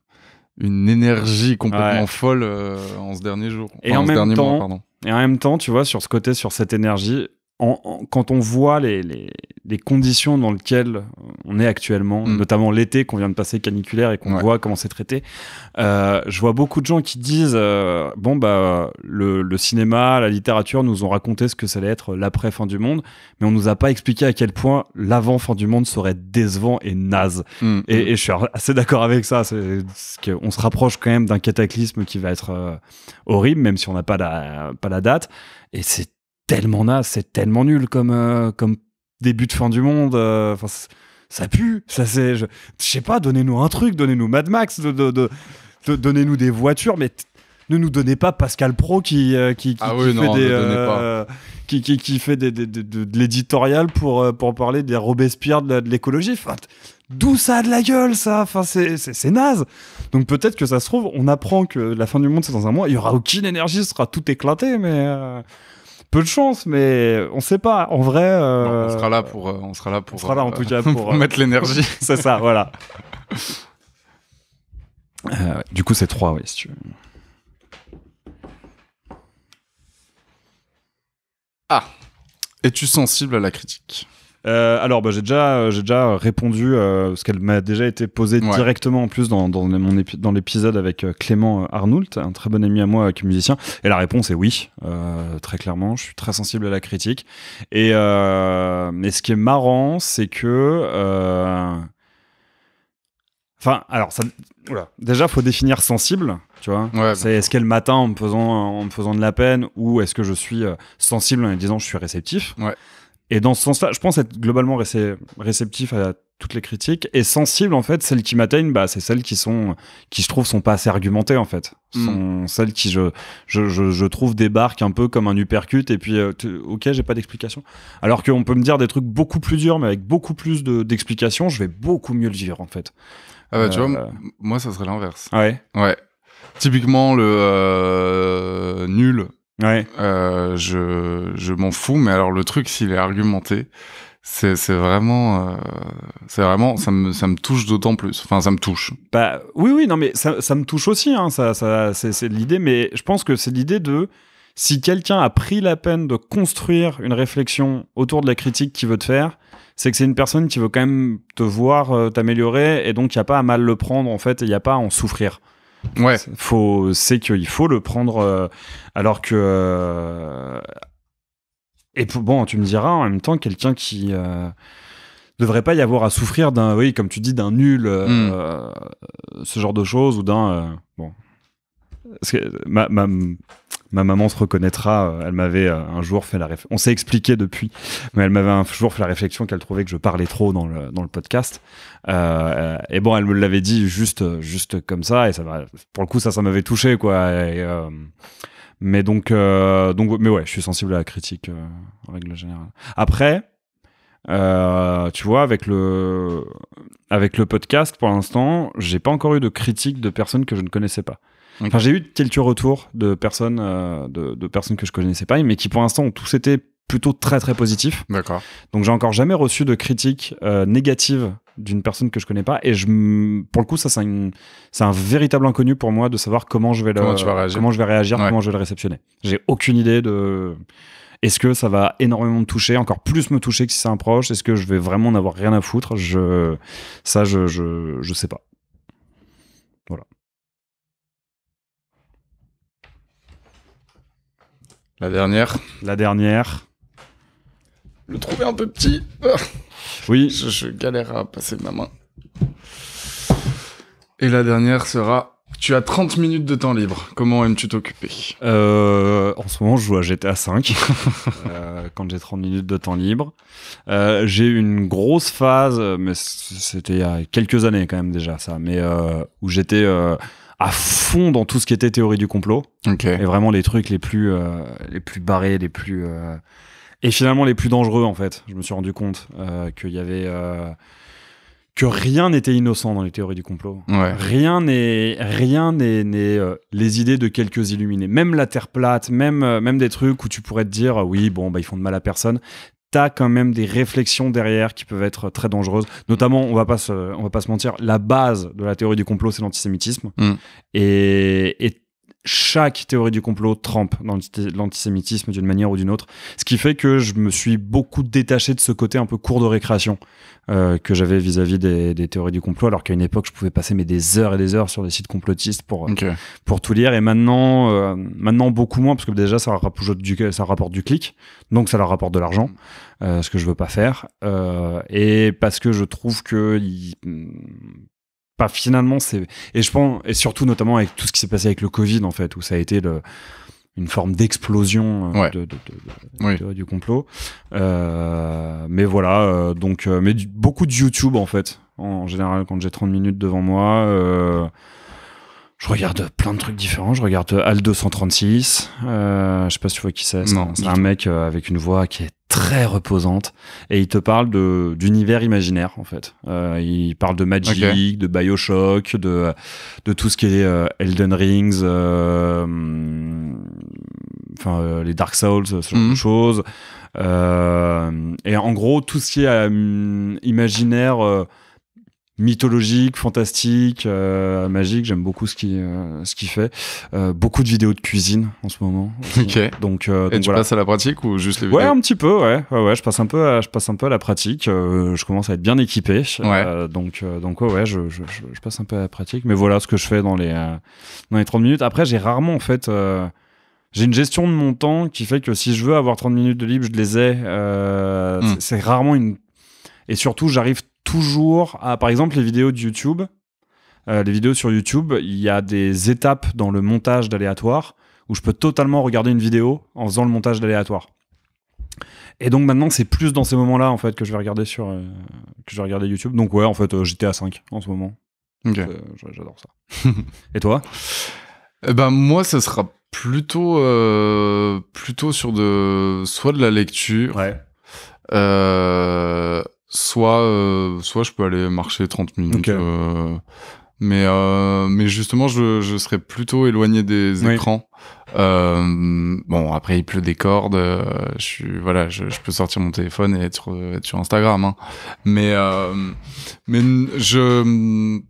une énergie complètement folle euh, en ce dernier jour. Et en, même temps, et en même temps, tu vois, sur ce côté, sur cette énergie, en, quand on voit les, les, les, conditions dans lesquelles on est actuellement, mm. notamment l'été qu'on vient de passer caniculaire et qu'on voit comment c'est traité, euh, je vois beaucoup de gens qui disent euh, bon bah le, le, cinéma, la littérature nous ont raconté ce que ça allait être l'après fin du monde, mais on nous a pas expliqué à quel point l'avant fin du monde serait décevant et naze. Mm. Mm. Et, je suis assez d'accord avec ça. C'est, on se rapproche quand même d'un cataclysme qui va être euh, horrible, même si on n'a pas la pas la date. Et c'est tellement naze, c'est tellement nul comme, euh, comme début de fin du monde. Euh, enfin, ça pue, ça c'est. Je, sais pas, donnez-nous un truc, donnez-nous Mad Max, donnez-nous des voitures, mais ne nous donnez pas Pascal Pro qui qui fait des de, l'éditorial pour euh, pour parler des Robespierre de, l'écologie. D'où ça a de la gueule ça Enfin c'est naze. Donc peut-être que ça se trouve on apprend que la fin du monde c'est dans un mois. Il y aura aucune énergie, ce sera tout éclaté. Mais peu de chance, mais on sait pas. En vrai, euh, euh, on sera là pour, on sera là pour, sera en euh, tout cas <laughs> pour, mettre l'énergie. <laughs> c'est ça, voilà. du coup, c'est 3, oui, si tu veux. Ah, es-tu sensible à la critique euh, alors, bah, j'ai déjà, euh, j'ai déjà répondu, ce euh, parce qu'elle m'a déjà été posée directement en plus dans, mon dans l'épisode avec Clément Arnoult, un très bon ami à moi qui est musicien. Et la réponse est oui, très clairement. Je suis très sensible à la critique. Et mais ce qui est marrant, c'est que. Enfin, alors, ça, déjà, faut définir sensible, tu vois. c'est est-ce qu'elle m'atteint en me, faisant, en me faisant de la peine ou est-ce que je suis sensible en disant je suis réceptif et dans ce sens-là, je pense être globalement réceptif à toutes les critiques et sensible en fait. Celles qui m'atteignent, bah, c'est celles qui sont, qui je trouve sont pas assez argumentées en fait. Mm. Sont celles qui je, je, je, trouve débarquent un peu comme un uppercut et puis euh, ok, j'ai pas d'explication. Alors qu'on peut me dire des trucs beaucoup plus durs, mais avec beaucoup plus d'explications, je vais beaucoup mieux le dire, en fait. Ah bah tu vois, euh. moi ça serait l'inverse. Ouais. Ouais. Typiquement le euh, nul Ouais. Euh, je je m'en fous, mais alors le truc, s'il est argumenté, c'est vraiment euh, c'est vraiment ça me ça me touche d'autant plus enfin ça me touche bah oui oui non mais ça, me touche aussi hein, ça ça c'est l'idée mais je pense que c'est l'idée de si quelqu'un a pris la peine de construire une réflexion autour de la critique qu'il veut te faire c'est que c'est une personne qui veut quand même te voir euh, t'améliorer et donc il n'y a pas à mal le prendre en fait et il n'y a pas à en souffrir faut, c'est qu'il faut le prendre. Euh, alors que. Euh, et bon, tu me diras en même temps, quelqu'un qui. ne euh, devrait pas y avoir à souffrir d'un, oui, comme tu dis, d'un nul, hmm. ce genre de choses, ou d'un. bon. ma, ma, ma maman se reconnaîtra. Euh, elle m'avait euh, un jour fait la réflexion. On s'est expliqué depuis, mais elle m'avait un jour fait la réflexion qu'elle trouvait que je parlais trop dans le, podcast. Euh, et bon, elle me l'avait dit juste, juste comme ça. Et ça, pour le coup, ça, ça m'avait touché, quoi. mais donc, donc, mais ouais, je suis sensible à la critique en règle générale. Après. tu vois, avec le, avec le podcast, pour l'instant, j'ai pas encore eu de critique de personnes que je ne connaissais pas. Enfin, j'ai eu quelques retours de personnes, euh, de, de, personnes que je connaissais pas, mais qui pour l'instant ont tous été plutôt très très positifs. D'accord. Donc j'ai encore jamais reçu de critiques euh, négatives d'une personne que je connais pas et je pour le coup ça c'est un véritable inconnu pour moi de savoir comment je vais le, comment, comment je vais réagir comment je vais le réceptionner j'ai aucune idée de est-ce que ça va énormément me toucher, encore plus me toucher que si c'est un proche Est-ce que je vais vraiment n'avoir rien à foutre Je ça je, je, je sais pas. La dernière. La dernière. Le trouver un peu petit. Ah. Oui. Je, galère à passer ma main. Et la dernière sera. Tu as 30 minutes de temps libre. Comment aimes-tu t'occuper euh, En ce moment, je joue à GTA V <laughs> euh, quand j'ai 30 minutes de temps libre. Euh, j'ai eu une grosse phase, mais c'était il y a quelques années quand même déjà ça, mais où j'étais à fond dans tout ce qui était théorie du complot. Et vraiment les trucs les plus, euh, les plus barrés, les plus. Euh, et finalement les plus dangereux, en fait. Je me suis rendu compte euh, qu'il y avait. que rien n'était innocent dans les théories du complot. Rien n'est, rien n'est, les idées de quelques illuminés. Même la Terre plate, même, même des trucs où tu pourrais te dire, oui, bon, bah, ils font de mal à personne quand même des réflexions derrière qui peuvent être très dangereuses. Notamment, on va pas se, on va pas se mentir, la base de la théorie du complot, c'est l'antisémitisme. Mm. Et, et chaque théorie du complot trempe dans l'antisémitisme d'une manière ou d'une autre. Ce qui fait que je me suis beaucoup détaché de ce côté un peu cours de récréation euh, que j'avais vis-à-vis des, théories du complot, alors qu'à une époque, je pouvais passer mais, des heures et des heures sur des sites complotistes pour, euh, pour tout lire. Et maintenant, euh, maintenant, beaucoup moins, parce que déjà, ça rapporte du, ça rapporte du clic, donc ça leur rapporte de l'argent, euh, ce que je veux pas faire. Euh, et parce que je trouve que... Il, hmm, pas finalement c'est et je pense et surtout notamment avec tout ce qui s'est passé avec le Covid en fait où ça a été une forme d'explosion euh, de, du complot. Euh, mais voilà, euh, donc, mais beaucoup de YouTube en fait, en, en général, quand j'ai 30 minutes devant moi. Je regarde plein de trucs différents. Je regarde Al 236. Euh, je sais pas si tu vois qui c'est. C'est un mec euh, avec une voix qui est très reposante et il te parle de d'univers imaginaire en fait. Euh, il parle de Magic, de BioShock, de de tout ce qui est euh, Elden Rings, mm, enfin les Dark Souls, ce genre de mhm. choses. et en gros tout ce qui est mm, imaginaire mythologique, fantastique, euh, magique. J'aime beaucoup ce qui euh, ce qui fait. Euh, beaucoup de vidéos de cuisine en ce moment. Ok. Donc, donc et tu passes à la pratique ou juste les vidéos Ouais, un petit peu. Ouais, ouais, ouais, Je passe un peu, à, je passe un peu à la pratique. je commence à être bien équipé. Ouais. donc, donc ouais, je, je, je, passe un peu à la pratique. Mais voilà ce que je fais dans les dans les 30 minutes. Après, j'ai rarement en fait. j'ai une gestion de mon temps qui fait que si je veux avoir 30 minutes de libre, je les ai. Hmm. C'est rarement une. Et surtout, j'arrive toujours par exemple, les vidéos de YouTube. Euh, les vidéos sur YouTube, il y a des étapes dans le montage d'aléatoire où je peux totalement regarder une vidéo en faisant le montage d'aléatoire. Et donc maintenant, c'est plus dans ces moments-là en fait que je vais regarder sur euh, que je vais YouTube. Donc ouais, en fait, j'étais à 5 en ce moment. Euh, j'adore ça. <laughs> Et toi eh ben moi, ça sera plutôt plutôt sur de soit de la lecture. Ouais soit, euh, soit je peux aller marcher 30 minutes. Euh, mais, euh, mais justement, je, je serais plutôt éloigné des écrans. bon, après, il pleut des cordes. je suis, voilà, je, peux sortir mon téléphone et être, sur Instagram. Hein. Mais, mais je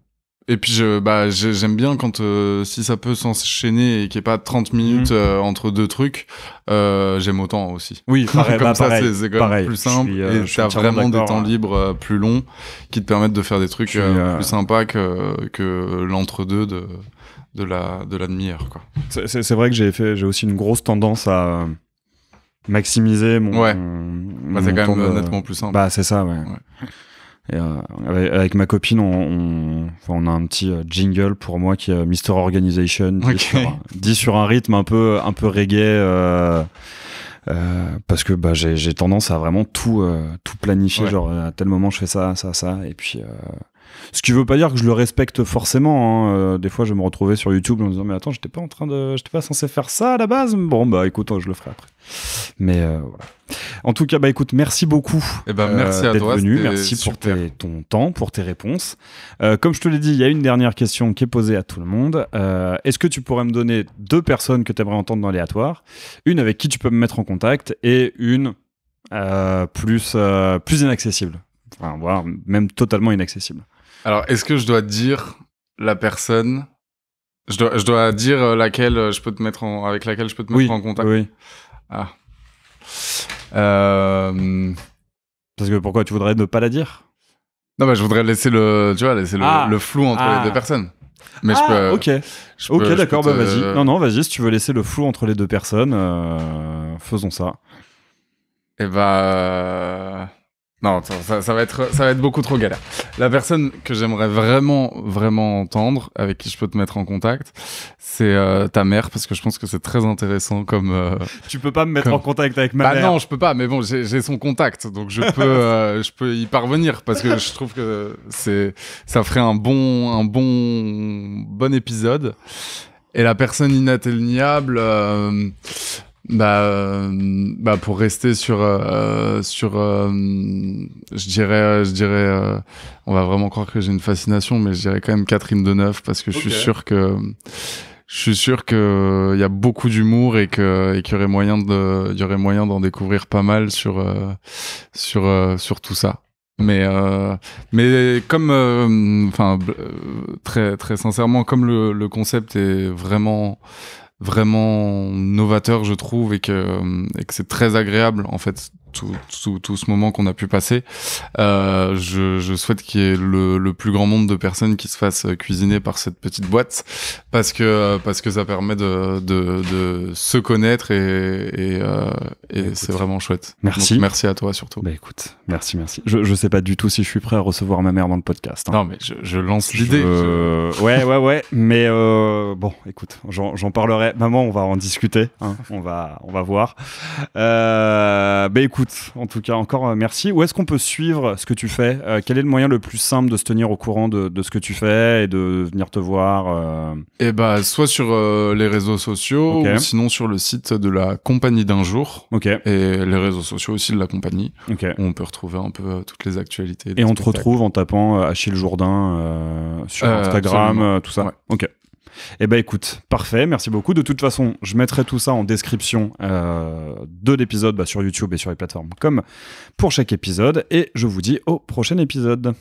et puis je, bah, j'aime bien quand euh, si ça peut s'enchaîner et qu'il n'y ait pas 30 minutes mhm. euh, entre deux trucs, euh, j'aime autant aussi. Oui, <laughs> pareil, comme bah, ça c'est quand même plus simple et tu as vraiment des temps hein. libres plus longs qui te permettent de faire des trucs plus sympas que, que l'entre-deux de, de la de l'admire demi-heure. C'est vrai que j'ai fait j'ai aussi une grosse tendance à maximiser mon. Ouais. Bah, c'est quand même nettement plus simple. Bah c'est ça ouais. ouais. Euh, avec ma copine, on, on, a un petit euh, jingle pour moi qui est euh, Mister Organization, dit sur, un, rythme un peu, un peu reggae. parce que bah, j'ai tendance à vraiment tout, tout planifier, genre à tel moment je fais ça, ça, ça, et puis... Ce qui veut pas dire que je le respecte forcément. Hein. Des fois, je me retrouvais sur YouTube en me disant mais attends, j'étais pas en train de, j'étais pas censé faire ça à la base. Bon bah écoute, hein, je le ferai après. Mais euh, voilà. En tout cas, bah écoute, merci beaucoup. Eh ben, euh, merci Venu. Merci pour ton temps, pour tes réponses. Euh, comme je te l'ai dit, il y a une dernière question qui est posée à tout le monde. Est-ce que tu pourrais me donner deux personnes que tu aimerais entendre dans l'aléatoire Une avec qui tu peux me mettre en contact et une plus, plus inaccessible. Enfin, voire même totalement inaccessible. Alors, est-ce que je dois dire la personne je dois, je dois dire laquelle je peux te mettre en, avec laquelle je peux te mettre en contact. Oui. Ah. Euh, Parce que pourquoi tu voudrais ne pas la dire Non, mais je voudrais laisser le, tu laisser ah. le, flou entre les deux ah. personnes. Mais je ah, ok. ok, d'accord, bah, vas-y. Non, non, vas-y, si tu veux laisser le flou entre les deux personnes, euh, faisons ça. Et eh bah. Ben, non, ça, va être, ça va être beaucoup trop galère. La personne que j'aimerais vraiment, vraiment entendre, avec qui je peux te mettre en contact, c'est euh, ta mère, parce que je pense que c'est très intéressant comme. Euh, tu peux pas me mettre en contact avec ma bah Non, je peux pas, mais bon, j'ai son contact, donc je peux, <laughs> euh, je peux y parvenir, parce que je trouve que c'est, ça ferait un bon, un bon, bon épisode. Et la personne inatteignable, bah, euh, bah, pour rester sur euh, sur euh, je dirais je dirais on va vraiment croire que j'ai une fascination mais je dirais quand même Catherine Deneuve parce que je suis sûr que je suis sûr que il y a beaucoup d'humour et que et qu'il y aurait moyen de aurait moyen d'en découvrir pas mal sur sur sur tout ça mais mais comme enfin très très sincèrement comme le, le concept est vraiment vraiment novateur, je trouve, et que, euh, que c'est très agréable, en fait, tout, tout, ce moment qu'on a pu passer. Euh, je, souhaite qu'il y ait le, plus grand nombre de personnes qui se fassent cuisiner par cette petite boîte parce que, parce que ça permet de, de, se connaître et, euh, c'est vraiment chouette. Merci. merci à toi surtout. Bah, écoute, merci, merci. Je, ne sais pas du tout si je suis prêt à recevoir ma mère dans le podcast. Hein. Non, mais je, lance l'idée. Ouais, ouais, ouais. Mais euh, bon, écoute, j'en parlerai. Maman, on va en discuter. Hein. On, va, on va voir. bah écoute, en tout cas, encore euh, merci. Où est-ce qu'on peut suivre ce que tu fais euh, Quel est le moyen le plus simple de se tenir au courant de, ce que tu fais et de venir te voir euh? Eh bah, soit sur les réseaux sociaux, ou sinon sur le site de la compagnie d'un jour. ok Et les réseaux sociaux aussi de la compagnie. ok on peut retrouver un peu toutes les actualités. Et on te retrouve en tapant Achille Jourdain sur Instagram, tout ça. Ok. Eh ben écoute, parfait, merci beaucoup. De toute façon, je mettrai tout ça en description euh, de l'épisode bah, sur YouTube et sur les plateformes comme pour chaque épisode. Et je vous dis au prochain épisode.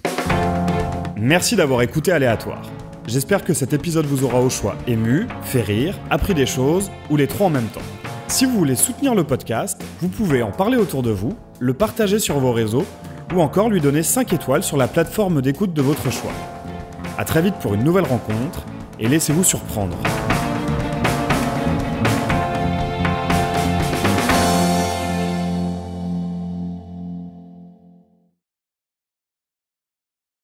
Merci d'avoir écouté Aléatoire. J'espère que cet épisode vous aura au choix ému, fait rire, appris des choses ou les trois en même temps. Si vous voulez soutenir le podcast, vous pouvez en parler autour de vous, le partager sur vos réseaux ou encore lui donner 5 étoiles sur la plateforme d'écoute de votre choix. A très vite pour une nouvelle rencontre et laissez-vous surprendre.